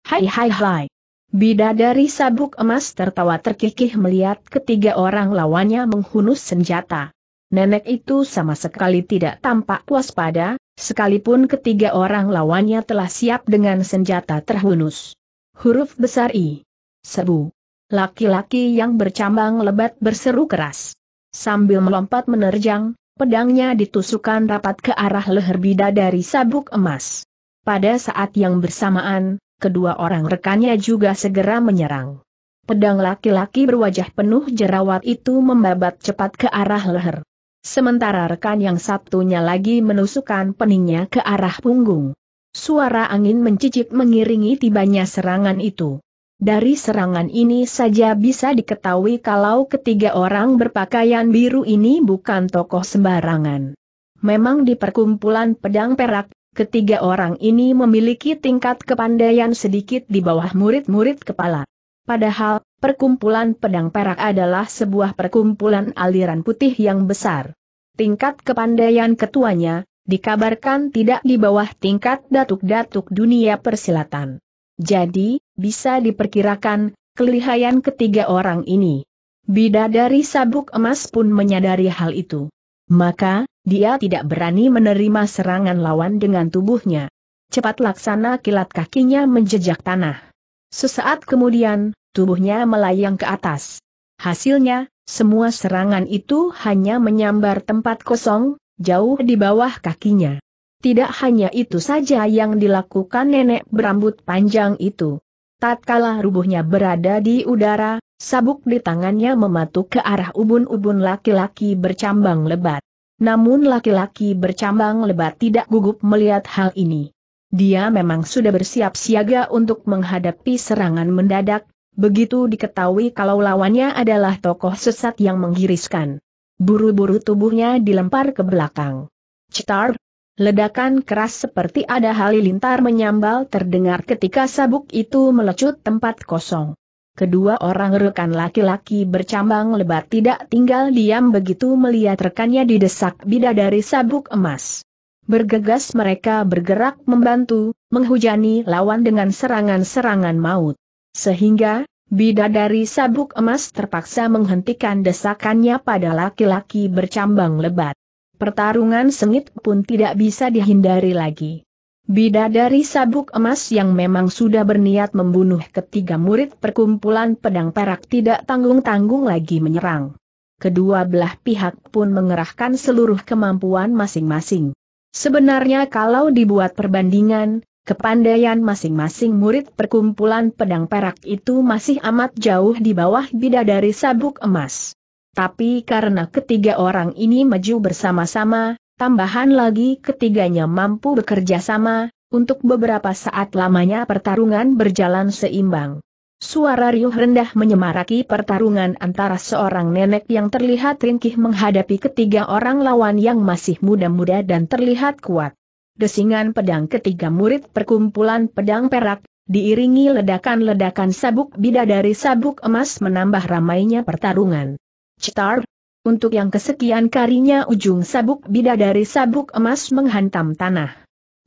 Hai hai hai. Bidadari sabuk emas tertawa terkikih melihat ketiga orang lawannya menghunus senjata nenek itu sama sekali tidak tampak waspada, sekalipun ketiga orang lawannya telah siap dengan senjata terhunus. Huruf besar I. Sebu. Laki-laki yang bercambang lebat berseru keras. Sambil melompat menerjang, pedangnya ditusukkan rapat ke arah leher bida dari sabuk emas. Pada saat yang bersamaan, kedua orang rekannya juga segera menyerang. Pedang laki-laki berwajah penuh jerawat itu membabat cepat ke arah leher. Sementara rekan yang satunya lagi menusukkan peningnya ke arah punggung. Suara angin mencicik mengiringi tibanya serangan itu. Dari serangan ini saja bisa diketahui kalau ketiga orang berpakaian biru ini bukan tokoh sembarangan. Memang di perkumpulan pedang perak, ketiga orang ini memiliki tingkat kepandaian sedikit di bawah murid-murid kepala. Padahal, perkumpulan pedang perak adalah sebuah perkumpulan aliran putih yang besar. Tingkat kepandaian ketuanya, dikabarkan tidak di bawah tingkat datuk-datuk dunia persilatan. Jadi, bisa diperkirakan, kelihayan ketiga orang ini. Bidadari sabuk emas pun menyadari hal itu. Maka, dia tidak berani menerima serangan lawan dengan tubuhnya. Cepat laksana kilat kakinya menjejak tanah. Sesaat kemudian, tubuhnya melayang ke atas. Hasilnya, semua serangan itu hanya menyambar tempat kosong, jauh di bawah kakinya. Tidak hanya itu saja yang dilakukan nenek berambut panjang itu. Tatkala rubuhnya berada di udara, sabuk di tangannya mematuk ke arah ubun-ubun laki-laki bercambang lebat. Namun laki-laki bercambang lebat tidak gugup melihat hal ini. Dia memang sudah bersiap siaga untuk menghadapi serangan mendadak, begitu diketahui kalau lawannya adalah tokoh sesat yang menggiriskan. Buru-buru tubuhnya dilempar ke belakang. Citar, Ledakan keras seperti ada halilintar menyambal terdengar ketika sabuk itu melecut tempat kosong. Kedua orang rekan laki-laki bercambang lebat tidak tinggal diam begitu melihat rekannya didesak bidadari sabuk emas. Bergegas mereka bergerak membantu, menghujani lawan dengan serangan-serangan maut. Sehingga, bidadari sabuk emas terpaksa menghentikan desakannya pada laki-laki bercambang lebat. Pertarungan sengit pun tidak bisa dihindari lagi. Bidadari sabuk emas yang memang sudah berniat membunuh ketiga murid perkumpulan pedang perak tidak tanggung-tanggung lagi menyerang. Kedua belah pihak pun mengerahkan seluruh kemampuan masing-masing. Sebenarnya kalau dibuat perbandingan, Kepandaian masing-masing murid perkumpulan pedang perak itu masih amat jauh di bawah bidadari sabuk emas. Tapi karena ketiga orang ini maju bersama-sama, tambahan lagi ketiganya mampu bekerja sama, untuk beberapa saat lamanya pertarungan berjalan seimbang. Suara riuh rendah menyemaraki pertarungan antara seorang nenek yang terlihat ringkih menghadapi ketiga orang lawan yang masih muda-muda dan terlihat kuat. Desingan pedang ketiga murid perkumpulan pedang perak, diiringi ledakan-ledakan sabuk bida dari sabuk emas menambah ramainya pertarungan. Citar, untuk yang kesekian karinya ujung sabuk bida dari sabuk emas menghantam tanah.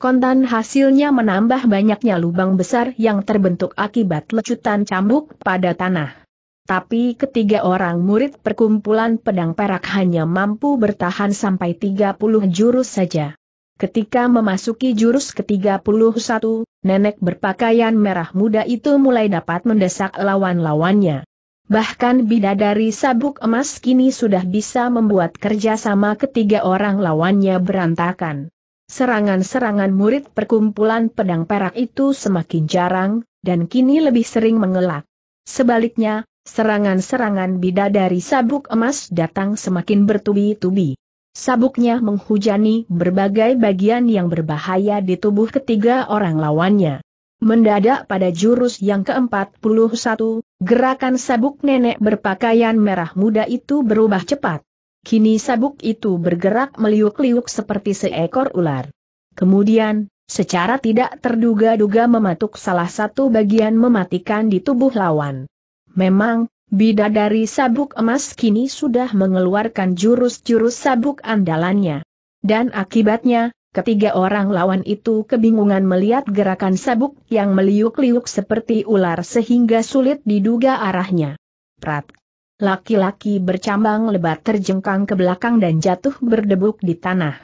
Kontan hasilnya menambah banyaknya lubang besar yang terbentuk akibat lecutan cambuk pada tanah. Tapi ketiga orang murid perkumpulan pedang perak hanya mampu bertahan sampai 30 jurus saja. Ketika memasuki jurus ke-31, nenek berpakaian merah muda itu mulai dapat mendesak lawan-lawannya. Bahkan bidadari sabuk emas kini sudah bisa membuat kerjasama ketiga orang lawannya berantakan. Serangan-serangan murid perkumpulan pedang perak itu semakin jarang, dan kini lebih sering mengelak. Sebaliknya, serangan-serangan bidadari sabuk emas datang semakin bertubi-tubi. Sabuknya menghujani berbagai bagian yang berbahaya di tubuh ketiga orang lawannya. Mendadak pada jurus yang ke-41, gerakan sabuk nenek berpakaian merah muda itu berubah cepat. Kini sabuk itu bergerak meliuk-liuk seperti seekor ular. Kemudian, secara tidak terduga-duga mematuk salah satu bagian mematikan di tubuh lawan. Memang, bida dari sabuk emas kini sudah mengeluarkan jurus-jurus sabuk andalannya. Dan akibatnya, Ketiga orang lawan itu kebingungan melihat gerakan sabuk yang meliuk-liuk seperti ular sehingga sulit diduga arahnya. Prat laki-laki bercambang lebat terjengkang ke belakang dan jatuh berdebuk di tanah.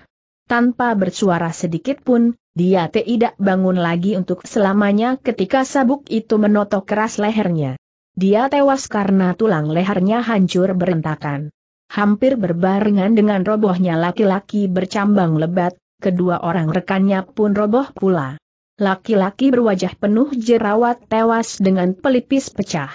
Tanpa bersuara sedikit pun, dia tidak bangun lagi untuk selamanya ketika sabuk itu menotok keras lehernya. Dia tewas karena tulang lehernya hancur berentakan. Hampir berbarengan dengan robohnya laki-laki bercambang lebat, kedua orang rekannya pun roboh pula. Laki-laki berwajah penuh jerawat tewas dengan pelipis pecah.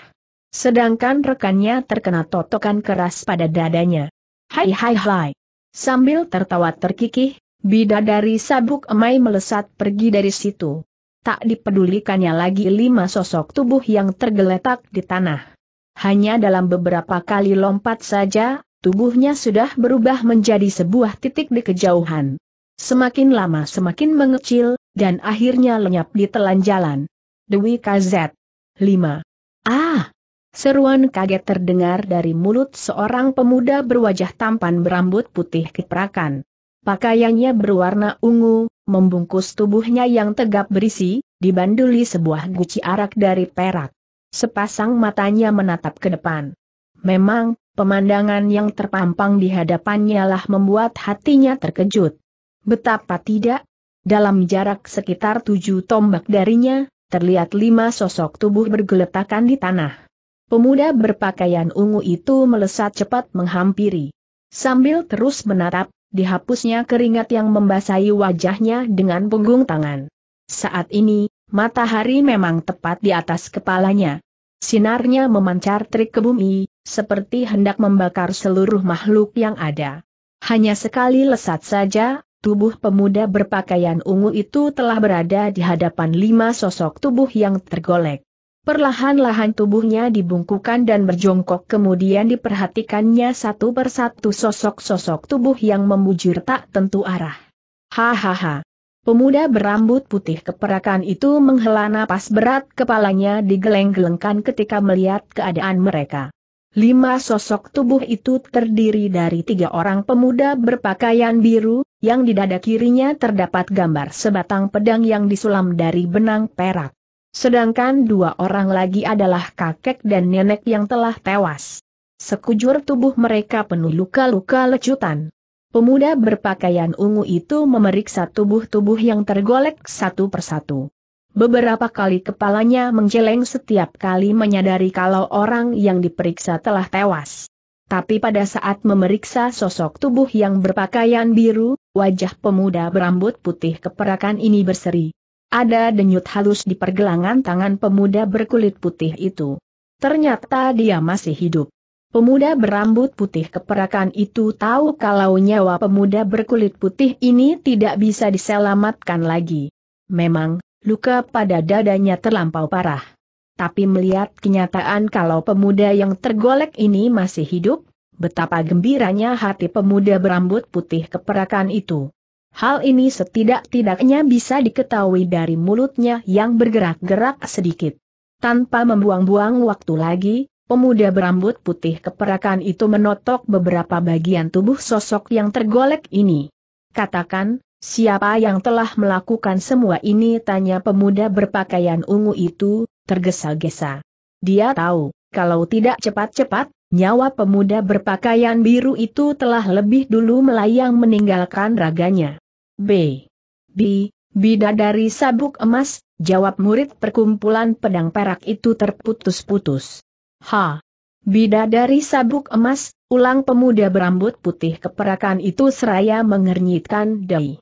Sedangkan rekannya terkena totokan keras pada dadanya. Hai hai hai. Sambil tertawa terkikih, bidadari sabuk emai melesat pergi dari situ. Tak dipedulikannya lagi lima sosok tubuh yang tergeletak di tanah. Hanya dalam beberapa kali lompat saja, tubuhnya sudah berubah menjadi sebuah titik di kejauhan. Semakin lama semakin mengecil, dan akhirnya lenyap di telan jalan. Dewi KZ. 5. Ah! Seruan kaget terdengar dari mulut seorang pemuda berwajah tampan berambut putih keprakan. Pakaiannya berwarna ungu, membungkus tubuhnya yang tegap berisi, dibanduli sebuah guci arak dari perak. Sepasang matanya menatap ke depan. Memang, pemandangan yang terpampang di hadapannya lah membuat hatinya terkejut. Betapa tidak? Dalam jarak sekitar tujuh tombak darinya, terlihat lima sosok tubuh bergeletakan di tanah. Pemuda berpakaian ungu itu melesat cepat menghampiri. Sambil terus menatap, dihapusnya keringat yang membasahi wajahnya dengan punggung tangan. Saat ini, matahari memang tepat di atas kepalanya. Sinarnya memancar trik ke bumi, seperti hendak membakar seluruh makhluk yang ada. Hanya sekali lesat saja, tubuh pemuda berpakaian ungu itu telah berada di hadapan lima sosok tubuh yang tergolek. Perlahan-lahan tubuhnya dibungkukan dan berjongkok kemudian diperhatikannya satu persatu sosok-sosok tubuh yang membujur tak tentu arah. Hahaha. Pemuda berambut putih keperakan itu menghela napas berat kepalanya digeleng-gelengkan ketika melihat keadaan mereka. Lima sosok tubuh itu terdiri dari tiga orang pemuda berpakaian biru, yang di dada kirinya terdapat gambar sebatang pedang yang disulam dari benang perak. Sedangkan dua orang lagi adalah kakek dan nenek yang telah tewas. Sekujur tubuh mereka penuh luka-luka lecutan. Pemuda berpakaian ungu itu memeriksa tubuh-tubuh yang tergolek satu persatu. Beberapa kali kepalanya menjeleng setiap kali menyadari kalau orang yang diperiksa telah tewas. Tapi pada saat memeriksa sosok tubuh yang berpakaian biru, wajah pemuda berambut putih keperakan ini berseri ada denyut halus di pergelangan tangan pemuda berkulit putih itu. Ternyata dia masih hidup. Pemuda berambut putih keperakan itu tahu kalau nyawa pemuda berkulit putih ini tidak bisa diselamatkan lagi. Memang, luka pada dadanya terlampau parah. Tapi melihat kenyataan kalau pemuda yang tergolek ini masih hidup, betapa gembiranya hati pemuda berambut putih keperakan itu. Hal ini setidak-tidaknya bisa diketahui dari mulutnya yang bergerak-gerak sedikit. Tanpa membuang-buang waktu lagi, pemuda berambut putih keperakan itu menotok beberapa bagian tubuh sosok yang tergolek ini. Katakan, siapa yang telah melakukan semua ini? Tanya pemuda berpakaian ungu itu, tergesa-gesa. Dia tahu, kalau tidak cepat-cepat, nyawa pemuda berpakaian biru itu telah lebih dulu melayang meninggalkan raganya. B. B. Bidadari sabuk emas, jawab murid perkumpulan pedang perak itu terputus-putus. H. Bidadari sabuk emas, ulang pemuda berambut putih keperakan itu seraya mengernyitkan dai.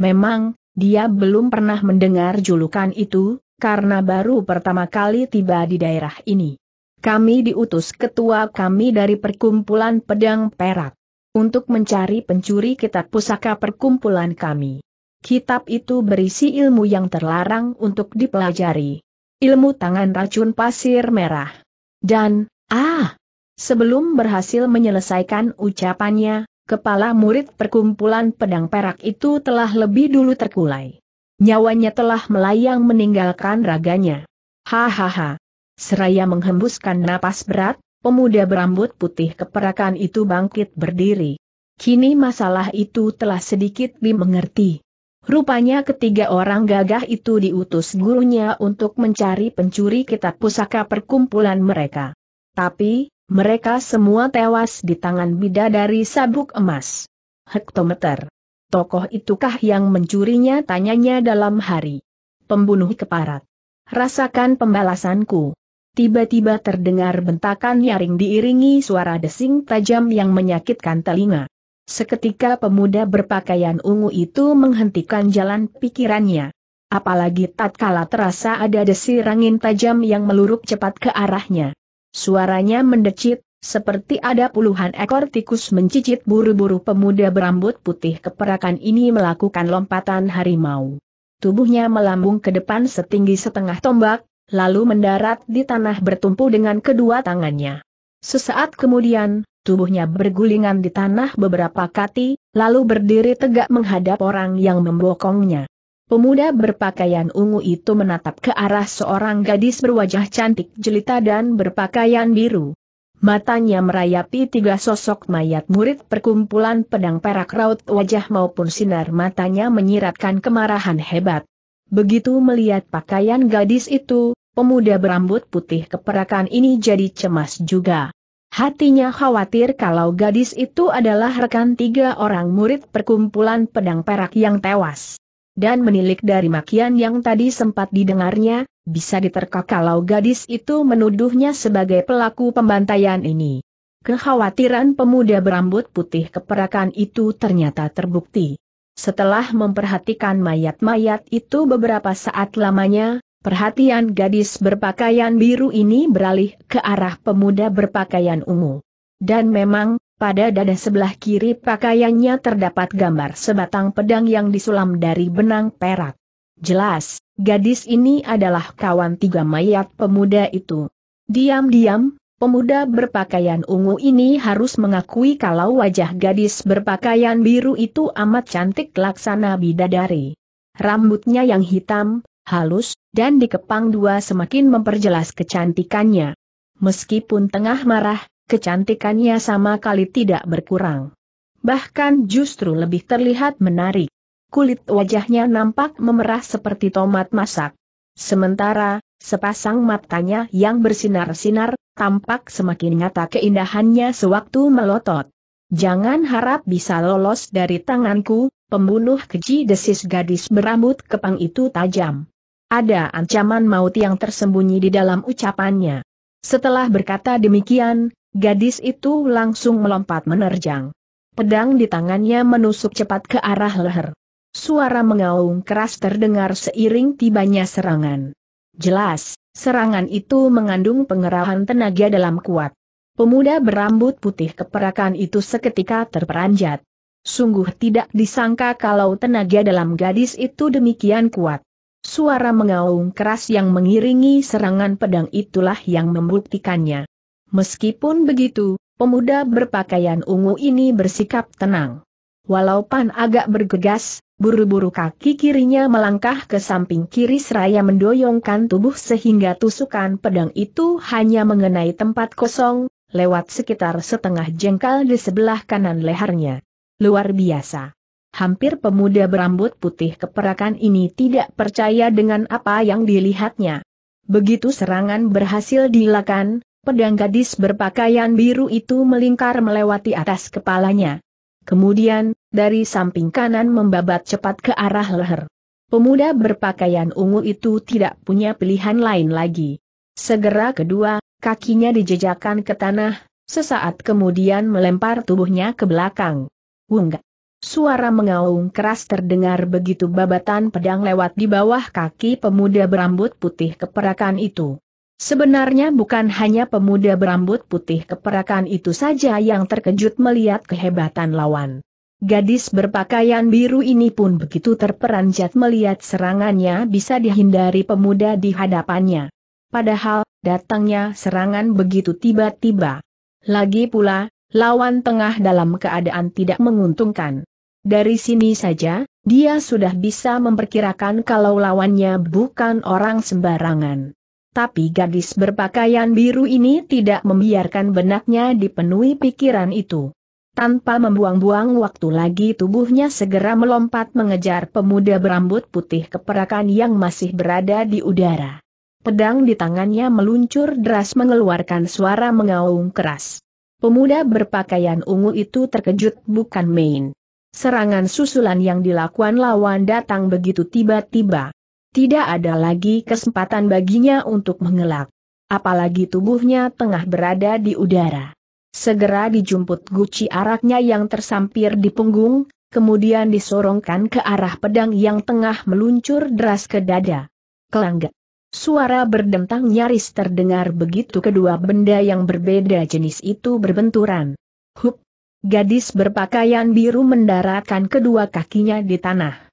Memang, dia belum pernah mendengar julukan itu, karena baru pertama kali tiba di daerah ini. Kami diutus ketua kami dari perkumpulan pedang perak untuk mencari pencuri kitab pusaka perkumpulan kami. Kitab itu berisi ilmu yang terlarang untuk dipelajari. Ilmu tangan racun pasir merah. Dan, ah! Sebelum berhasil menyelesaikan ucapannya, kepala murid perkumpulan pedang perak itu telah lebih dulu terkulai. Nyawanya telah melayang meninggalkan raganya. Hahaha. Seraya menghembuskan napas berat, pemuda berambut putih keperakan itu bangkit berdiri. Kini masalah itu telah sedikit dimengerti. Rupanya ketiga orang gagah itu diutus gurunya untuk mencari pencuri kitab pusaka perkumpulan mereka. Tapi, mereka semua tewas di tangan bidadari sabuk emas. Hektometer. Tokoh itukah yang mencurinya tanyanya dalam hari. Pembunuh keparat. Rasakan pembalasanku. Tiba-tiba terdengar bentakan nyaring diiringi suara desing tajam yang menyakitkan telinga. Seketika pemuda berpakaian ungu itu menghentikan jalan pikirannya. Apalagi tatkala terasa ada desir angin tajam yang meluruk cepat ke arahnya. Suaranya mendecit, seperti ada puluhan ekor tikus mencicit buru-buru pemuda berambut putih keperakan ini melakukan lompatan harimau. Tubuhnya melambung ke depan setinggi setengah tombak, lalu mendarat di tanah bertumpu dengan kedua tangannya. Sesaat kemudian, tubuhnya bergulingan di tanah beberapa kati, lalu berdiri tegak menghadap orang yang membokongnya. Pemuda berpakaian ungu itu menatap ke arah seorang gadis berwajah cantik jelita dan berpakaian biru. Matanya merayapi tiga sosok mayat murid perkumpulan pedang perak raut wajah maupun sinar matanya menyiratkan kemarahan hebat. Begitu melihat pakaian gadis itu, pemuda berambut putih keperakan ini jadi cemas juga. Hatinya khawatir kalau gadis itu adalah rekan tiga orang murid perkumpulan pedang perak yang tewas. Dan menilik dari makian yang tadi sempat didengarnya, bisa diterka kalau gadis itu menuduhnya sebagai pelaku pembantaian ini. Kekhawatiran pemuda berambut putih keperakan itu ternyata terbukti. Setelah memperhatikan mayat-mayat itu beberapa saat lamanya, perhatian gadis berpakaian biru ini beralih ke arah pemuda berpakaian ungu. Dan memang, pada dada sebelah kiri pakaiannya terdapat gambar sebatang pedang yang disulam dari benang perak. Jelas, gadis ini adalah kawan tiga mayat pemuda itu. Diam-diam, Pemuda berpakaian ungu ini harus mengakui kalau wajah gadis berpakaian biru itu amat cantik laksana bidadari. Rambutnya yang hitam, halus, dan dikepang dua semakin memperjelas kecantikannya. Meskipun tengah marah, kecantikannya sama kali tidak berkurang. Bahkan justru lebih terlihat menarik. Kulit wajahnya nampak memerah seperti tomat masak. Sementara, sepasang matanya yang bersinar-sinar, tampak semakin nyata keindahannya sewaktu melotot. Jangan harap bisa lolos dari tanganku, pembunuh keji desis gadis berambut kepang itu tajam. Ada ancaman maut yang tersembunyi di dalam ucapannya. Setelah berkata demikian, gadis itu langsung melompat menerjang. Pedang di tangannya menusuk cepat ke arah leher. Suara mengaung keras terdengar seiring tibanya serangan. Jelas, serangan itu mengandung pengerahan tenaga dalam kuat. Pemuda berambut putih keperakan itu seketika terperanjat. Sungguh tidak disangka kalau tenaga dalam gadis itu demikian kuat. Suara mengaung keras yang mengiringi serangan pedang itulah yang membuktikannya. Meskipun begitu, pemuda berpakaian ungu ini bersikap tenang. Walaupun agak bergegas, Buru-buru kaki kirinya melangkah ke samping kiri seraya mendoyongkan tubuh sehingga tusukan pedang itu hanya mengenai tempat kosong, lewat sekitar setengah jengkal di sebelah kanan lehernya. Luar biasa. Hampir pemuda berambut putih keperakan ini tidak percaya dengan apa yang dilihatnya. Begitu serangan berhasil dilakukan, pedang gadis berpakaian biru itu melingkar melewati atas kepalanya. Kemudian, dari samping kanan membabat cepat ke arah leher. Pemuda berpakaian ungu itu tidak punya pilihan lain lagi. Segera kedua, kakinya dijejakan ke tanah, sesaat kemudian melempar tubuhnya ke belakang. Wungga! Suara mengaung keras terdengar begitu babatan pedang lewat di bawah kaki pemuda berambut putih keperakan itu. Sebenarnya bukan hanya pemuda berambut putih keperakan itu saja yang terkejut melihat kehebatan lawan. Gadis berpakaian biru ini pun begitu terperanjat melihat serangannya bisa dihindari pemuda di hadapannya. Padahal, datangnya serangan begitu tiba-tiba. Lagi pula, lawan tengah dalam keadaan tidak menguntungkan. Dari sini saja, dia sudah bisa memperkirakan kalau lawannya bukan orang sembarangan tapi gadis berpakaian biru ini tidak membiarkan benaknya dipenuhi pikiran itu. Tanpa membuang-buang waktu lagi tubuhnya segera melompat mengejar pemuda berambut putih keperakan yang masih berada di udara. Pedang di tangannya meluncur deras mengeluarkan suara mengaung keras. Pemuda berpakaian ungu itu terkejut bukan main. Serangan susulan yang dilakukan lawan datang begitu tiba-tiba. Tidak ada lagi kesempatan baginya untuk mengelak. Apalagi tubuhnya tengah berada di udara. Segera dijumput guci araknya yang tersampir di punggung, kemudian disorongkan ke arah pedang yang tengah meluncur deras ke dada. Kelangga. Suara berdentang nyaris terdengar begitu kedua benda yang berbeda jenis itu berbenturan. Hup! Gadis berpakaian biru mendaratkan kedua kakinya di tanah.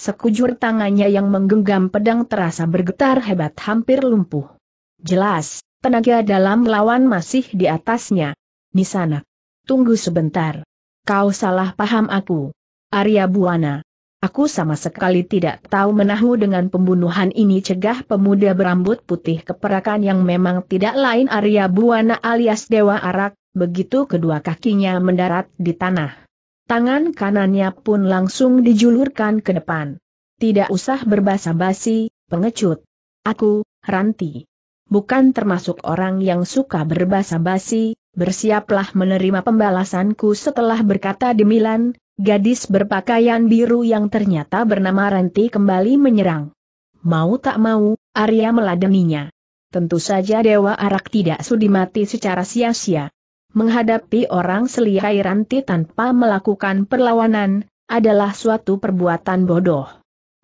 Sekujur tangannya yang menggenggam pedang terasa bergetar hebat hampir lumpuh. Jelas, tenaga dalam lawan masih di atasnya. sana. tunggu sebentar. Kau salah paham aku. Arya Buana. Aku sama sekali tidak tahu menahu dengan pembunuhan ini cegah pemuda berambut putih keperakan yang memang tidak lain Arya Buana alias Dewa Arak, begitu kedua kakinya mendarat di tanah. Tangan kanannya pun langsung dijulurkan ke depan. Tidak usah berbasa-basi, pengecut. Aku, Ranti. Bukan termasuk orang yang suka berbasa-basi, bersiaplah menerima pembalasanku setelah berkata demilan, gadis berpakaian biru yang ternyata bernama Ranti kembali menyerang. Mau tak mau, Arya meladeninya. Tentu saja Dewa Arak tidak sudi mati secara sia-sia menghadapi orang seliai ranti tanpa melakukan perlawanan, adalah suatu perbuatan bodoh.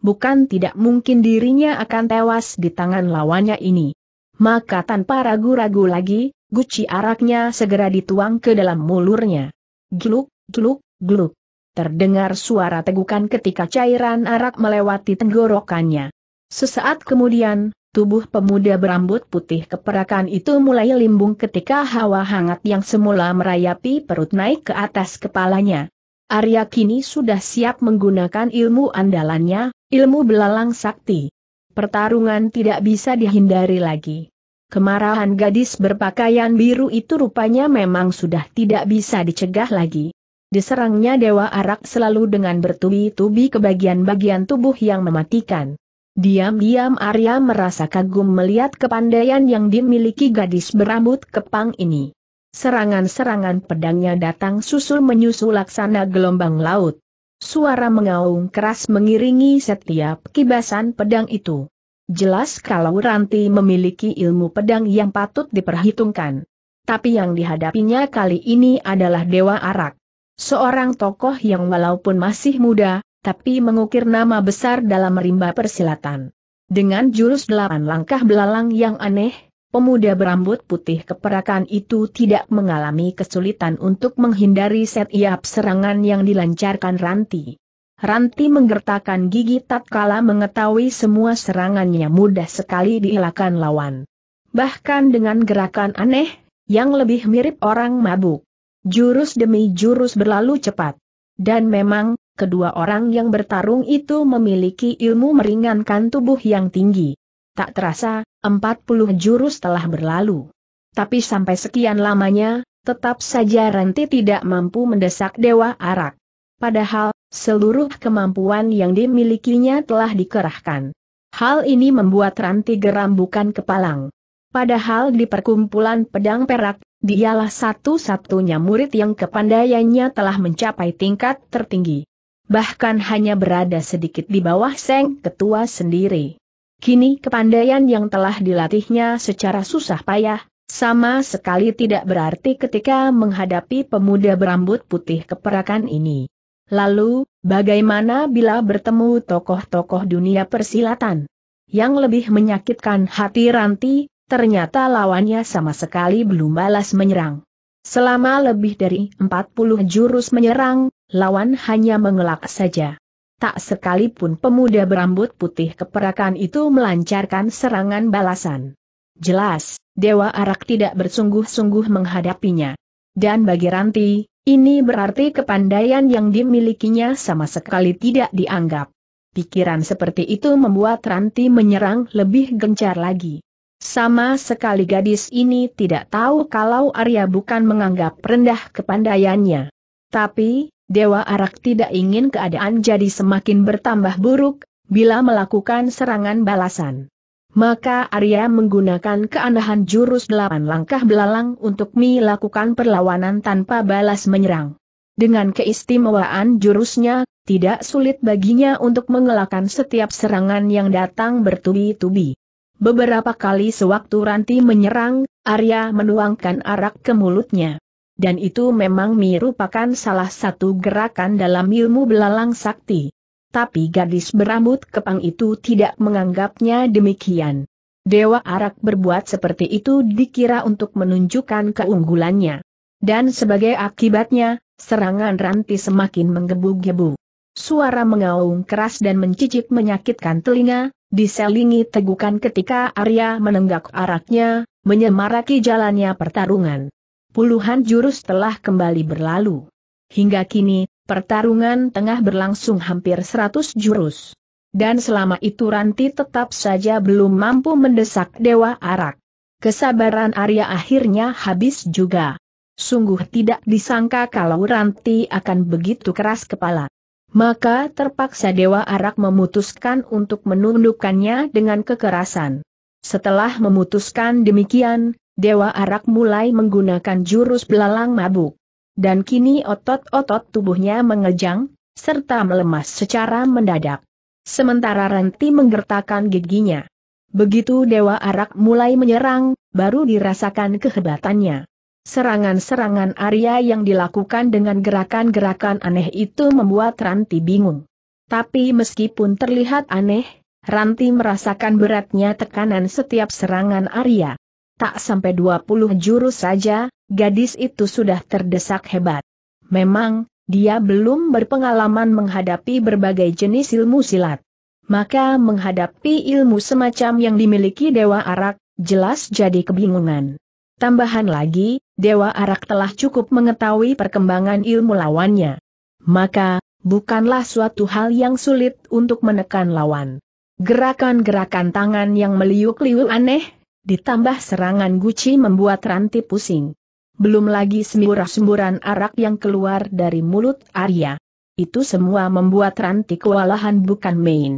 Bukan tidak mungkin dirinya akan tewas di tangan lawannya ini. Maka tanpa ragu-ragu lagi, guci araknya segera dituang ke dalam mulurnya. Gluk, gluk, gluk. Terdengar suara tegukan ketika cairan arak melewati tenggorokannya. Sesaat kemudian, Tubuh pemuda berambut putih keperakan itu mulai limbung ketika hawa hangat yang semula merayapi perut naik ke atas kepalanya. Arya kini sudah siap menggunakan ilmu andalannya, ilmu belalang sakti. Pertarungan tidak bisa dihindari lagi. Kemarahan gadis berpakaian biru itu rupanya memang sudah tidak bisa dicegah lagi. Diserangnya Dewa Arak selalu dengan bertubi-tubi ke bagian-bagian tubuh yang mematikan. Diam-diam Arya merasa kagum melihat kepandaian yang dimiliki gadis berambut kepang ini. Serangan-serangan pedangnya datang susul menyusul laksana gelombang laut. Suara mengaung keras mengiringi setiap kibasan pedang itu. Jelas kalau Ranti memiliki ilmu pedang yang patut diperhitungkan. Tapi yang dihadapinya kali ini adalah Dewa Arak. Seorang tokoh yang walaupun masih muda, tapi mengukir nama besar dalam rimba persilatan. Dengan jurus delapan langkah belalang yang aneh, pemuda berambut putih keperakan itu tidak mengalami kesulitan untuk menghindari setiap serangan yang dilancarkan Ranti. Ranti menggertakkan gigi tatkala mengetahui semua serangannya mudah sekali dielakkan lawan. Bahkan dengan gerakan aneh, yang lebih mirip orang mabuk. Jurus demi jurus berlalu cepat. Dan memang, kedua orang yang bertarung itu memiliki ilmu meringankan tubuh yang tinggi. Tak terasa, 40 jurus telah berlalu. Tapi sampai sekian lamanya, tetap saja Ranti tidak mampu mendesak Dewa Arak. Padahal, seluruh kemampuan yang dimilikinya telah dikerahkan. Hal ini membuat Ranti geram bukan kepalang. Padahal di perkumpulan pedang perak, dialah satu-satunya murid yang kepandaiannya telah mencapai tingkat tertinggi bahkan hanya berada sedikit di bawah Seng Ketua sendiri. Kini kepandaian yang telah dilatihnya secara susah payah, sama sekali tidak berarti ketika menghadapi pemuda berambut putih keperakan ini. Lalu, bagaimana bila bertemu tokoh-tokoh dunia persilatan? Yang lebih menyakitkan hati Ranti, ternyata lawannya sama sekali belum balas menyerang. Selama lebih dari 40 jurus menyerang, lawan hanya mengelak saja. Tak sekalipun pemuda berambut putih keperakan itu melancarkan serangan balasan. Jelas, Dewa Arak tidak bersungguh-sungguh menghadapinya. Dan bagi Ranti, ini berarti kepandaian yang dimilikinya sama sekali tidak dianggap. Pikiran seperti itu membuat Ranti menyerang lebih gencar lagi. Sama sekali gadis ini tidak tahu kalau Arya bukan menganggap rendah kepandaiannya. Tapi, Dewa Arak tidak ingin keadaan jadi semakin bertambah buruk, bila melakukan serangan balasan. Maka Arya menggunakan keanehan jurus delapan langkah belalang untuk melakukan perlawanan tanpa balas menyerang. Dengan keistimewaan jurusnya, tidak sulit baginya untuk mengelakkan setiap serangan yang datang bertubi-tubi. Beberapa kali sewaktu Ranti menyerang, Arya menuangkan arak ke mulutnya dan itu memang merupakan salah satu gerakan dalam ilmu belalang sakti. Tapi gadis berambut kepang itu tidak menganggapnya demikian. Dewa Arak berbuat seperti itu dikira untuk menunjukkan keunggulannya. Dan sebagai akibatnya, serangan ranti semakin menggebu-gebu. Suara mengaung keras dan mencicik menyakitkan telinga, diselingi tegukan ketika Arya menenggak araknya, menyemaraki jalannya pertarungan puluhan jurus telah kembali berlalu. Hingga kini, pertarungan tengah berlangsung hampir seratus jurus. Dan selama itu Ranti tetap saja belum mampu mendesak Dewa Arak. Kesabaran Arya akhirnya habis juga. Sungguh tidak disangka kalau Ranti akan begitu keras kepala. Maka terpaksa Dewa Arak memutuskan untuk menundukkannya dengan kekerasan. Setelah memutuskan demikian, Dewa Arak mulai menggunakan jurus belalang mabuk. Dan kini otot-otot tubuhnya mengejang, serta melemas secara mendadak. Sementara Renti menggertakkan giginya. Begitu Dewa Arak mulai menyerang, baru dirasakan kehebatannya. Serangan-serangan Arya yang dilakukan dengan gerakan-gerakan aneh itu membuat Ranti bingung. Tapi meskipun terlihat aneh, Ranti merasakan beratnya tekanan setiap serangan Arya. Tak sampai 20 jurus saja, gadis itu sudah terdesak hebat. Memang, dia belum berpengalaman menghadapi berbagai jenis ilmu silat. Maka menghadapi ilmu semacam yang dimiliki Dewa Arak, jelas jadi kebingungan. Tambahan lagi, Dewa Arak telah cukup mengetahui perkembangan ilmu lawannya. Maka, bukanlah suatu hal yang sulit untuk menekan lawan. Gerakan-gerakan tangan yang meliuk-liuk aneh, Ditambah serangan guci membuat Ranti pusing. Belum lagi semburan-semburan arak yang keluar dari mulut Arya. Itu semua membuat Ranti kewalahan bukan main.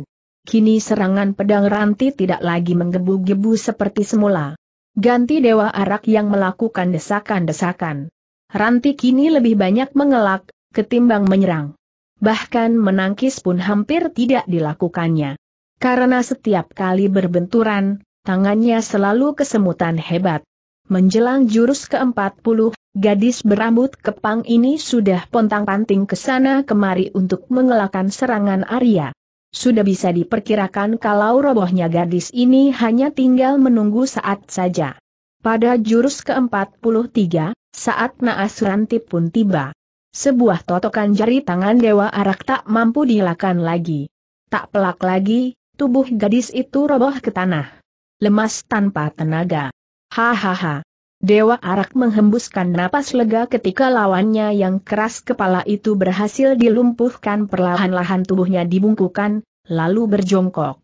Kini serangan pedang Ranti tidak lagi menggebu-gebu seperti semula. Ganti Dewa Arak yang melakukan desakan-desakan. Ranti kini lebih banyak mengelak, ketimbang menyerang. Bahkan menangkis pun hampir tidak dilakukannya. Karena setiap kali berbenturan, Tangannya selalu kesemutan hebat. Menjelang jurus ke-40, gadis berambut kepang ini sudah pontang-panting ke sana kemari untuk mengelakkan serangan Arya. Sudah bisa diperkirakan kalau robohnya gadis ini hanya tinggal menunggu saat saja. Pada jurus ke-43, saat naas pun tiba. Sebuah totokan jari tangan Dewa Arak tak mampu dilakan lagi. Tak pelak lagi, tubuh gadis itu roboh ke tanah lemas tanpa tenaga. Hahaha. Dewa Arak menghembuskan napas lega ketika lawannya yang keras kepala itu berhasil dilumpuhkan perlahan-lahan tubuhnya dibungkukan, lalu berjongkok.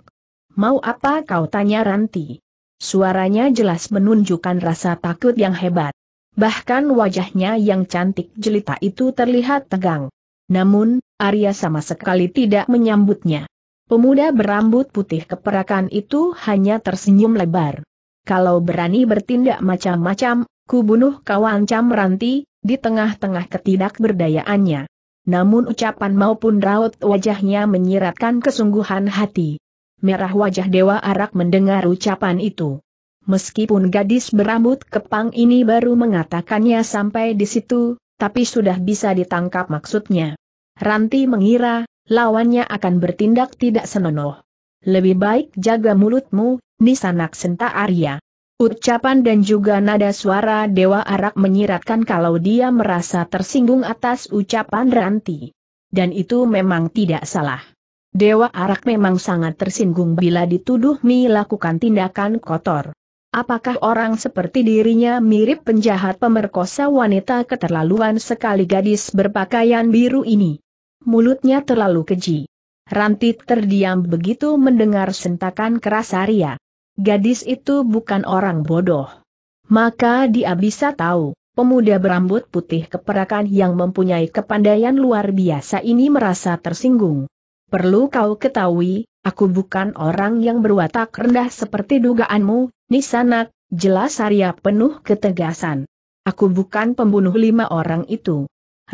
Mau apa kau tanya Ranti? Suaranya jelas menunjukkan rasa takut yang hebat. Bahkan wajahnya yang cantik jelita itu terlihat tegang. Namun, Arya sama sekali tidak menyambutnya. Pemuda berambut putih keperakan itu hanya tersenyum lebar. Kalau berani bertindak macam-macam, ku bunuh kawan cam Ranti, di tengah-tengah ketidakberdayaannya. Namun ucapan maupun raut wajahnya menyiratkan kesungguhan hati. Merah wajah Dewa Arak mendengar ucapan itu. Meskipun gadis berambut kepang ini baru mengatakannya sampai di situ, tapi sudah bisa ditangkap maksudnya. Ranti mengira, lawannya akan bertindak tidak senonoh. Lebih baik jaga mulutmu, Nisanak Senta Arya. Ucapan dan juga nada suara Dewa Arak menyiratkan kalau dia merasa tersinggung atas ucapan Ranti. Dan itu memang tidak salah. Dewa Arak memang sangat tersinggung bila dituduh melakukan tindakan kotor. Apakah orang seperti dirinya mirip penjahat pemerkosa wanita keterlaluan sekali gadis berpakaian biru ini? mulutnya terlalu keji. Ranti terdiam begitu mendengar sentakan keras Arya. Gadis itu bukan orang bodoh. Maka dia bisa tahu, pemuda berambut putih keperakan yang mempunyai kepandaian luar biasa ini merasa tersinggung. Perlu kau ketahui, aku bukan orang yang berwatak rendah seperti dugaanmu, Nisanak, jelas Arya penuh ketegasan. Aku bukan pembunuh lima orang itu.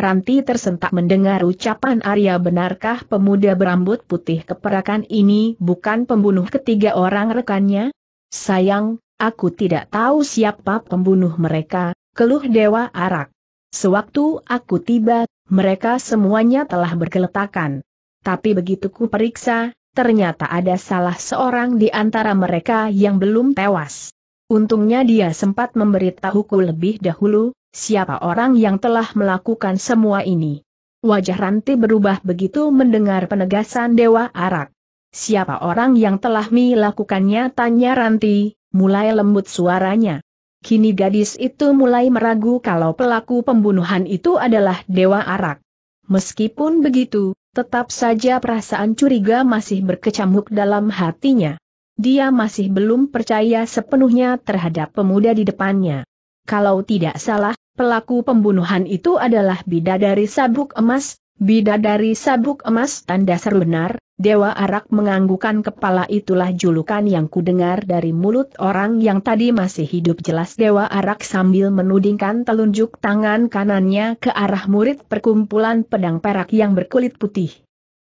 Ranti tersentak mendengar ucapan Arya benarkah pemuda berambut putih keperakan ini bukan pembunuh ketiga orang rekannya? Sayang, aku tidak tahu siapa pembunuh mereka, keluh Dewa Arak. Sewaktu aku tiba, mereka semuanya telah berkeletakan. Tapi begitu ku periksa, ternyata ada salah seorang di antara mereka yang belum tewas. Untungnya dia sempat memberitahuku lebih dahulu, siapa orang yang telah melakukan semua ini. Wajah Ranti berubah begitu mendengar penegasan Dewa Arak. Siapa orang yang telah melakukannya tanya Ranti, mulai lembut suaranya. Kini gadis itu mulai meragu kalau pelaku pembunuhan itu adalah Dewa Arak. Meskipun begitu, tetap saja perasaan curiga masih berkecamuk dalam hatinya. Dia masih belum percaya sepenuhnya terhadap pemuda di depannya. Kalau tidak salah, pelaku pembunuhan itu adalah bidadari sabuk emas, bidadari sabuk emas tanda seru benar, Dewa Arak menganggukkan kepala itulah julukan yang kudengar dari mulut orang yang tadi masih hidup jelas Dewa Arak sambil menudingkan telunjuk tangan kanannya ke arah murid perkumpulan pedang perak yang berkulit putih.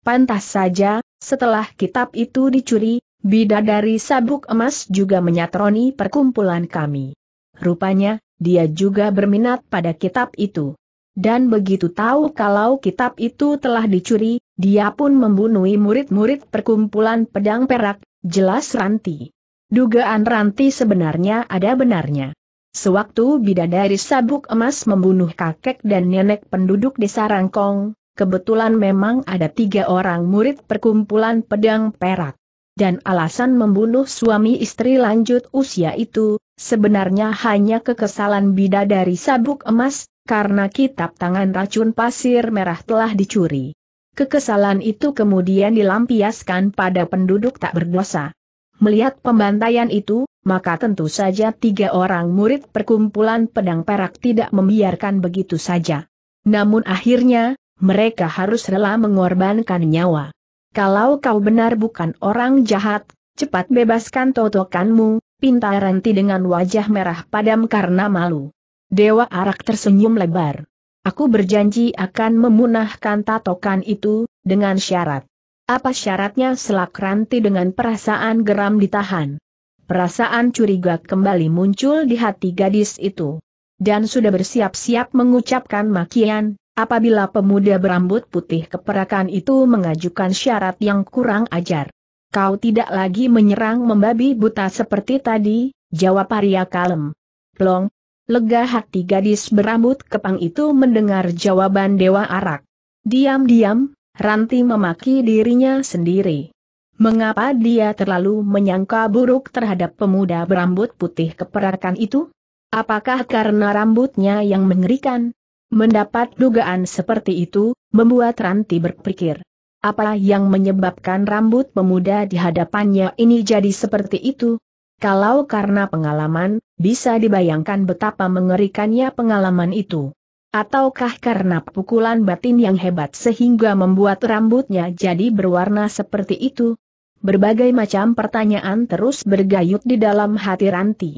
Pantas saja, setelah kitab itu dicuri, Bidadari sabuk emas juga menyatroni perkumpulan kami. Rupanya, dia juga berminat pada kitab itu. Dan begitu tahu kalau kitab itu telah dicuri, dia pun membunuh murid-murid perkumpulan pedang perak, jelas Ranti. Dugaan Ranti sebenarnya ada benarnya. Sewaktu bidadari sabuk emas membunuh kakek dan nenek penduduk desa Rangkong, kebetulan memang ada tiga orang murid perkumpulan pedang perak dan alasan membunuh suami istri lanjut usia itu, sebenarnya hanya kekesalan bida dari sabuk emas, karena kitab tangan racun pasir merah telah dicuri. Kekesalan itu kemudian dilampiaskan pada penduduk tak berdosa. Melihat pembantaian itu, maka tentu saja tiga orang murid perkumpulan pedang perak tidak membiarkan begitu saja. Namun akhirnya, mereka harus rela mengorbankan nyawa kalau kau benar bukan orang jahat, cepat bebaskan totokanmu, pinta Renti dengan wajah merah padam karena malu. Dewa Arak tersenyum lebar. Aku berjanji akan memunahkan tatokan itu, dengan syarat. Apa syaratnya selak Ranti dengan perasaan geram ditahan. Perasaan curiga kembali muncul di hati gadis itu. Dan sudah bersiap-siap mengucapkan makian, apabila pemuda berambut putih keperakan itu mengajukan syarat yang kurang ajar. Kau tidak lagi menyerang membabi buta seperti tadi, jawab Arya kalem. Plong, lega hati gadis berambut kepang itu mendengar jawaban Dewa Arak. Diam-diam, Ranti memaki dirinya sendiri. Mengapa dia terlalu menyangka buruk terhadap pemuda berambut putih keperakan itu? Apakah karena rambutnya yang mengerikan, Mendapat dugaan seperti itu, membuat Ranti berpikir. Apa yang menyebabkan rambut pemuda di hadapannya ini jadi seperti itu? Kalau karena pengalaman, bisa dibayangkan betapa mengerikannya pengalaman itu. Ataukah karena pukulan batin yang hebat sehingga membuat rambutnya jadi berwarna seperti itu? Berbagai macam pertanyaan terus bergayut di dalam hati Ranti.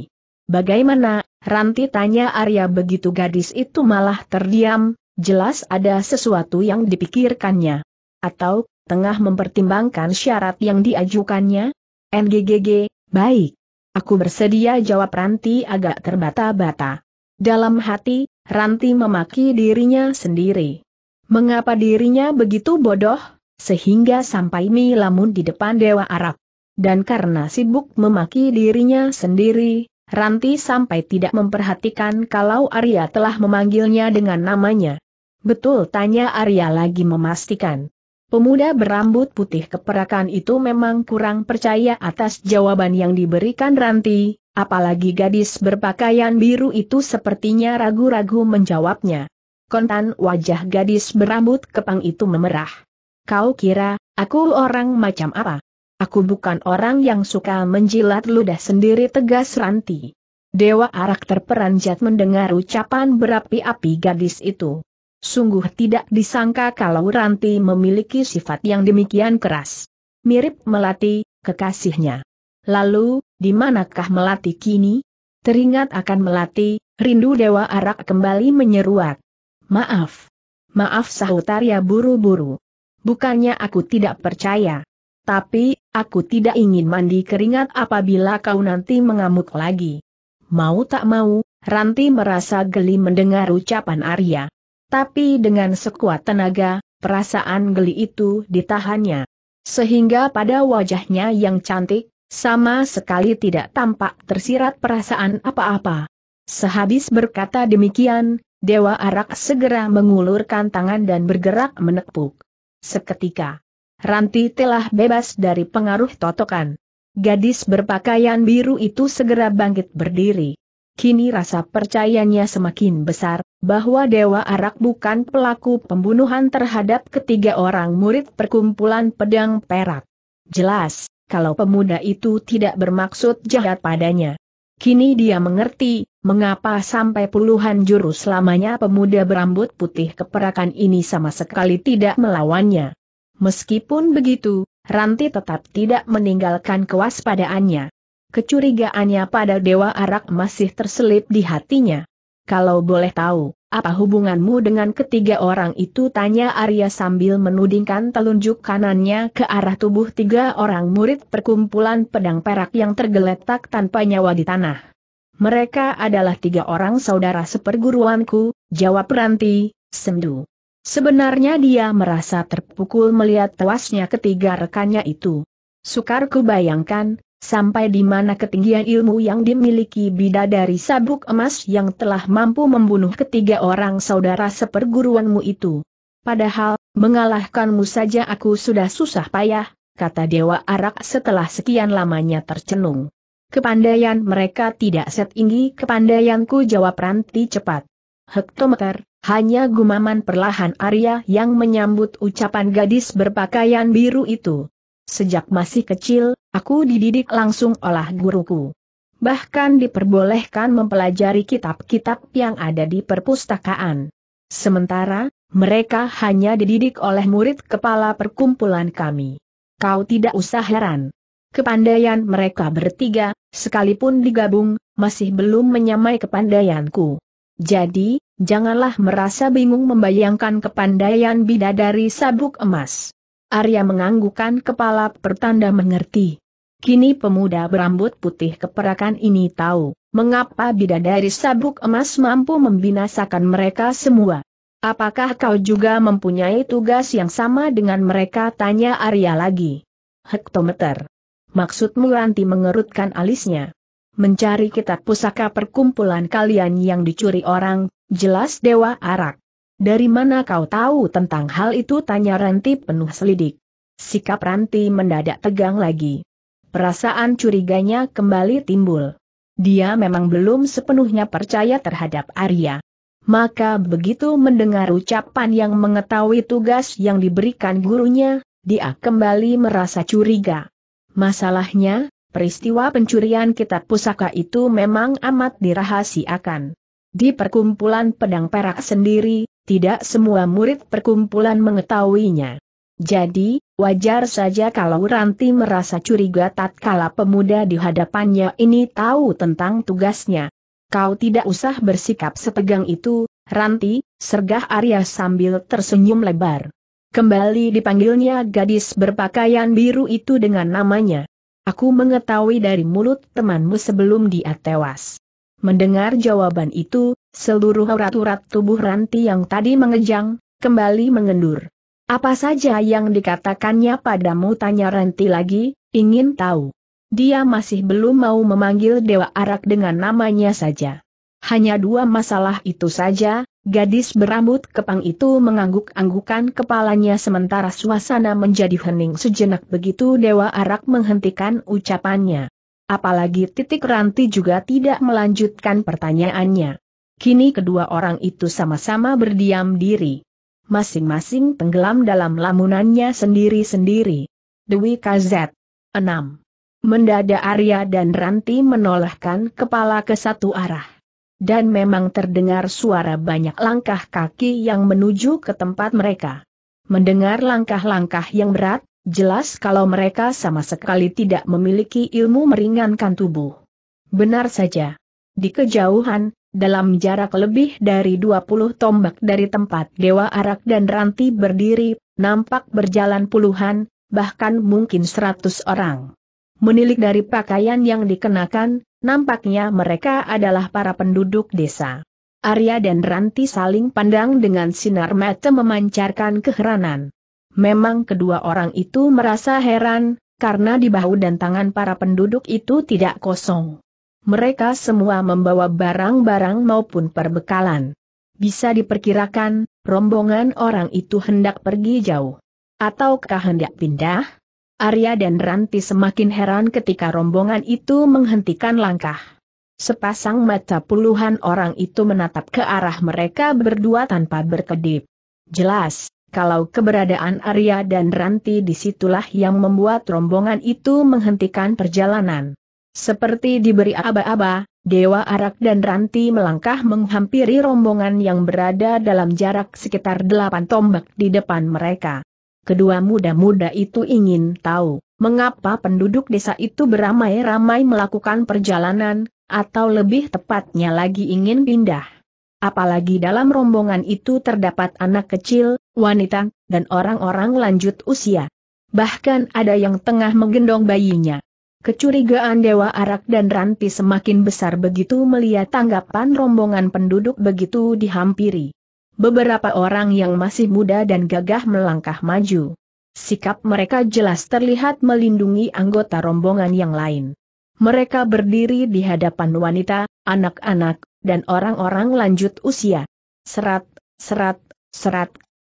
Bagaimana, Ranti tanya Arya begitu gadis itu malah terdiam, jelas ada sesuatu yang dipikirkannya. Atau, tengah mempertimbangkan syarat yang diajukannya? NGGG, baik. Aku bersedia jawab Ranti agak terbata-bata. Dalam hati, Ranti memaki dirinya sendiri. Mengapa dirinya begitu bodoh, sehingga sampai lamun di depan Dewa Arab. Dan karena sibuk memaki dirinya sendiri, Ranti sampai tidak memperhatikan kalau Arya telah memanggilnya dengan namanya. Betul tanya Arya lagi memastikan. Pemuda berambut putih keperakan itu memang kurang percaya atas jawaban yang diberikan Ranti, apalagi gadis berpakaian biru itu sepertinya ragu-ragu menjawabnya. Kontan wajah gadis berambut kepang itu memerah. Kau kira, aku orang macam apa? Aku bukan orang yang suka menjilat ludah sendiri tegas Ranti. Dewa Arak terperanjat mendengar ucapan berapi-api gadis itu. Sungguh tidak disangka kalau Ranti memiliki sifat yang demikian keras. Mirip Melati, kekasihnya. Lalu, di manakah Melati kini? Teringat akan Melati, rindu Dewa Arak kembali menyeruak. Maaf. Maaf Sahutarya buru-buru. Bukannya aku tidak percaya. Tapi, aku tidak ingin mandi keringat apabila kau nanti mengamuk lagi. Mau tak mau, Ranti merasa geli mendengar ucapan Arya. Tapi dengan sekuat tenaga, perasaan geli itu ditahannya. Sehingga pada wajahnya yang cantik, sama sekali tidak tampak tersirat perasaan apa-apa. Sehabis berkata demikian, Dewa Arak segera mengulurkan tangan dan bergerak menepuk. Seketika, Ranti telah bebas dari pengaruh totokan. Gadis berpakaian biru itu segera bangkit berdiri. Kini rasa percayanya semakin besar, bahwa Dewa Arak bukan pelaku pembunuhan terhadap ketiga orang murid perkumpulan pedang perak. Jelas, kalau pemuda itu tidak bermaksud jahat padanya. Kini dia mengerti, mengapa sampai puluhan jurus lamanya pemuda berambut putih keperakan ini sama sekali tidak melawannya. Meskipun begitu, Ranti tetap tidak meninggalkan kewaspadaannya. Kecurigaannya pada Dewa Arak masih terselip di hatinya. Kalau boleh tahu, apa hubunganmu dengan ketiga orang itu? Tanya Arya sambil menudingkan telunjuk kanannya ke arah tubuh tiga orang murid perkumpulan pedang perak yang tergeletak tanpa nyawa di tanah. Mereka adalah tiga orang saudara seperguruanku, jawab Ranti, sendu. Sebenarnya dia merasa terpukul melihat tewasnya ketiga rekannya itu. Sukar kubayangkan, sampai di mana ketinggian ilmu yang dimiliki bidadari sabuk emas yang telah mampu membunuh ketiga orang saudara seperguruanmu itu. Padahal, mengalahkanmu saja aku sudah susah payah, kata Dewa Arak setelah sekian lamanya tercenung. Kepandaian mereka tidak setinggi kepandaianku jawab Ranti cepat. Hektometer, hanya gumaman perlahan Arya yang menyambut ucapan gadis berpakaian biru itu. Sejak masih kecil, aku dididik langsung oleh guruku. Bahkan diperbolehkan mempelajari kitab-kitab yang ada di perpustakaan. Sementara, mereka hanya dididik oleh murid kepala perkumpulan kami. Kau tidak usah heran. Kepandaian mereka bertiga, sekalipun digabung, masih belum menyamai kepandaianku. Jadi, janganlah merasa bingung membayangkan kepandaian bidadari sabuk emas. Arya menganggukkan kepala pertanda mengerti. Kini pemuda berambut putih keperakan ini tahu, mengapa bidadari sabuk emas mampu membinasakan mereka semua. Apakah kau juga mempunyai tugas yang sama dengan mereka? Tanya Arya lagi. Hektometer. Maksudmu Ranti mengerutkan alisnya. Mencari kitab pusaka perkumpulan kalian yang dicuri orang, Jelas Dewa Arak. Dari mana kau tahu tentang hal itu tanya Ranti penuh selidik. Sikap Ranti mendadak tegang lagi. Perasaan curiganya kembali timbul. Dia memang belum sepenuhnya percaya terhadap Arya. Maka begitu mendengar ucapan yang mengetahui tugas yang diberikan gurunya, dia kembali merasa curiga. Masalahnya, peristiwa pencurian kitab pusaka itu memang amat dirahasiakan. Di perkumpulan pedang perak sendiri, tidak semua murid perkumpulan mengetahuinya. Jadi, wajar saja kalau Ranti merasa curiga tatkala pemuda di hadapannya ini tahu tentang tugasnya. Kau tidak usah bersikap setegang itu, Ranti, sergah Arya sambil tersenyum lebar. Kembali dipanggilnya gadis berpakaian biru itu dengan namanya. Aku mengetahui dari mulut temanmu sebelum dia tewas. Mendengar jawaban itu, seluruh urat-urat tubuh Ranti yang tadi mengejang, kembali mengendur. Apa saja yang dikatakannya padamu tanya Ranti lagi, ingin tahu. Dia masih belum mau memanggil Dewa Arak dengan namanya saja. Hanya dua masalah itu saja, gadis berambut kepang itu mengangguk-anggukan kepalanya sementara suasana menjadi hening sejenak begitu Dewa Arak menghentikan ucapannya. Apalagi titik ranti juga tidak melanjutkan pertanyaannya. Kini kedua orang itu sama-sama berdiam diri. Masing-masing tenggelam dalam lamunannya sendiri-sendiri. Dewi KZ. 6. Mendadak Arya dan Ranti menolehkan kepala ke satu arah. Dan memang terdengar suara banyak langkah kaki yang menuju ke tempat mereka. Mendengar langkah-langkah yang berat, Jelas kalau mereka sama sekali tidak memiliki ilmu meringankan tubuh. Benar saja. Di kejauhan, dalam jarak lebih dari 20 tombak dari tempat Dewa Arak dan Ranti berdiri, nampak berjalan puluhan, bahkan mungkin seratus orang. Menilik dari pakaian yang dikenakan, nampaknya mereka adalah para penduduk desa. Arya dan Ranti saling pandang dengan sinar mata memancarkan keheranan. Memang kedua orang itu merasa heran, karena di bahu dan tangan para penduduk itu tidak kosong. Mereka semua membawa barang-barang maupun perbekalan. Bisa diperkirakan, rombongan orang itu hendak pergi jauh. Ataukah hendak pindah? Arya dan Ranti semakin heran ketika rombongan itu menghentikan langkah. Sepasang mata puluhan orang itu menatap ke arah mereka berdua tanpa berkedip. Jelas, kalau keberadaan Arya dan Ranti disitulah yang membuat rombongan itu menghentikan perjalanan. Seperti diberi aba-aba, Dewa Arak dan Ranti melangkah menghampiri rombongan yang berada dalam jarak sekitar delapan tombak di depan mereka. Kedua muda-muda itu ingin tahu, mengapa penduduk desa itu beramai-ramai melakukan perjalanan, atau lebih tepatnya lagi ingin pindah. Apalagi dalam rombongan itu terdapat anak kecil, wanita, dan orang-orang lanjut usia. Bahkan ada yang tengah menggendong bayinya. Kecurigaan Dewa Arak dan Ranti semakin besar begitu melihat tanggapan rombongan penduduk begitu dihampiri. Beberapa orang yang masih muda dan gagah melangkah maju. Sikap mereka jelas terlihat melindungi anggota rombongan yang lain. Mereka berdiri di hadapan wanita, anak-anak, dan orang-orang lanjut usia. Serat, serat, serat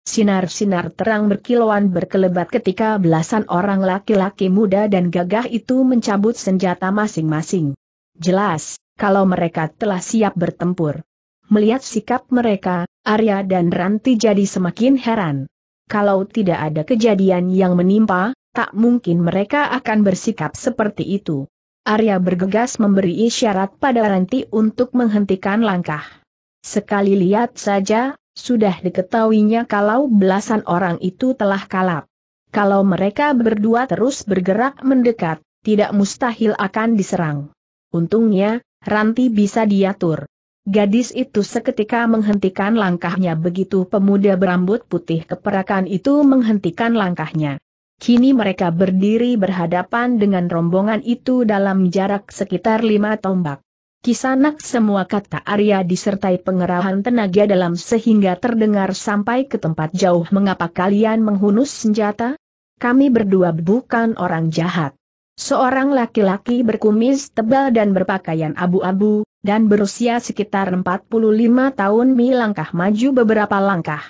Sinar-sinar terang berkilauan berkelebat ketika belasan orang laki-laki muda dan gagah itu mencabut senjata masing-masing. Jelas, kalau mereka telah siap bertempur. Melihat sikap mereka, Arya dan Ranti jadi semakin heran. Kalau tidak ada kejadian yang menimpa, tak mungkin mereka akan bersikap seperti itu. Arya bergegas memberi isyarat pada Ranti untuk menghentikan langkah. Sekali lihat saja, sudah diketahuinya kalau belasan orang itu telah kalap. Kalau mereka berdua terus bergerak mendekat, tidak mustahil akan diserang. Untungnya, Ranti bisa diatur. Gadis itu seketika menghentikan langkahnya begitu pemuda berambut putih keperakan itu menghentikan langkahnya. Kini mereka berdiri berhadapan dengan rombongan itu dalam jarak sekitar lima tombak. Kisanak semua kata Arya disertai pengerahan tenaga dalam sehingga terdengar sampai ke tempat jauh mengapa kalian menghunus senjata? Kami berdua bukan orang jahat. Seorang laki-laki berkumis tebal dan berpakaian abu-abu, dan berusia sekitar 45 tahun mi maju beberapa langkah.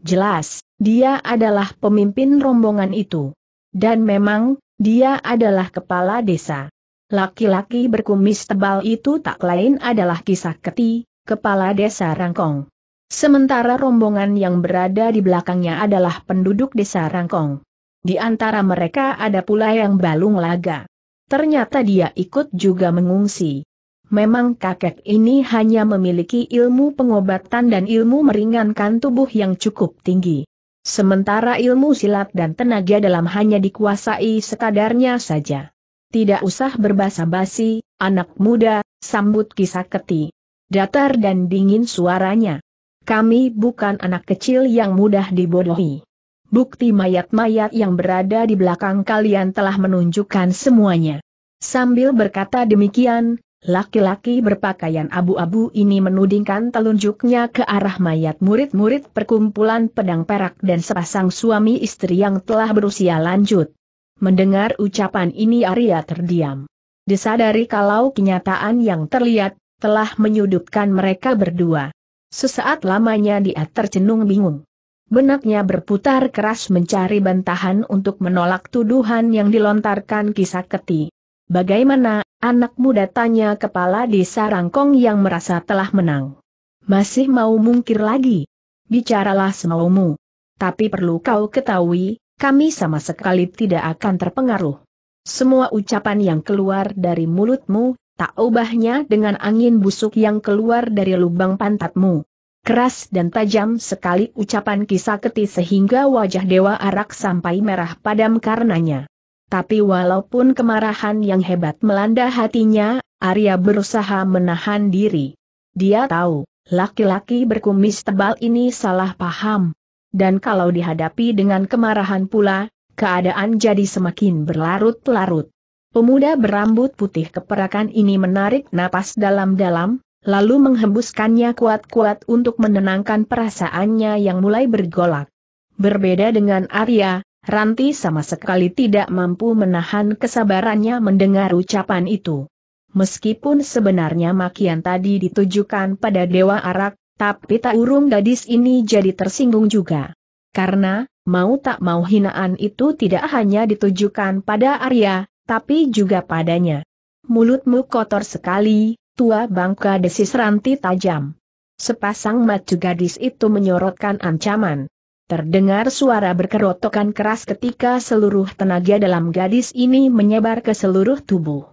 Jelas, dia adalah pemimpin rombongan itu. Dan memang, dia adalah kepala desa. Laki-laki berkumis tebal itu tak lain adalah kisah keti, kepala desa Rangkong. Sementara rombongan yang berada di belakangnya adalah penduduk desa Rangkong. Di antara mereka ada pula yang balung laga. Ternyata dia ikut juga mengungsi. Memang kakek ini hanya memiliki ilmu pengobatan dan ilmu meringankan tubuh yang cukup tinggi. Sementara ilmu silat dan tenaga dalam hanya dikuasai sekadarnya saja tidak usah berbahasa basi, anak muda, sambut kisah keti. Datar dan dingin suaranya. Kami bukan anak kecil yang mudah dibodohi. Bukti mayat-mayat yang berada di belakang kalian telah menunjukkan semuanya. Sambil berkata demikian, laki-laki berpakaian abu-abu ini menudingkan telunjuknya ke arah mayat murid-murid perkumpulan pedang perak dan sepasang suami istri yang telah berusia lanjut. Mendengar ucapan ini Arya terdiam. Disadari kalau kenyataan yang terlihat, telah menyudutkan mereka berdua. Sesaat lamanya dia tercenung bingung. Benaknya berputar keras mencari bantahan untuk menolak tuduhan yang dilontarkan kisah keti. Bagaimana, anak muda tanya kepala desa Rangkong yang merasa telah menang. Masih mau mungkir lagi? Bicaralah semaumu. Tapi perlu kau ketahui, kami sama sekali tidak akan terpengaruh. Semua ucapan yang keluar dari mulutmu, tak ubahnya dengan angin busuk yang keluar dari lubang pantatmu. Keras dan tajam sekali ucapan kisah keti sehingga wajah Dewa Arak sampai merah padam karenanya. Tapi walaupun kemarahan yang hebat melanda hatinya, Arya berusaha menahan diri. Dia tahu, laki-laki berkumis tebal ini salah paham, dan kalau dihadapi dengan kemarahan pula, keadaan jadi semakin berlarut-larut. Pemuda berambut putih keperakan ini menarik napas dalam-dalam, lalu menghembuskannya kuat-kuat untuk menenangkan perasaannya yang mulai bergolak. Berbeda dengan Arya, Ranti sama sekali tidak mampu menahan kesabarannya mendengar ucapan itu. Meskipun sebenarnya makian tadi ditujukan pada Dewa Arak, tapi tak urung gadis ini jadi tersinggung juga. Karena, mau tak mau hinaan itu tidak hanya ditujukan pada Arya, tapi juga padanya. Mulutmu kotor sekali, tua bangka desis ranti tajam. Sepasang mata gadis itu menyorotkan ancaman. Terdengar suara berkerotokan keras ketika seluruh tenaga dalam gadis ini menyebar ke seluruh tubuh.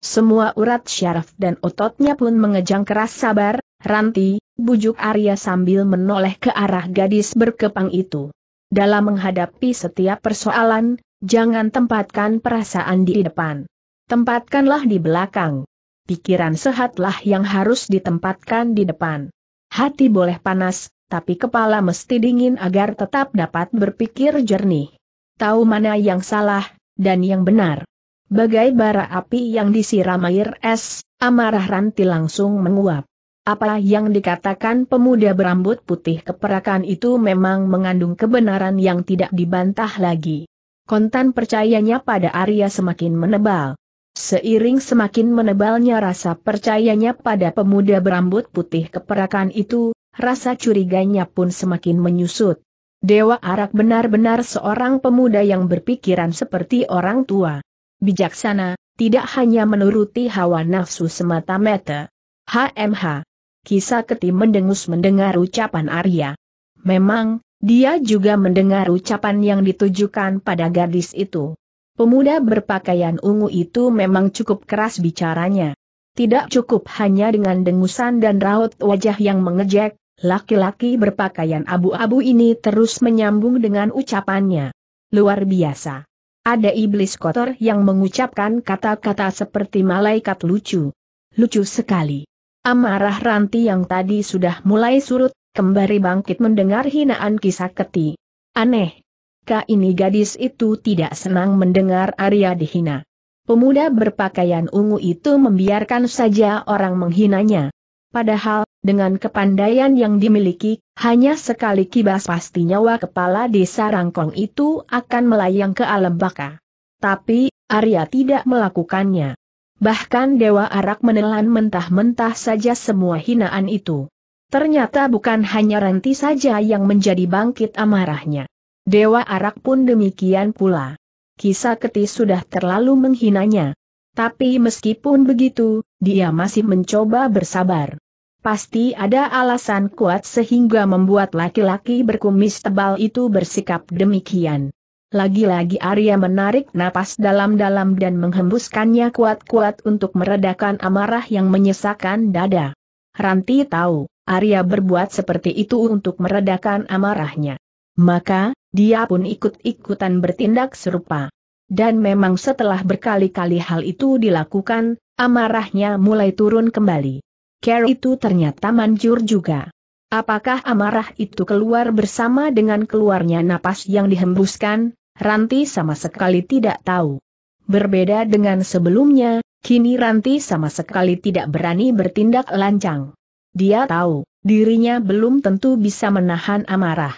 Semua urat syaraf dan ototnya pun mengejang keras sabar, Ranti, bujuk Arya sambil menoleh ke arah gadis berkepang itu. Dalam menghadapi setiap persoalan, jangan tempatkan perasaan di depan. Tempatkanlah di belakang. Pikiran sehatlah yang harus ditempatkan di depan. Hati boleh panas, tapi kepala mesti dingin agar tetap dapat berpikir jernih. Tahu mana yang salah, dan yang benar. Bagai bara api yang disiram air es, amarah Ranti langsung menguap. Apa yang dikatakan pemuda berambut putih keperakan itu memang mengandung kebenaran yang tidak dibantah lagi. Kontan percayanya pada Arya semakin menebal. Seiring semakin menebalnya rasa percayanya pada pemuda berambut putih keperakan itu, rasa curiganya pun semakin menyusut. Dewa Arak benar-benar seorang pemuda yang berpikiran seperti orang tua. Bijaksana, tidak hanya menuruti hawa nafsu semata-mata. HMH Kisah Keti mendengus mendengar ucapan Arya. Memang, dia juga mendengar ucapan yang ditujukan pada gadis itu. Pemuda berpakaian ungu itu memang cukup keras bicaranya. Tidak cukup hanya dengan dengusan dan raut wajah yang mengejek, laki-laki berpakaian abu-abu ini terus menyambung dengan ucapannya. Luar biasa. Ada iblis kotor yang mengucapkan kata-kata seperti malaikat lucu. Lucu sekali. Amarah Ranti yang tadi sudah mulai surut, kembali bangkit mendengar hinaan kisah keti. Aneh. Kak ini gadis itu tidak senang mendengar Arya dihina. Pemuda berpakaian ungu itu membiarkan saja orang menghinanya. Padahal, dengan kepandaian yang dimiliki, hanya sekali kibas pasti nyawa kepala desa Rangkong itu akan melayang ke alam baka. Tapi, Arya tidak melakukannya. Bahkan Dewa Arak menelan mentah-mentah saja semua hinaan itu. Ternyata bukan hanya Ranti saja yang menjadi bangkit amarahnya. Dewa Arak pun demikian pula. Kisah Keti sudah terlalu menghinanya. Tapi meskipun begitu, dia masih mencoba bersabar. Pasti ada alasan kuat sehingga membuat laki-laki berkumis tebal itu bersikap demikian. Lagi-lagi Arya menarik napas dalam-dalam dan menghembuskannya kuat-kuat untuk meredakan amarah yang menyesakan dada. Ranti tahu, Arya berbuat seperti itu untuk meredakan amarahnya. Maka, dia pun ikut-ikutan bertindak serupa. Dan memang setelah berkali-kali hal itu dilakukan, amarahnya mulai turun kembali. Care itu ternyata manjur juga. Apakah amarah itu keluar bersama dengan keluarnya napas yang dihembuskan? Ranti sama sekali tidak tahu. Berbeda dengan sebelumnya, kini Ranti sama sekali tidak berani bertindak lancang. Dia tahu, dirinya belum tentu bisa menahan amarah.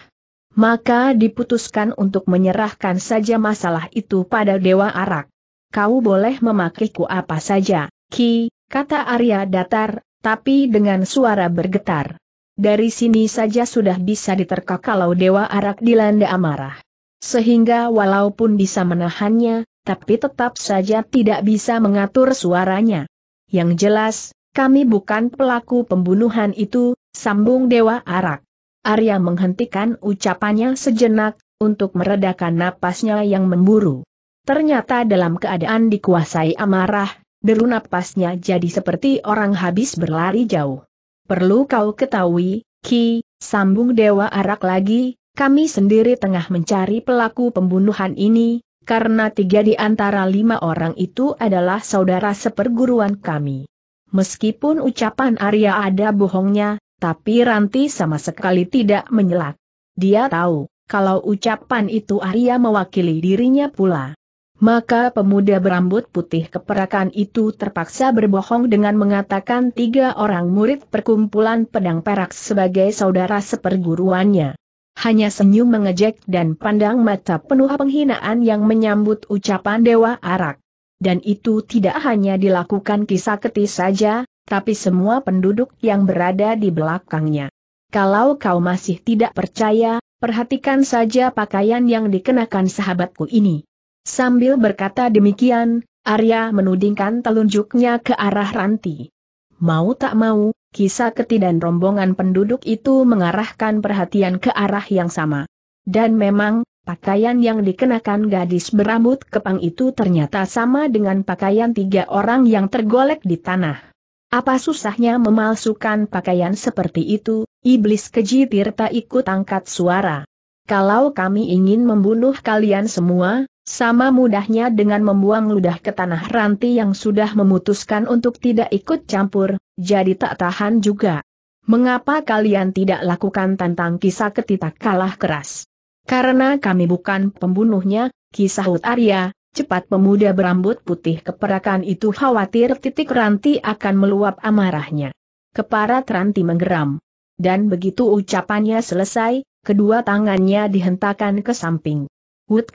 Maka diputuskan untuk menyerahkan saja masalah itu pada Dewa Arak. Kau boleh memakiku apa saja, Ki, kata Arya Datar, tapi dengan suara bergetar. Dari sini saja sudah bisa diterka kalau Dewa Arak dilanda amarah sehingga walaupun bisa menahannya, tapi tetap saja tidak bisa mengatur suaranya. Yang jelas, kami bukan pelaku pembunuhan itu, sambung Dewa Arak. Arya menghentikan ucapannya sejenak, untuk meredakan napasnya yang memburu. Ternyata dalam keadaan dikuasai amarah, deru napasnya jadi seperti orang habis berlari jauh. Perlu kau ketahui, Ki, sambung Dewa Arak lagi, kami sendiri tengah mencari pelaku pembunuhan ini, karena tiga di antara lima orang itu adalah saudara seperguruan kami. Meskipun ucapan Arya ada bohongnya, tapi Ranti sama sekali tidak menyelak. Dia tahu, kalau ucapan itu Arya mewakili dirinya pula. Maka pemuda berambut putih keperakan itu terpaksa berbohong dengan mengatakan tiga orang murid perkumpulan pedang perak sebagai saudara seperguruannya hanya senyum mengejek dan pandang mata penuh penghinaan yang menyambut ucapan Dewa Arak. Dan itu tidak hanya dilakukan kisah keti saja, tapi semua penduduk yang berada di belakangnya. Kalau kau masih tidak percaya, perhatikan saja pakaian yang dikenakan sahabatku ini. Sambil berkata demikian, Arya menudingkan telunjuknya ke arah Ranti. Mau tak mau, Kisaketi dan rombongan penduduk itu mengarahkan perhatian ke arah yang sama. Dan memang, pakaian yang dikenakan gadis berambut kepang itu ternyata sama dengan pakaian tiga orang yang tergolek di tanah. Apa susahnya memalsukan pakaian seperti itu, iblis keji Tirta ikut angkat suara. Kalau kami ingin membunuh kalian semua, sama mudahnya dengan membuang ludah ke tanah ranti yang sudah memutuskan untuk tidak ikut campur, jadi tak tahan juga. Mengapa kalian tidak lakukan tentang kisah ketika kalah keras? Karena kami bukan pembunuhnya, kisah Hut Arya, cepat pemuda berambut putih keperakan itu khawatir titik ranti akan meluap amarahnya. Keparat ranti menggeram. Dan begitu ucapannya selesai, kedua tangannya dihentakkan ke samping. Hut,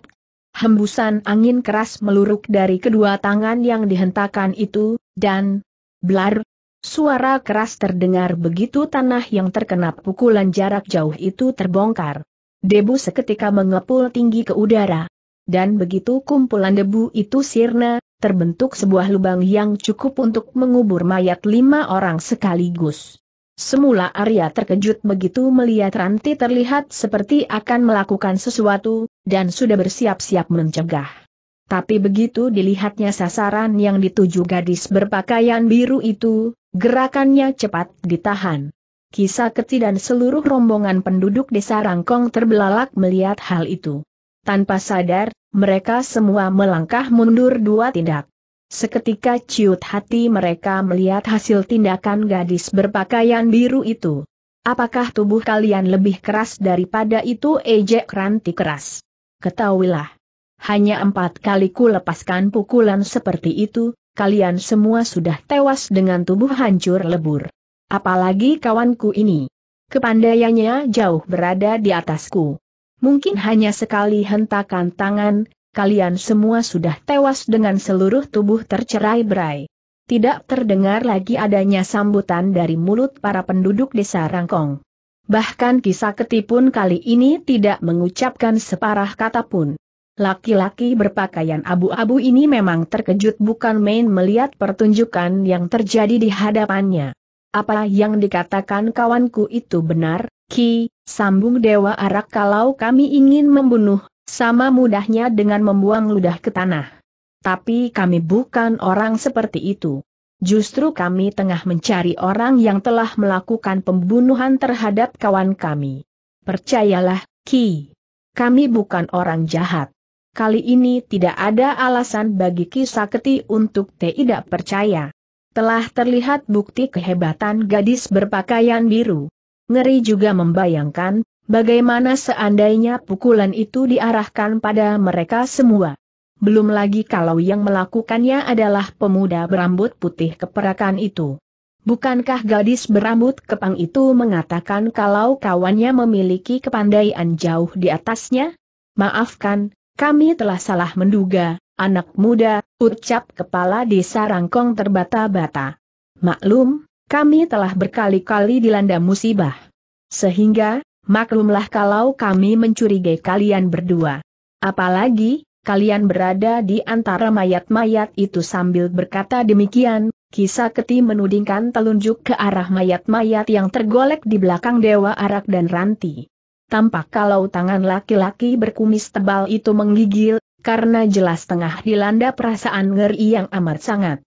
Hembusan angin keras meluruk dari kedua tangan yang dihentakkan itu, dan... Blar! Suara keras terdengar begitu tanah yang terkena pukulan jarak jauh itu terbongkar. Debu seketika mengepul tinggi ke udara. Dan begitu kumpulan debu itu sirna, terbentuk sebuah lubang yang cukup untuk mengubur mayat lima orang sekaligus. Semula Arya terkejut begitu melihat Ranti terlihat seperti akan melakukan sesuatu, dan sudah bersiap-siap mencegah. Tapi begitu dilihatnya sasaran yang dituju gadis berpakaian biru itu, Gerakannya cepat ditahan. Kisaketi dan seluruh rombongan penduduk desa Rangkong terbelalak melihat hal itu. Tanpa sadar, mereka semua melangkah mundur dua tindak. Seketika ciut hati mereka melihat hasil tindakan gadis berpakaian biru itu. Apakah tubuh kalian lebih keras daripada itu ejek ranti keras? Ketahuilah. Hanya empat kali ku lepaskan pukulan seperti itu, kalian semua sudah tewas dengan tubuh hancur lebur. Apalagi kawanku ini. Kepandaiannya jauh berada di atasku. Mungkin hanya sekali hentakan tangan, kalian semua sudah tewas dengan seluruh tubuh tercerai-berai. Tidak terdengar lagi adanya sambutan dari mulut para penduduk desa Rangkong. Bahkan kisah ketipun kali ini tidak mengucapkan separah kata pun. Laki-laki berpakaian abu-abu ini memang terkejut bukan main melihat pertunjukan yang terjadi di hadapannya. Apa yang dikatakan kawanku itu benar, Ki, sambung Dewa Arak kalau kami ingin membunuh, sama mudahnya dengan membuang ludah ke tanah. Tapi kami bukan orang seperti itu. Justru kami tengah mencari orang yang telah melakukan pembunuhan terhadap kawan kami. Percayalah, Ki. Kami bukan orang jahat kali ini tidak ada alasan bagi Kisaketi untuk tidak percaya. Telah terlihat bukti kehebatan gadis berpakaian biru. Ngeri juga membayangkan, bagaimana seandainya pukulan itu diarahkan pada mereka semua. Belum lagi kalau yang melakukannya adalah pemuda berambut putih keperakan itu. Bukankah gadis berambut kepang itu mengatakan kalau kawannya memiliki kepandaian jauh di atasnya? Maafkan, kami telah salah menduga, anak muda, ucap kepala desa Rangkong terbata-bata. Maklum, kami telah berkali-kali dilanda musibah. Sehingga, maklumlah kalau kami mencurigai kalian berdua. Apalagi, kalian berada di antara mayat-mayat itu sambil berkata demikian, kisah keti menudingkan telunjuk ke arah mayat-mayat yang tergolek di belakang Dewa Arak dan Ranti tampak kalau tangan laki-laki berkumis tebal itu menggigil, karena jelas tengah dilanda perasaan ngeri yang amat sangat.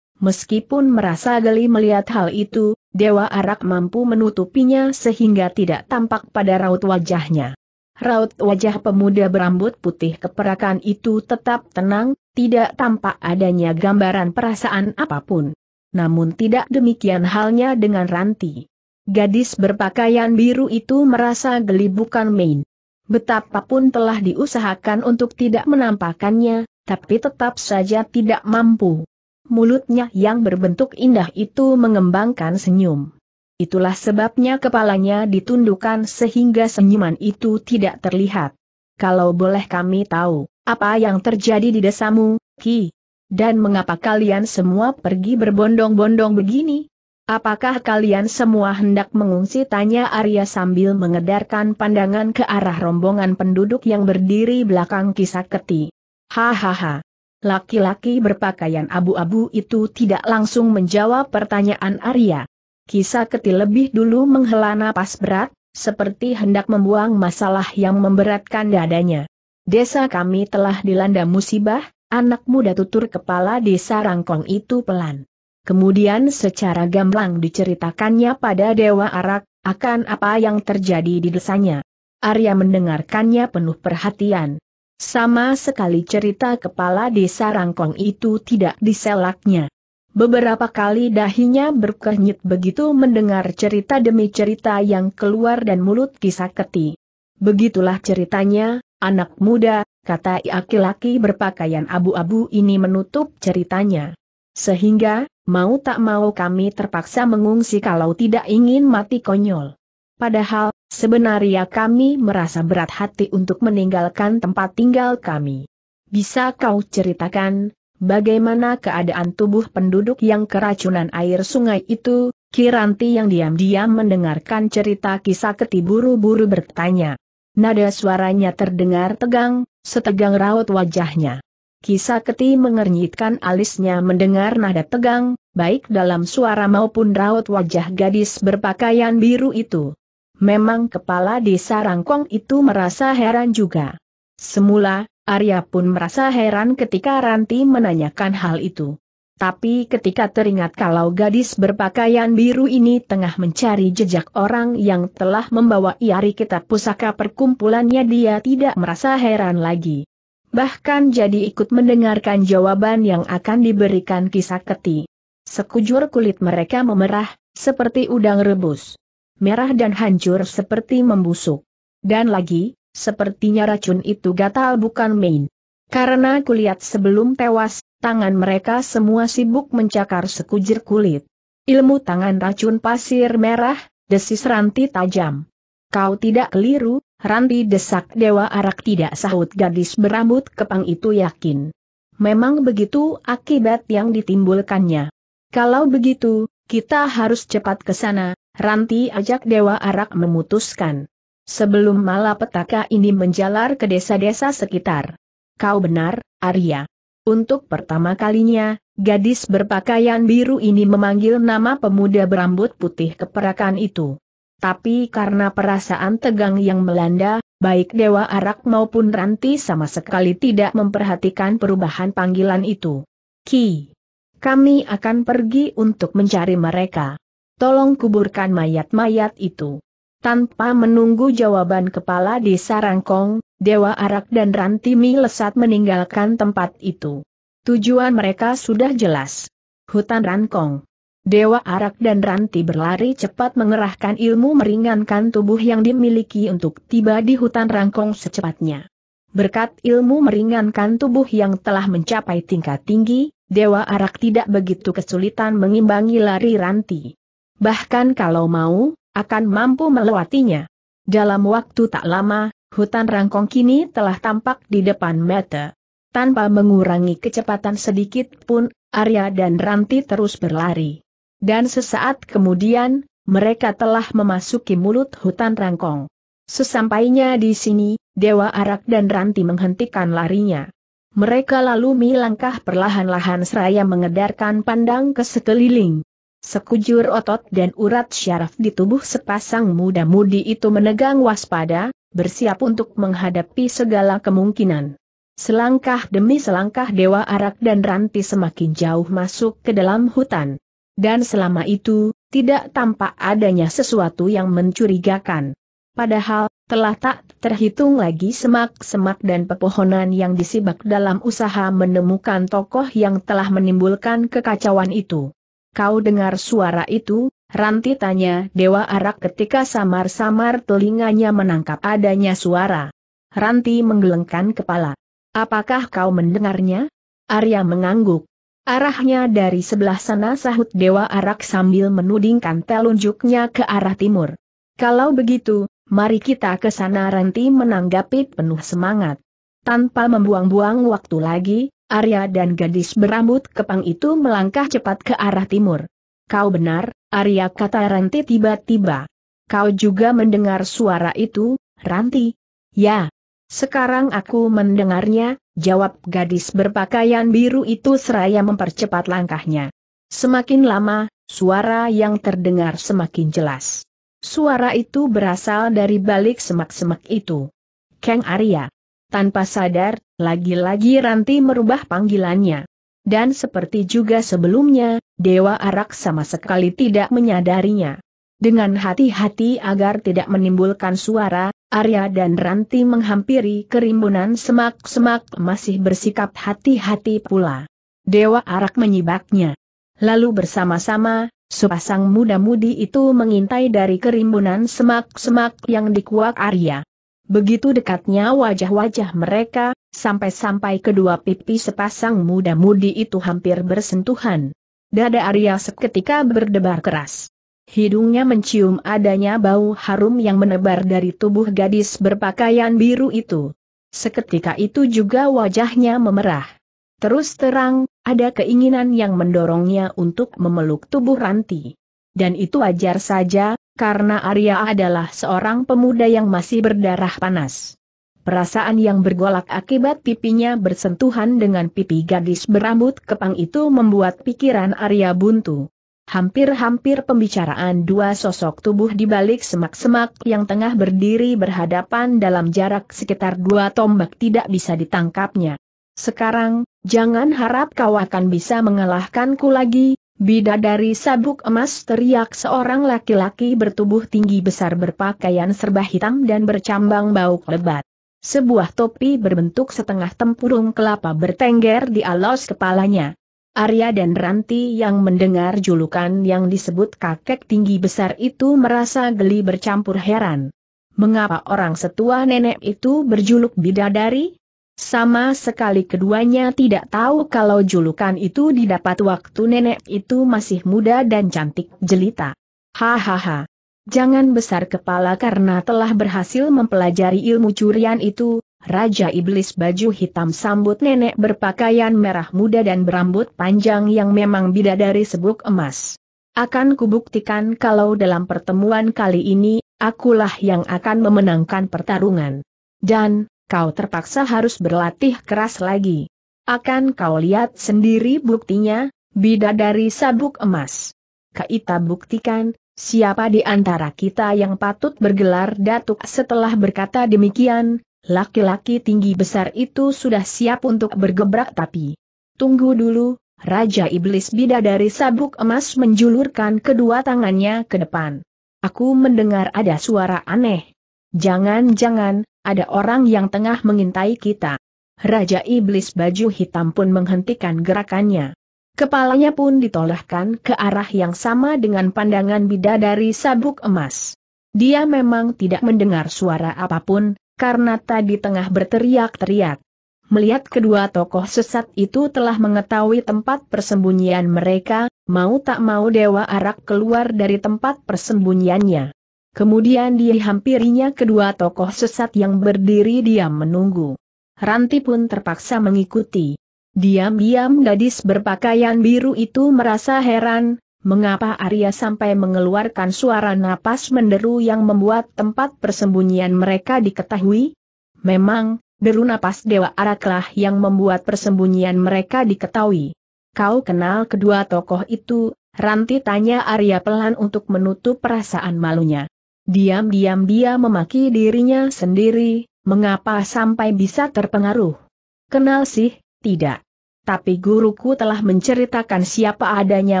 Meskipun merasa geli melihat hal itu, Dewa Arak mampu menutupinya sehingga tidak tampak pada raut wajahnya. Raut wajah pemuda berambut putih keperakan itu tetap tenang, tidak tampak adanya gambaran perasaan apapun. Namun tidak demikian halnya dengan Ranti. Gadis berpakaian biru itu merasa geli bukan main. Betapapun telah diusahakan untuk tidak menampakkannya, tapi tetap saja tidak mampu. Mulutnya yang berbentuk indah itu mengembangkan senyum. Itulah sebabnya kepalanya ditundukkan sehingga senyuman itu tidak terlihat. Kalau boleh kami tahu, apa yang terjadi di desamu, Ki? Dan mengapa kalian semua pergi berbondong-bondong begini? Apakah kalian semua hendak mengungsi? Tanya Arya sambil mengedarkan pandangan ke arah rombongan penduduk yang berdiri belakang kisah keti. Hahaha. Laki-laki berpakaian abu-abu itu tidak langsung menjawab pertanyaan Arya. Kisah keti lebih dulu menghela napas berat, seperti hendak membuang masalah yang memberatkan dadanya. Desa kami telah dilanda musibah, anak muda tutur kepala desa Rangkong itu pelan Kemudian secara gamblang diceritakannya pada Dewa Arak, akan apa yang terjadi di desanya. Arya mendengarkannya penuh perhatian. Sama sekali cerita kepala desa Rangkong itu tidak diselaknya. Beberapa kali dahinya berkernyit begitu mendengar cerita demi cerita yang keluar dan mulut kisah keti. Begitulah ceritanya, anak muda, kata laki-laki berpakaian abu-abu ini menutup ceritanya. Sehingga, mau tak mau kami terpaksa mengungsi kalau tidak ingin mati konyol. Padahal, sebenarnya kami merasa berat hati untuk meninggalkan tempat tinggal kami. Bisa kau ceritakan, bagaimana keadaan tubuh penduduk yang keracunan air sungai itu? Kiranti yang diam-diam mendengarkan cerita kisah ketiburu-buru bertanya. Nada suaranya terdengar tegang, setegang raut wajahnya. Keti mengernyitkan alisnya mendengar nada tegang, baik dalam suara maupun raut wajah gadis berpakaian biru itu. Memang kepala desa Rangkong itu merasa heran juga. Semula, Arya pun merasa heran ketika Ranti menanyakan hal itu. Tapi ketika teringat kalau gadis berpakaian biru ini tengah mencari jejak orang yang telah membawa Iari kitab pusaka perkumpulannya dia tidak merasa heran lagi bahkan jadi ikut mendengarkan jawaban yang akan diberikan kisah keti. Sekujur kulit mereka memerah, seperti udang rebus. Merah dan hancur seperti membusuk. Dan lagi, sepertinya racun itu gatal bukan main. Karena kulihat sebelum tewas, tangan mereka semua sibuk mencakar sekujur kulit. Ilmu tangan racun pasir merah, desis ranti tajam. Kau tidak keliru, Ranti desak Dewa Arak tidak sahut gadis berambut kepang itu yakin. Memang begitu akibat yang ditimbulkannya. Kalau begitu, kita harus cepat ke sana, Ranti ajak Dewa Arak memutuskan. Sebelum malapetaka ini menjalar ke desa-desa sekitar. Kau benar, Arya. Untuk pertama kalinya, gadis berpakaian biru ini memanggil nama pemuda berambut putih keperakan itu tapi karena perasaan tegang yang melanda, baik Dewa Arak maupun Ranti sama sekali tidak memperhatikan perubahan panggilan itu. Ki, kami akan pergi untuk mencari mereka. Tolong kuburkan mayat-mayat itu. Tanpa menunggu jawaban kepala di Sarangkong, Dewa Arak dan Ranti Mi Lesat meninggalkan tempat itu. Tujuan mereka sudah jelas. Hutan Rangkong. Dewa Arak dan Ranti berlari cepat mengerahkan ilmu meringankan tubuh yang dimiliki untuk tiba di hutan rangkong secepatnya. Berkat ilmu meringankan tubuh yang telah mencapai tingkat tinggi, Dewa Arak tidak begitu kesulitan mengimbangi lari Ranti. Bahkan kalau mau, akan mampu melewatinya. Dalam waktu tak lama, hutan rangkong kini telah tampak di depan mata. Tanpa mengurangi kecepatan sedikit pun, Arya dan Ranti terus berlari. Dan sesaat kemudian, mereka telah memasuki mulut hutan rangkong. Sesampainya di sini, Dewa Arak dan Ranti menghentikan larinya. Mereka lalu melangkah perlahan-lahan seraya mengedarkan pandang ke sekeliling. Sekujur otot dan urat syaraf di tubuh sepasang muda-mudi itu menegang waspada, bersiap untuk menghadapi segala kemungkinan. Selangkah demi selangkah Dewa Arak dan Ranti semakin jauh masuk ke dalam hutan dan selama itu, tidak tampak adanya sesuatu yang mencurigakan. Padahal, telah tak terhitung lagi semak-semak dan pepohonan yang disibak dalam usaha menemukan tokoh yang telah menimbulkan kekacauan itu. Kau dengar suara itu, Ranti tanya Dewa Arak ketika samar-samar telinganya menangkap adanya suara. Ranti menggelengkan kepala. Apakah kau mendengarnya? Arya mengangguk. Arahnya dari sebelah sana sahut Dewa Arak sambil menudingkan telunjuknya ke arah timur. Kalau begitu, mari kita ke sana Ranti menanggapi penuh semangat. Tanpa membuang-buang waktu lagi, Arya dan gadis berambut kepang itu melangkah cepat ke arah timur. Kau benar, Arya kata Ranti tiba-tiba. Kau juga mendengar suara itu, Ranti? Ya, sekarang aku mendengarnya, jawab gadis berpakaian biru itu seraya mempercepat langkahnya. Semakin lama, suara yang terdengar semakin jelas. Suara itu berasal dari balik semak-semak itu. Kang Arya. Tanpa sadar, lagi-lagi Ranti merubah panggilannya. Dan seperti juga sebelumnya, Dewa Arak sama sekali tidak menyadarinya. Dengan hati-hati agar tidak menimbulkan suara, Arya dan Ranti menghampiri kerimbunan semak-semak masih bersikap hati-hati pula. Dewa Arak menyibaknya. Lalu bersama-sama, sepasang muda-mudi itu mengintai dari kerimbunan semak-semak yang dikuak Arya. Begitu dekatnya wajah-wajah mereka, sampai-sampai kedua pipi sepasang muda-mudi itu hampir bersentuhan. Dada Arya seketika berdebar keras. Hidungnya mencium adanya bau harum yang menebar dari tubuh gadis berpakaian biru itu. Seketika itu juga wajahnya memerah. Terus terang, ada keinginan yang mendorongnya untuk memeluk tubuh Ranti. Dan itu wajar saja, karena Arya adalah seorang pemuda yang masih berdarah panas. Perasaan yang bergolak akibat pipinya bersentuhan dengan pipi gadis berambut kepang itu membuat pikiran Arya buntu. Hampir-hampir pembicaraan dua sosok tubuh di balik semak-semak yang tengah berdiri berhadapan dalam jarak sekitar dua tombak tidak bisa ditangkapnya. Sekarang, jangan harap kau akan bisa mengalahkanku lagi, bidadari sabuk emas teriak seorang laki-laki bertubuh tinggi besar berpakaian serba hitam dan bercambang bau lebat. Sebuah topi berbentuk setengah tempurung kelapa bertengger di alas kepalanya. Arya dan Ranti yang mendengar julukan yang disebut kakek tinggi besar itu merasa geli bercampur heran. Mengapa orang setua nenek itu berjuluk bidadari? Sama sekali keduanya tidak tahu kalau julukan itu didapat waktu nenek itu masih muda dan cantik jelita. Hahaha. Jangan besar kepala karena telah berhasil mempelajari ilmu curian itu, Raja Iblis baju hitam sambut nenek berpakaian merah muda dan berambut panjang yang memang bidadari sebuk emas. Akan kubuktikan kalau dalam pertemuan kali ini, akulah yang akan memenangkan pertarungan. Dan, kau terpaksa harus berlatih keras lagi. Akan kau lihat sendiri buktinya, bidadari sabuk emas. Kaita buktikan, siapa di antara kita yang patut bergelar datuk setelah berkata demikian, Laki-laki tinggi besar itu sudah siap untuk bergebrak tapi... Tunggu dulu, Raja Iblis Bidadari Sabuk Emas menjulurkan kedua tangannya ke depan. Aku mendengar ada suara aneh. Jangan-jangan, ada orang yang tengah mengintai kita. Raja Iblis baju hitam pun menghentikan gerakannya. Kepalanya pun ditolehkan ke arah yang sama dengan pandangan bidadari sabuk emas. Dia memang tidak mendengar suara apapun, karena tadi tengah berteriak-teriak. Melihat kedua tokoh sesat itu telah mengetahui tempat persembunyian mereka, mau tak mau Dewa Arak keluar dari tempat persembunyiannya. Kemudian dihampirinya kedua tokoh sesat yang berdiri diam menunggu. Ranti pun terpaksa mengikuti. Diam-diam gadis berpakaian biru itu merasa heran, Mengapa Arya sampai mengeluarkan suara napas menderu yang membuat tempat persembunyian mereka diketahui? Memang, deru napas Dewa Araklah yang membuat persembunyian mereka diketahui. Kau kenal kedua tokoh itu, Ranti tanya Arya pelan untuk menutup perasaan malunya. Diam-diam dia memaki dirinya sendiri, mengapa sampai bisa terpengaruh? Kenal sih, tidak. Tapi guruku telah menceritakan siapa adanya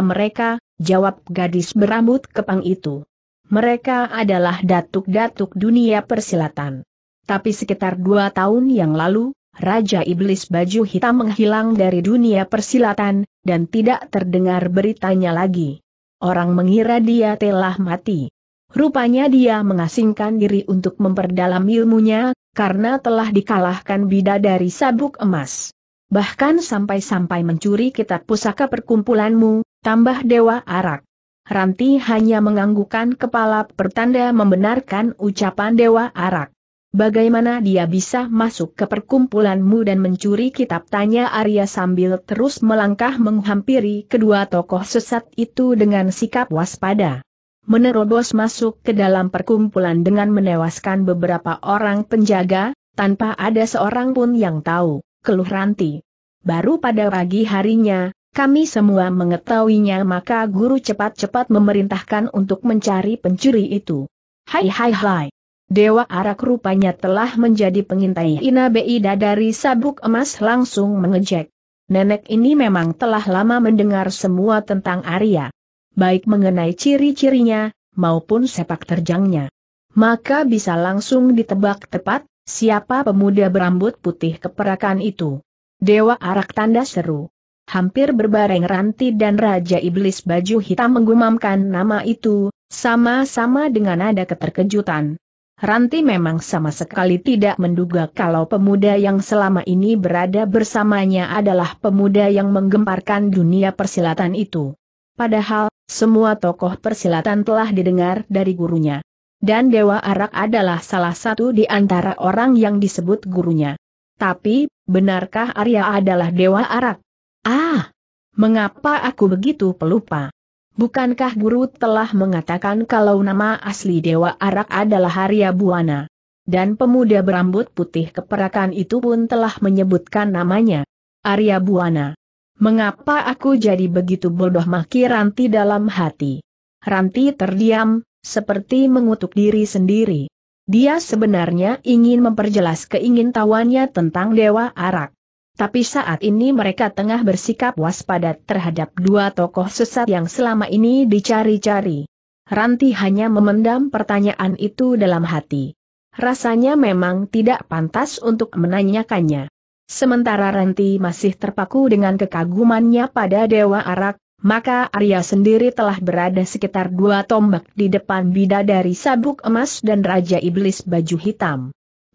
mereka, jawab gadis berambut kepang itu. Mereka adalah datuk-datuk dunia persilatan. Tapi sekitar dua tahun yang lalu, Raja Iblis Baju Hitam menghilang dari dunia persilatan, dan tidak terdengar beritanya lagi. Orang mengira dia telah mati. Rupanya dia mengasingkan diri untuk memperdalam ilmunya, karena telah dikalahkan bida dari sabuk emas. Bahkan sampai-sampai mencuri kitab pusaka perkumpulanmu, Tambah Dewa Arak. Ranti hanya menganggukkan kepala pertanda membenarkan ucapan Dewa Arak. Bagaimana dia bisa masuk ke perkumpulanmu dan mencuri kitab tanya Arya sambil terus melangkah menghampiri kedua tokoh sesat itu dengan sikap waspada. Menerobos masuk ke dalam perkumpulan dengan menewaskan beberapa orang penjaga, tanpa ada seorang pun yang tahu, keluh Ranti. Baru pada pagi harinya, kami semua mengetahuinya maka guru cepat-cepat memerintahkan untuk mencari pencuri itu. Hai hai hai. Dewa Arak rupanya telah menjadi pengintai Ina Beida dari sabuk emas langsung mengejek. Nenek ini memang telah lama mendengar semua tentang Arya. Baik mengenai ciri-cirinya, maupun sepak terjangnya. Maka bisa langsung ditebak tepat, siapa pemuda berambut putih keperakan itu. Dewa Arak tanda seru hampir berbareng Ranti dan Raja Iblis Baju Hitam menggumamkan nama itu, sama-sama dengan ada keterkejutan. Ranti memang sama sekali tidak menduga kalau pemuda yang selama ini berada bersamanya adalah pemuda yang menggemparkan dunia persilatan itu. Padahal, semua tokoh persilatan telah didengar dari gurunya. Dan Dewa Arak adalah salah satu di antara orang yang disebut gurunya. Tapi, benarkah Arya adalah Dewa Arak? Ah! Mengapa aku begitu pelupa? Bukankah guru telah mengatakan kalau nama asli Dewa Arak adalah Arya Buana? Dan pemuda berambut putih keperakan itu pun telah menyebutkan namanya, Arya Buana. Mengapa aku jadi begitu bodoh maki Ranti dalam hati? Ranti terdiam, seperti mengutuk diri sendiri. Dia sebenarnya ingin memperjelas keingintahuannya tentang Dewa Arak. Tapi saat ini mereka tengah bersikap waspada terhadap dua tokoh sesat yang selama ini dicari-cari. Ranti hanya memendam pertanyaan itu dalam hati. Rasanya memang tidak pantas untuk menanyakannya. Sementara Ranti masih terpaku dengan kekagumannya pada Dewa Arak, maka Arya sendiri telah berada sekitar dua tombak di depan bidadari sabuk emas dan Raja Iblis baju hitam.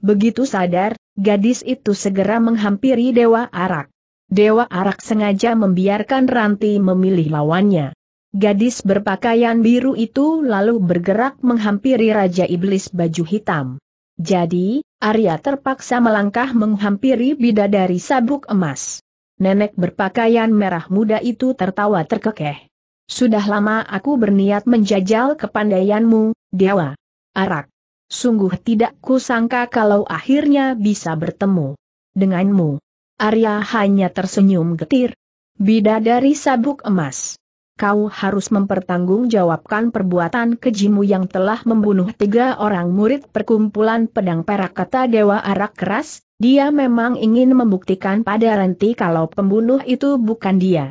Begitu sadar, gadis itu segera menghampiri Dewa Arak. Dewa Arak sengaja membiarkan Ranti memilih lawannya. Gadis berpakaian biru itu lalu bergerak menghampiri Raja Iblis baju hitam. Jadi, Arya terpaksa melangkah menghampiri bidadari sabuk emas. Nenek berpakaian merah muda itu tertawa terkekeh. Sudah lama aku berniat menjajal kepandaianmu, Dewa. Arak. Sungguh tidak kusangka kalau akhirnya bisa bertemu denganmu. Arya hanya tersenyum getir. Bidadari sabuk emas. Kau harus mempertanggungjawabkan perbuatan kejimu yang telah membunuh tiga orang murid perkumpulan pedang perak kata Dewa Arak Keras, dia memang ingin membuktikan pada Renti kalau pembunuh itu bukan dia.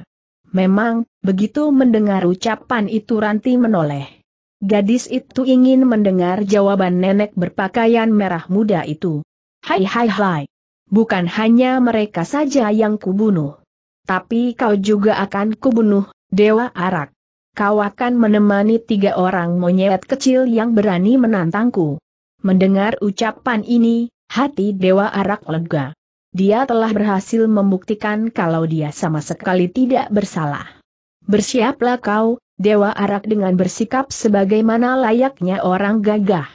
Memang, begitu mendengar ucapan itu Ranti menoleh. Gadis itu ingin mendengar jawaban nenek berpakaian merah muda itu. Hai hai hai. Bukan hanya mereka saja yang kubunuh. Tapi kau juga akan kubunuh, Dewa Arak. Kau akan menemani tiga orang monyet kecil yang berani menantangku. Mendengar ucapan ini, hati Dewa Arak lega. Dia telah berhasil membuktikan kalau dia sama sekali tidak bersalah. Bersiaplah kau, Dewa Arak dengan bersikap sebagaimana layaknya orang gagah.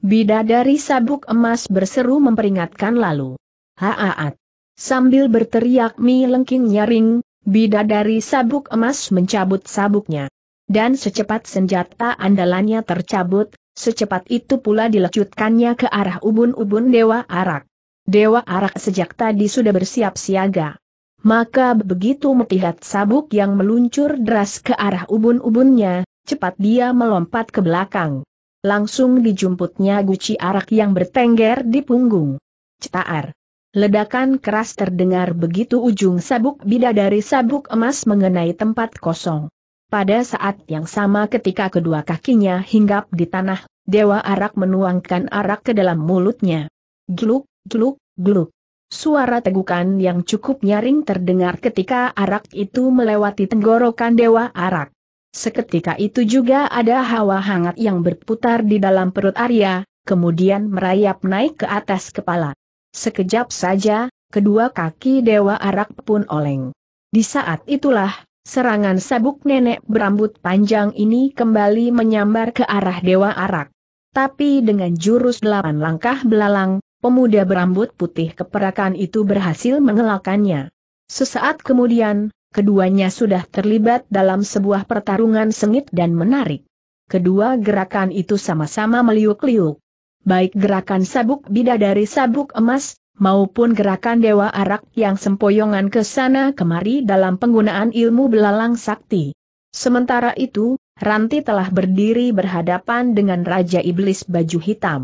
Bidadari sabuk emas berseru memperingatkan lalu. Haaat. Sambil berteriak mi lengking nyaring, bidadari sabuk emas mencabut sabuknya. Dan secepat senjata andalannya tercabut, secepat itu pula dilecutkannya ke arah ubun-ubun Dewa Arak. Dewa Arak sejak tadi sudah bersiap siaga. Maka begitu melihat sabuk yang meluncur deras ke arah ubun-ubunnya, cepat dia melompat ke belakang. Langsung dijumputnya guci arak yang bertengger di punggung. Cetar. Ledakan keras terdengar begitu ujung sabuk bidadari sabuk emas mengenai tempat kosong. Pada saat yang sama ketika kedua kakinya hinggap di tanah, Dewa Arak menuangkan arak ke dalam mulutnya. Gluk, gluk, gluk. Suara tegukan yang cukup nyaring terdengar ketika arak itu melewati tenggorokan Dewa Arak. Seketika itu juga ada hawa hangat yang berputar di dalam perut Arya, kemudian merayap naik ke atas kepala. Sekejap saja, kedua kaki Dewa Arak pun oleng. Di saat itulah, serangan sabuk nenek berambut panjang ini kembali menyambar ke arah Dewa Arak. Tapi dengan jurus delapan langkah belalang, Pemuda berambut putih keperakan itu berhasil mengelakannya. Sesaat kemudian, keduanya sudah terlibat dalam sebuah pertarungan sengit dan menarik. Kedua gerakan itu sama-sama meliuk-liuk. Baik gerakan sabuk dari sabuk emas, maupun gerakan dewa arak yang sempoyongan ke sana kemari dalam penggunaan ilmu belalang sakti. Sementara itu, Ranti telah berdiri berhadapan dengan Raja Iblis Baju Hitam.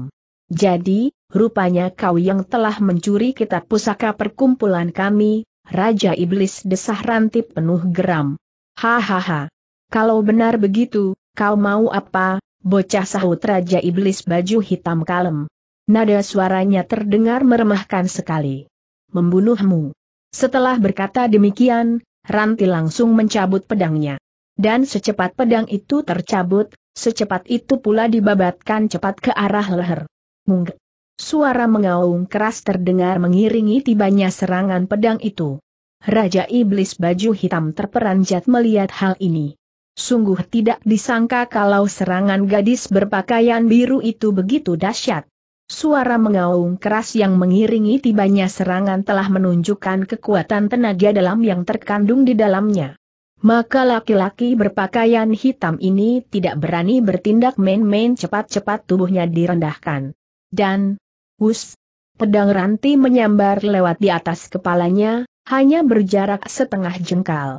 Jadi, rupanya kau yang telah mencuri kitab pusaka perkumpulan kami, Raja Iblis desah Rantip penuh geram. Hahaha. Kalau benar begitu, kau mau apa, bocah sahut Raja Iblis baju hitam kalem. Nada suaranya terdengar meremahkan sekali. Membunuhmu. Setelah berkata demikian, Ranti langsung mencabut pedangnya. Dan secepat pedang itu tercabut, secepat itu pula dibabatkan cepat ke arah leher. Suara mengaung keras terdengar mengiringi tibanya serangan pedang itu. Raja Iblis baju hitam terperanjat melihat hal ini. Sungguh tidak disangka kalau serangan gadis berpakaian biru itu begitu dahsyat. Suara mengaung keras yang mengiringi tibanya serangan telah menunjukkan kekuatan tenaga dalam yang terkandung di dalamnya. Maka laki-laki berpakaian hitam ini tidak berani bertindak main-main cepat-cepat tubuhnya direndahkan dan, wus, pedang ranti menyambar lewat di atas kepalanya, hanya berjarak setengah jengkal.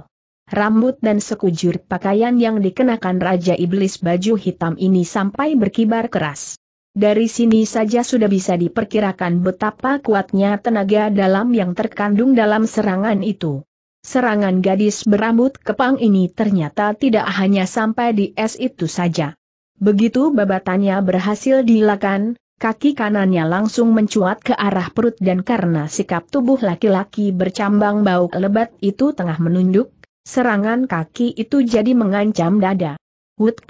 Rambut dan sekujur pakaian yang dikenakan Raja Iblis baju hitam ini sampai berkibar keras. Dari sini saja sudah bisa diperkirakan betapa kuatnya tenaga dalam yang terkandung dalam serangan itu. Serangan gadis berambut kepang ini ternyata tidak hanya sampai di es itu saja. Begitu babatannya berhasil dilakukan, Kaki kanannya langsung mencuat ke arah perut dan karena sikap tubuh laki-laki bercambang bau lebat itu tengah menunduk, serangan kaki itu jadi mengancam dada. Wut!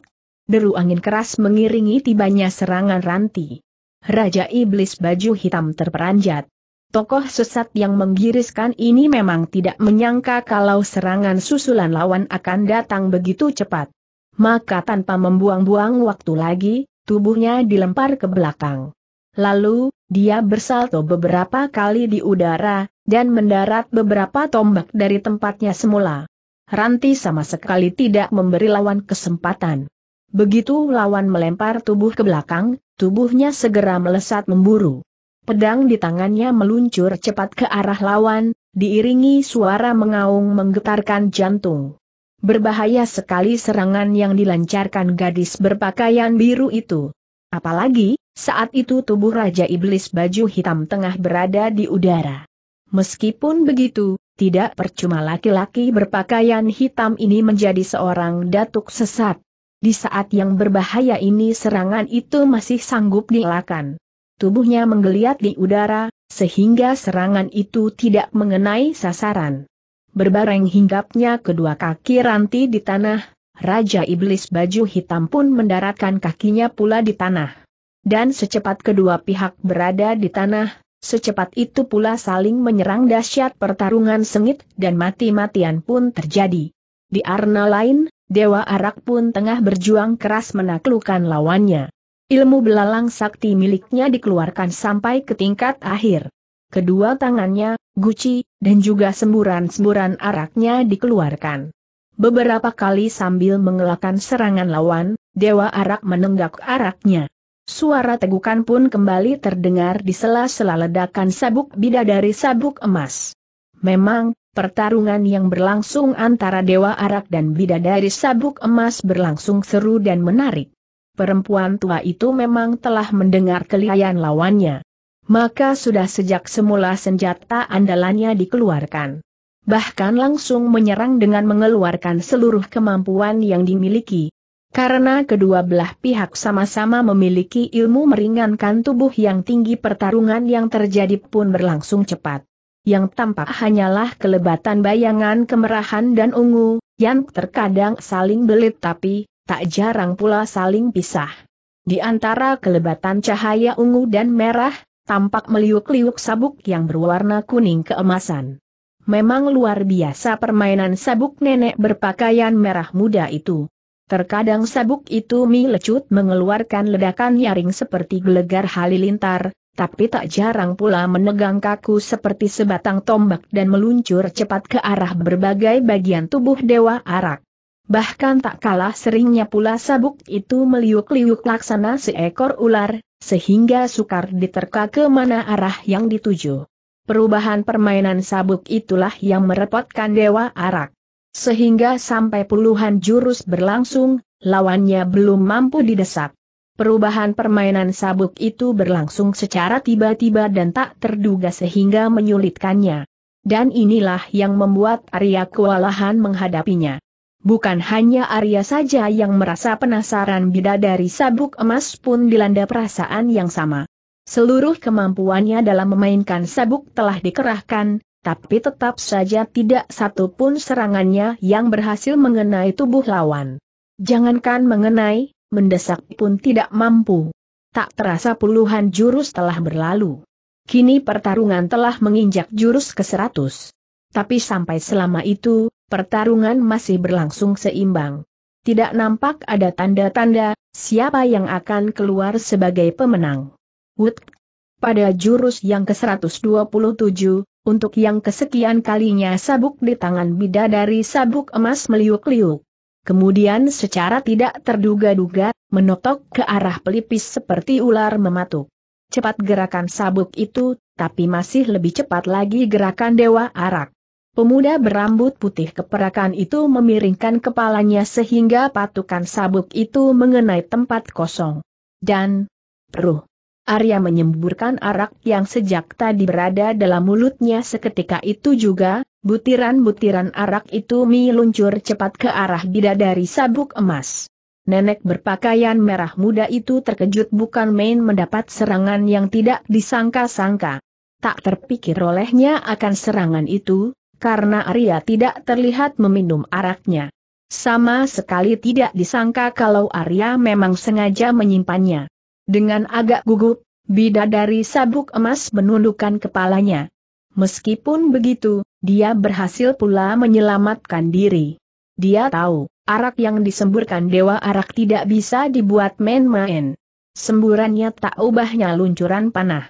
Deru angin keras mengiringi tibanya serangan ranti. Raja Iblis baju hitam terperanjat. Tokoh sesat yang menggiriskan ini memang tidak menyangka kalau serangan susulan lawan akan datang begitu cepat. Maka tanpa membuang-buang waktu lagi, tubuhnya dilempar ke belakang. Lalu, dia bersalto beberapa kali di udara, dan mendarat beberapa tombak dari tempatnya semula. Ranti sama sekali tidak memberi lawan kesempatan. Begitu lawan melempar tubuh ke belakang, tubuhnya segera melesat memburu. Pedang di tangannya meluncur cepat ke arah lawan, diiringi suara mengaung menggetarkan jantung. Berbahaya sekali serangan yang dilancarkan gadis berpakaian biru itu. Apalagi, saat itu tubuh Raja Iblis baju hitam tengah berada di udara. Meskipun begitu, tidak percuma laki-laki berpakaian hitam ini menjadi seorang datuk sesat. Di saat yang berbahaya ini serangan itu masih sanggup dielakkan. Tubuhnya menggeliat di udara, sehingga serangan itu tidak mengenai sasaran. Berbareng hinggapnya kedua kaki ranti di tanah, Raja Iblis baju hitam pun mendaratkan kakinya pula di tanah. Dan secepat kedua pihak berada di tanah, secepat itu pula saling menyerang dahsyat pertarungan sengit dan mati-matian pun terjadi. Di arna lain, Dewa Arak pun tengah berjuang keras menaklukkan lawannya. Ilmu belalang sakti miliknya dikeluarkan sampai ke tingkat akhir. Kedua tangannya, guci, dan juga semburan-semburan araknya dikeluarkan. Beberapa kali sambil mengelakkan serangan lawan, Dewa Arak menenggak araknya. Suara tegukan pun kembali terdengar di sela-sela ledakan sabuk bidadari sabuk emas. Memang, pertarungan yang berlangsung antara Dewa Arak dan bidadari sabuk emas berlangsung seru dan menarik. Perempuan tua itu memang telah mendengar kelihayan lawannya maka sudah sejak semula senjata andalannya dikeluarkan. Bahkan langsung menyerang dengan mengeluarkan seluruh kemampuan yang dimiliki. Karena kedua belah pihak sama-sama memiliki ilmu meringankan tubuh yang tinggi pertarungan yang terjadi pun berlangsung cepat. Yang tampak hanyalah kelebatan bayangan kemerahan dan ungu, yang terkadang saling belit tapi, tak jarang pula saling pisah. Di antara kelebatan cahaya ungu dan merah, tampak meliuk-liuk sabuk yang berwarna kuning keemasan. Memang luar biasa permainan sabuk nenek berpakaian merah muda itu. Terkadang sabuk itu mi lecut mengeluarkan ledakan nyaring seperti gelegar halilintar, tapi tak jarang pula menegang kaku seperti sebatang tombak dan meluncur cepat ke arah berbagai bagian tubuh Dewa Arak. Bahkan tak kalah seringnya pula sabuk itu meliuk-liuk laksana seekor ular, sehingga sukar diterka ke mana arah yang dituju. Perubahan permainan sabuk itulah yang merepotkan Dewa Arak. Sehingga sampai puluhan jurus berlangsung, lawannya belum mampu didesak. Perubahan permainan sabuk itu berlangsung secara tiba-tiba dan tak terduga sehingga menyulitkannya. Dan inilah yang membuat Arya kewalahan menghadapinya. Bukan hanya Arya saja yang merasa penasaran bidadari sabuk emas pun dilanda perasaan yang sama. Seluruh kemampuannya dalam memainkan sabuk telah dikerahkan, tapi tetap saja tidak satu pun serangannya yang berhasil mengenai tubuh lawan. Jangankan mengenai, mendesak pun tidak mampu. Tak terasa puluhan jurus telah berlalu. Kini pertarungan telah menginjak jurus ke seratus, Tapi sampai selama itu, pertarungan masih berlangsung seimbang. Tidak nampak ada tanda-tanda siapa yang akan keluar sebagai pemenang. Wood pada jurus yang ke-127, untuk yang kesekian kalinya sabuk di tangan bidadari sabuk emas meliuk-liuk. Kemudian secara tidak terduga-duga, menotok ke arah pelipis seperti ular mematuk. Cepat gerakan sabuk itu, tapi masih lebih cepat lagi gerakan Dewa Arak. Pemuda berambut putih keperakan itu memiringkan kepalanya sehingga patukan sabuk itu mengenai tempat kosong. Dan, peruh. Arya menyemburkan arak yang sejak tadi berada dalam mulutnya seketika itu juga, butiran-butiran arak itu meluncur cepat ke arah bidadari sabuk emas. Nenek berpakaian merah muda itu terkejut bukan main mendapat serangan yang tidak disangka-sangka. Tak terpikir olehnya akan serangan itu, karena Arya tidak terlihat meminum araknya. Sama sekali tidak disangka kalau Arya memang sengaja menyimpannya. Dengan agak gugup, bidadari sabuk emas menundukkan kepalanya. Meskipun begitu, dia berhasil pula menyelamatkan diri. Dia tahu, arak yang disemburkan Dewa Arak tidak bisa dibuat main-main. Semburannya tak ubahnya luncuran panah.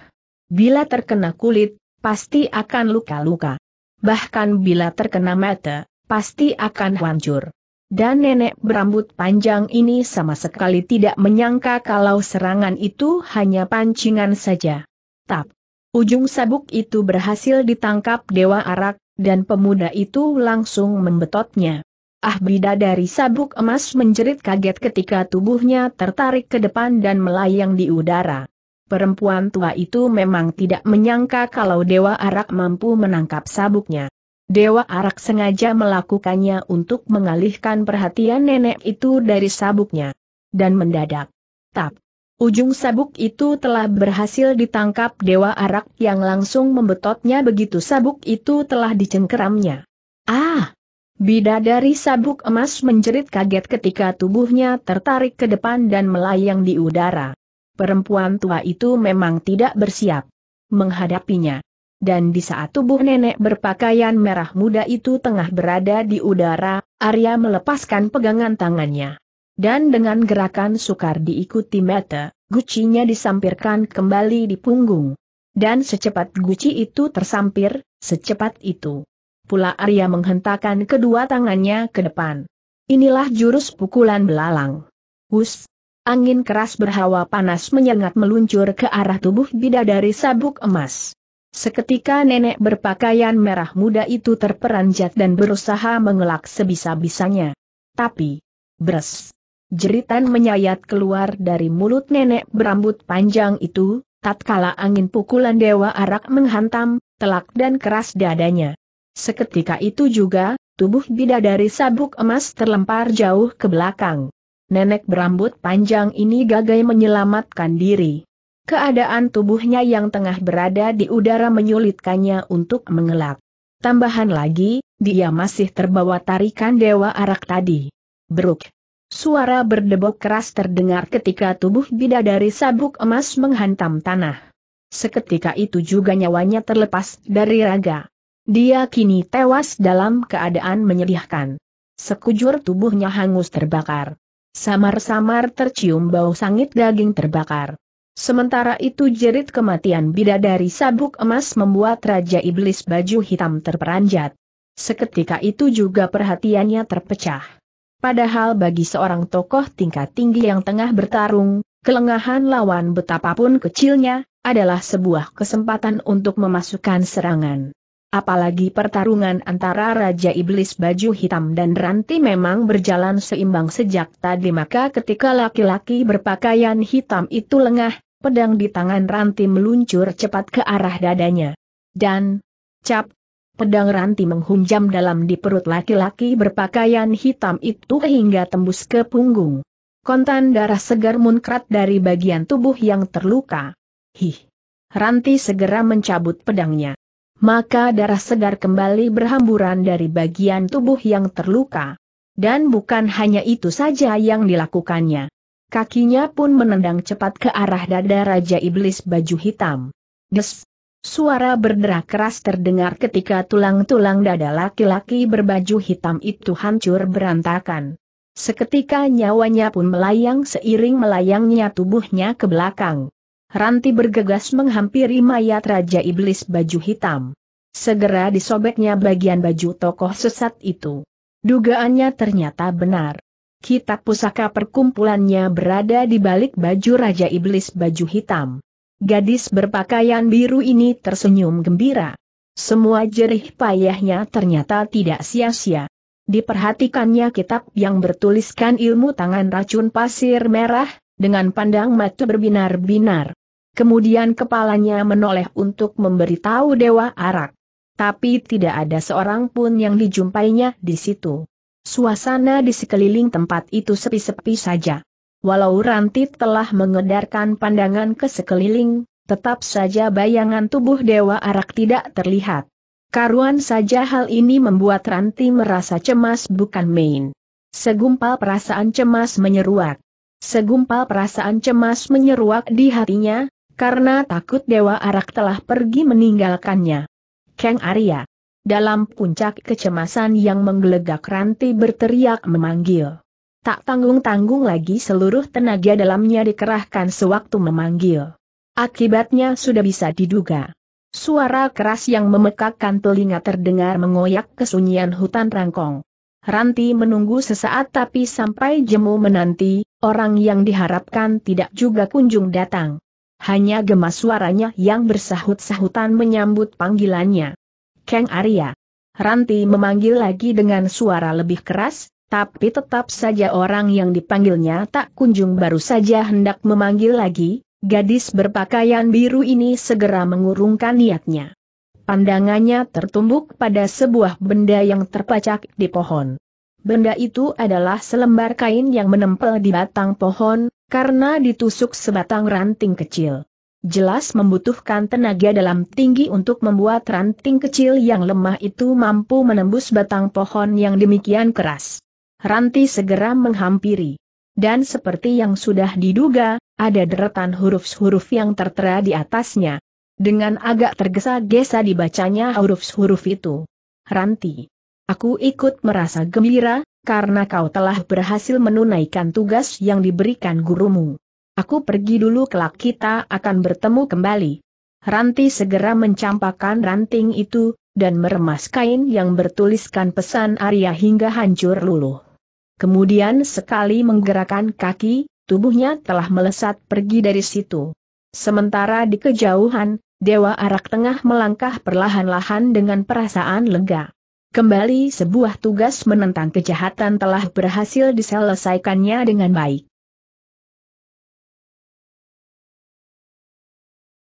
Bila terkena kulit, pasti akan luka-luka bahkan bila terkena mata, pasti akan hancur. Dan nenek berambut panjang ini sama sekali tidak menyangka kalau serangan itu hanya pancingan saja. Tap. Ujung sabuk itu berhasil ditangkap Dewa Arak, dan pemuda itu langsung membetotnya. Ah bidadari sabuk emas menjerit kaget ketika tubuhnya tertarik ke depan dan melayang di udara. Perempuan tua itu memang tidak menyangka kalau Dewa Arak mampu menangkap sabuknya. Dewa Arak sengaja melakukannya untuk mengalihkan perhatian nenek itu dari sabuknya. Dan mendadak. Tap. Ujung sabuk itu telah berhasil ditangkap Dewa Arak yang langsung membetotnya begitu sabuk itu telah dicengkeramnya. Ah! Bidadari sabuk emas menjerit kaget ketika tubuhnya tertarik ke depan dan melayang di udara perempuan tua itu memang tidak bersiap menghadapinya. Dan di saat tubuh nenek berpakaian merah muda itu tengah berada di udara, Arya melepaskan pegangan tangannya. Dan dengan gerakan sukar diikuti mata, gucinya disampirkan kembali di punggung. Dan secepat guci itu tersampir, secepat itu. Pula Arya menghentakkan kedua tangannya ke depan. Inilah jurus pukulan belalang. Hus, Angin keras berhawa panas menyengat meluncur ke arah tubuh bidadari sabuk emas. Seketika nenek berpakaian merah muda itu terperanjat dan berusaha mengelak sebisa-bisanya. Tapi, bres. Jeritan menyayat keluar dari mulut nenek berambut panjang itu, tatkala angin pukulan dewa arak menghantam, telak dan keras dadanya. Seketika itu juga, tubuh bidadari sabuk emas terlempar jauh ke belakang nenek berambut panjang ini gagai menyelamatkan diri. Keadaan tubuhnya yang tengah berada di udara menyulitkannya untuk mengelak. Tambahan lagi, dia masih terbawa tarikan dewa arak tadi. Beruk. Suara berdebok keras terdengar ketika tubuh bidadari sabuk emas menghantam tanah. Seketika itu juga nyawanya terlepas dari raga. Dia kini tewas dalam keadaan menyedihkan. Sekujur tubuhnya hangus terbakar. Samar-samar tercium bau sangit daging terbakar. Sementara itu jerit kematian bidadari sabuk emas membuat Raja Iblis baju hitam terperanjat. Seketika itu juga perhatiannya terpecah. Padahal bagi seorang tokoh tingkat tinggi yang tengah bertarung, kelengahan lawan betapapun kecilnya, adalah sebuah kesempatan untuk memasukkan serangan. Apalagi pertarungan antara Raja Iblis Baju Hitam dan Ranti memang berjalan seimbang sejak tadi maka ketika laki-laki berpakaian hitam itu lengah, pedang di tangan Ranti meluncur cepat ke arah dadanya. Dan, cap, pedang Ranti menghunjam dalam di perut laki-laki berpakaian hitam itu hingga tembus ke punggung. Kontan darah segar munkrat dari bagian tubuh yang terluka. Hih! Ranti segera mencabut pedangnya maka darah segar kembali berhamburan dari bagian tubuh yang terluka. Dan bukan hanya itu saja yang dilakukannya. Kakinya pun menendang cepat ke arah dada Raja Iblis baju hitam. Des! Suara berderak keras terdengar ketika tulang-tulang dada laki-laki berbaju hitam itu hancur berantakan. Seketika nyawanya pun melayang seiring melayangnya tubuhnya ke belakang. Ranti bergegas menghampiri mayat Raja Iblis baju hitam. Segera disobeknya bagian baju tokoh sesat itu. Dugaannya ternyata benar. Kitab pusaka perkumpulannya berada di balik baju Raja Iblis baju hitam. Gadis berpakaian biru ini tersenyum gembira. Semua jerih payahnya ternyata tidak sia-sia. Diperhatikannya kitab yang bertuliskan ilmu tangan racun pasir merah, dengan pandang mata berbinar-binar. Kemudian kepalanya menoleh untuk memberitahu Dewa Arak. Tapi tidak ada seorang pun yang dijumpainya di situ. Suasana di sekeliling tempat itu sepi-sepi saja. Walau Rantit telah mengedarkan pandangan ke sekeliling, tetap saja bayangan tubuh Dewa Arak tidak terlihat. Karuan saja hal ini membuat Ranti merasa cemas bukan main. Segumpal perasaan cemas menyeruak. Segumpal perasaan cemas menyeruak di hatinya, karena takut Dewa Arak telah pergi meninggalkannya. Kang Arya. Dalam puncak kecemasan yang menggelegak ranti berteriak memanggil. Tak tanggung-tanggung lagi seluruh tenaga dalamnya dikerahkan sewaktu memanggil. Akibatnya sudah bisa diduga. Suara keras yang memekakkan telinga terdengar mengoyak kesunyian hutan rangkong. Ranti menunggu sesaat tapi sampai jemu menanti, orang yang diharapkan tidak juga kunjung datang. Hanya gemas suaranya yang bersahut-sahutan menyambut panggilannya. Kang Arya. Ranti memanggil lagi dengan suara lebih keras, tapi tetap saja orang yang dipanggilnya tak kunjung baru saja hendak memanggil lagi, gadis berpakaian biru ini segera mengurungkan niatnya. Pandangannya tertumbuk pada sebuah benda yang terpacak di pohon. Benda itu adalah selembar kain yang menempel di batang pohon, karena ditusuk sebatang ranting kecil. Jelas membutuhkan tenaga dalam tinggi untuk membuat ranting kecil yang lemah itu mampu menembus batang pohon yang demikian keras. Ranti segera menghampiri. Dan seperti yang sudah diduga, ada deretan huruf-huruf yang tertera di atasnya. Dengan agak tergesa-gesa dibacanya huruf-huruf itu. Ranti. Aku ikut merasa gembira, karena kau telah berhasil menunaikan tugas yang diberikan gurumu. Aku pergi dulu kelak kita akan bertemu kembali. Ranti segera mencampakkan ranting itu, dan meremas kain yang bertuliskan pesan Arya hingga hancur luluh. Kemudian sekali menggerakkan kaki, tubuhnya telah melesat pergi dari situ. Sementara di kejauhan, Dewa Arak tengah melangkah perlahan-lahan dengan perasaan lega. Kembali sebuah tugas menentang kejahatan telah berhasil diselesaikannya dengan baik.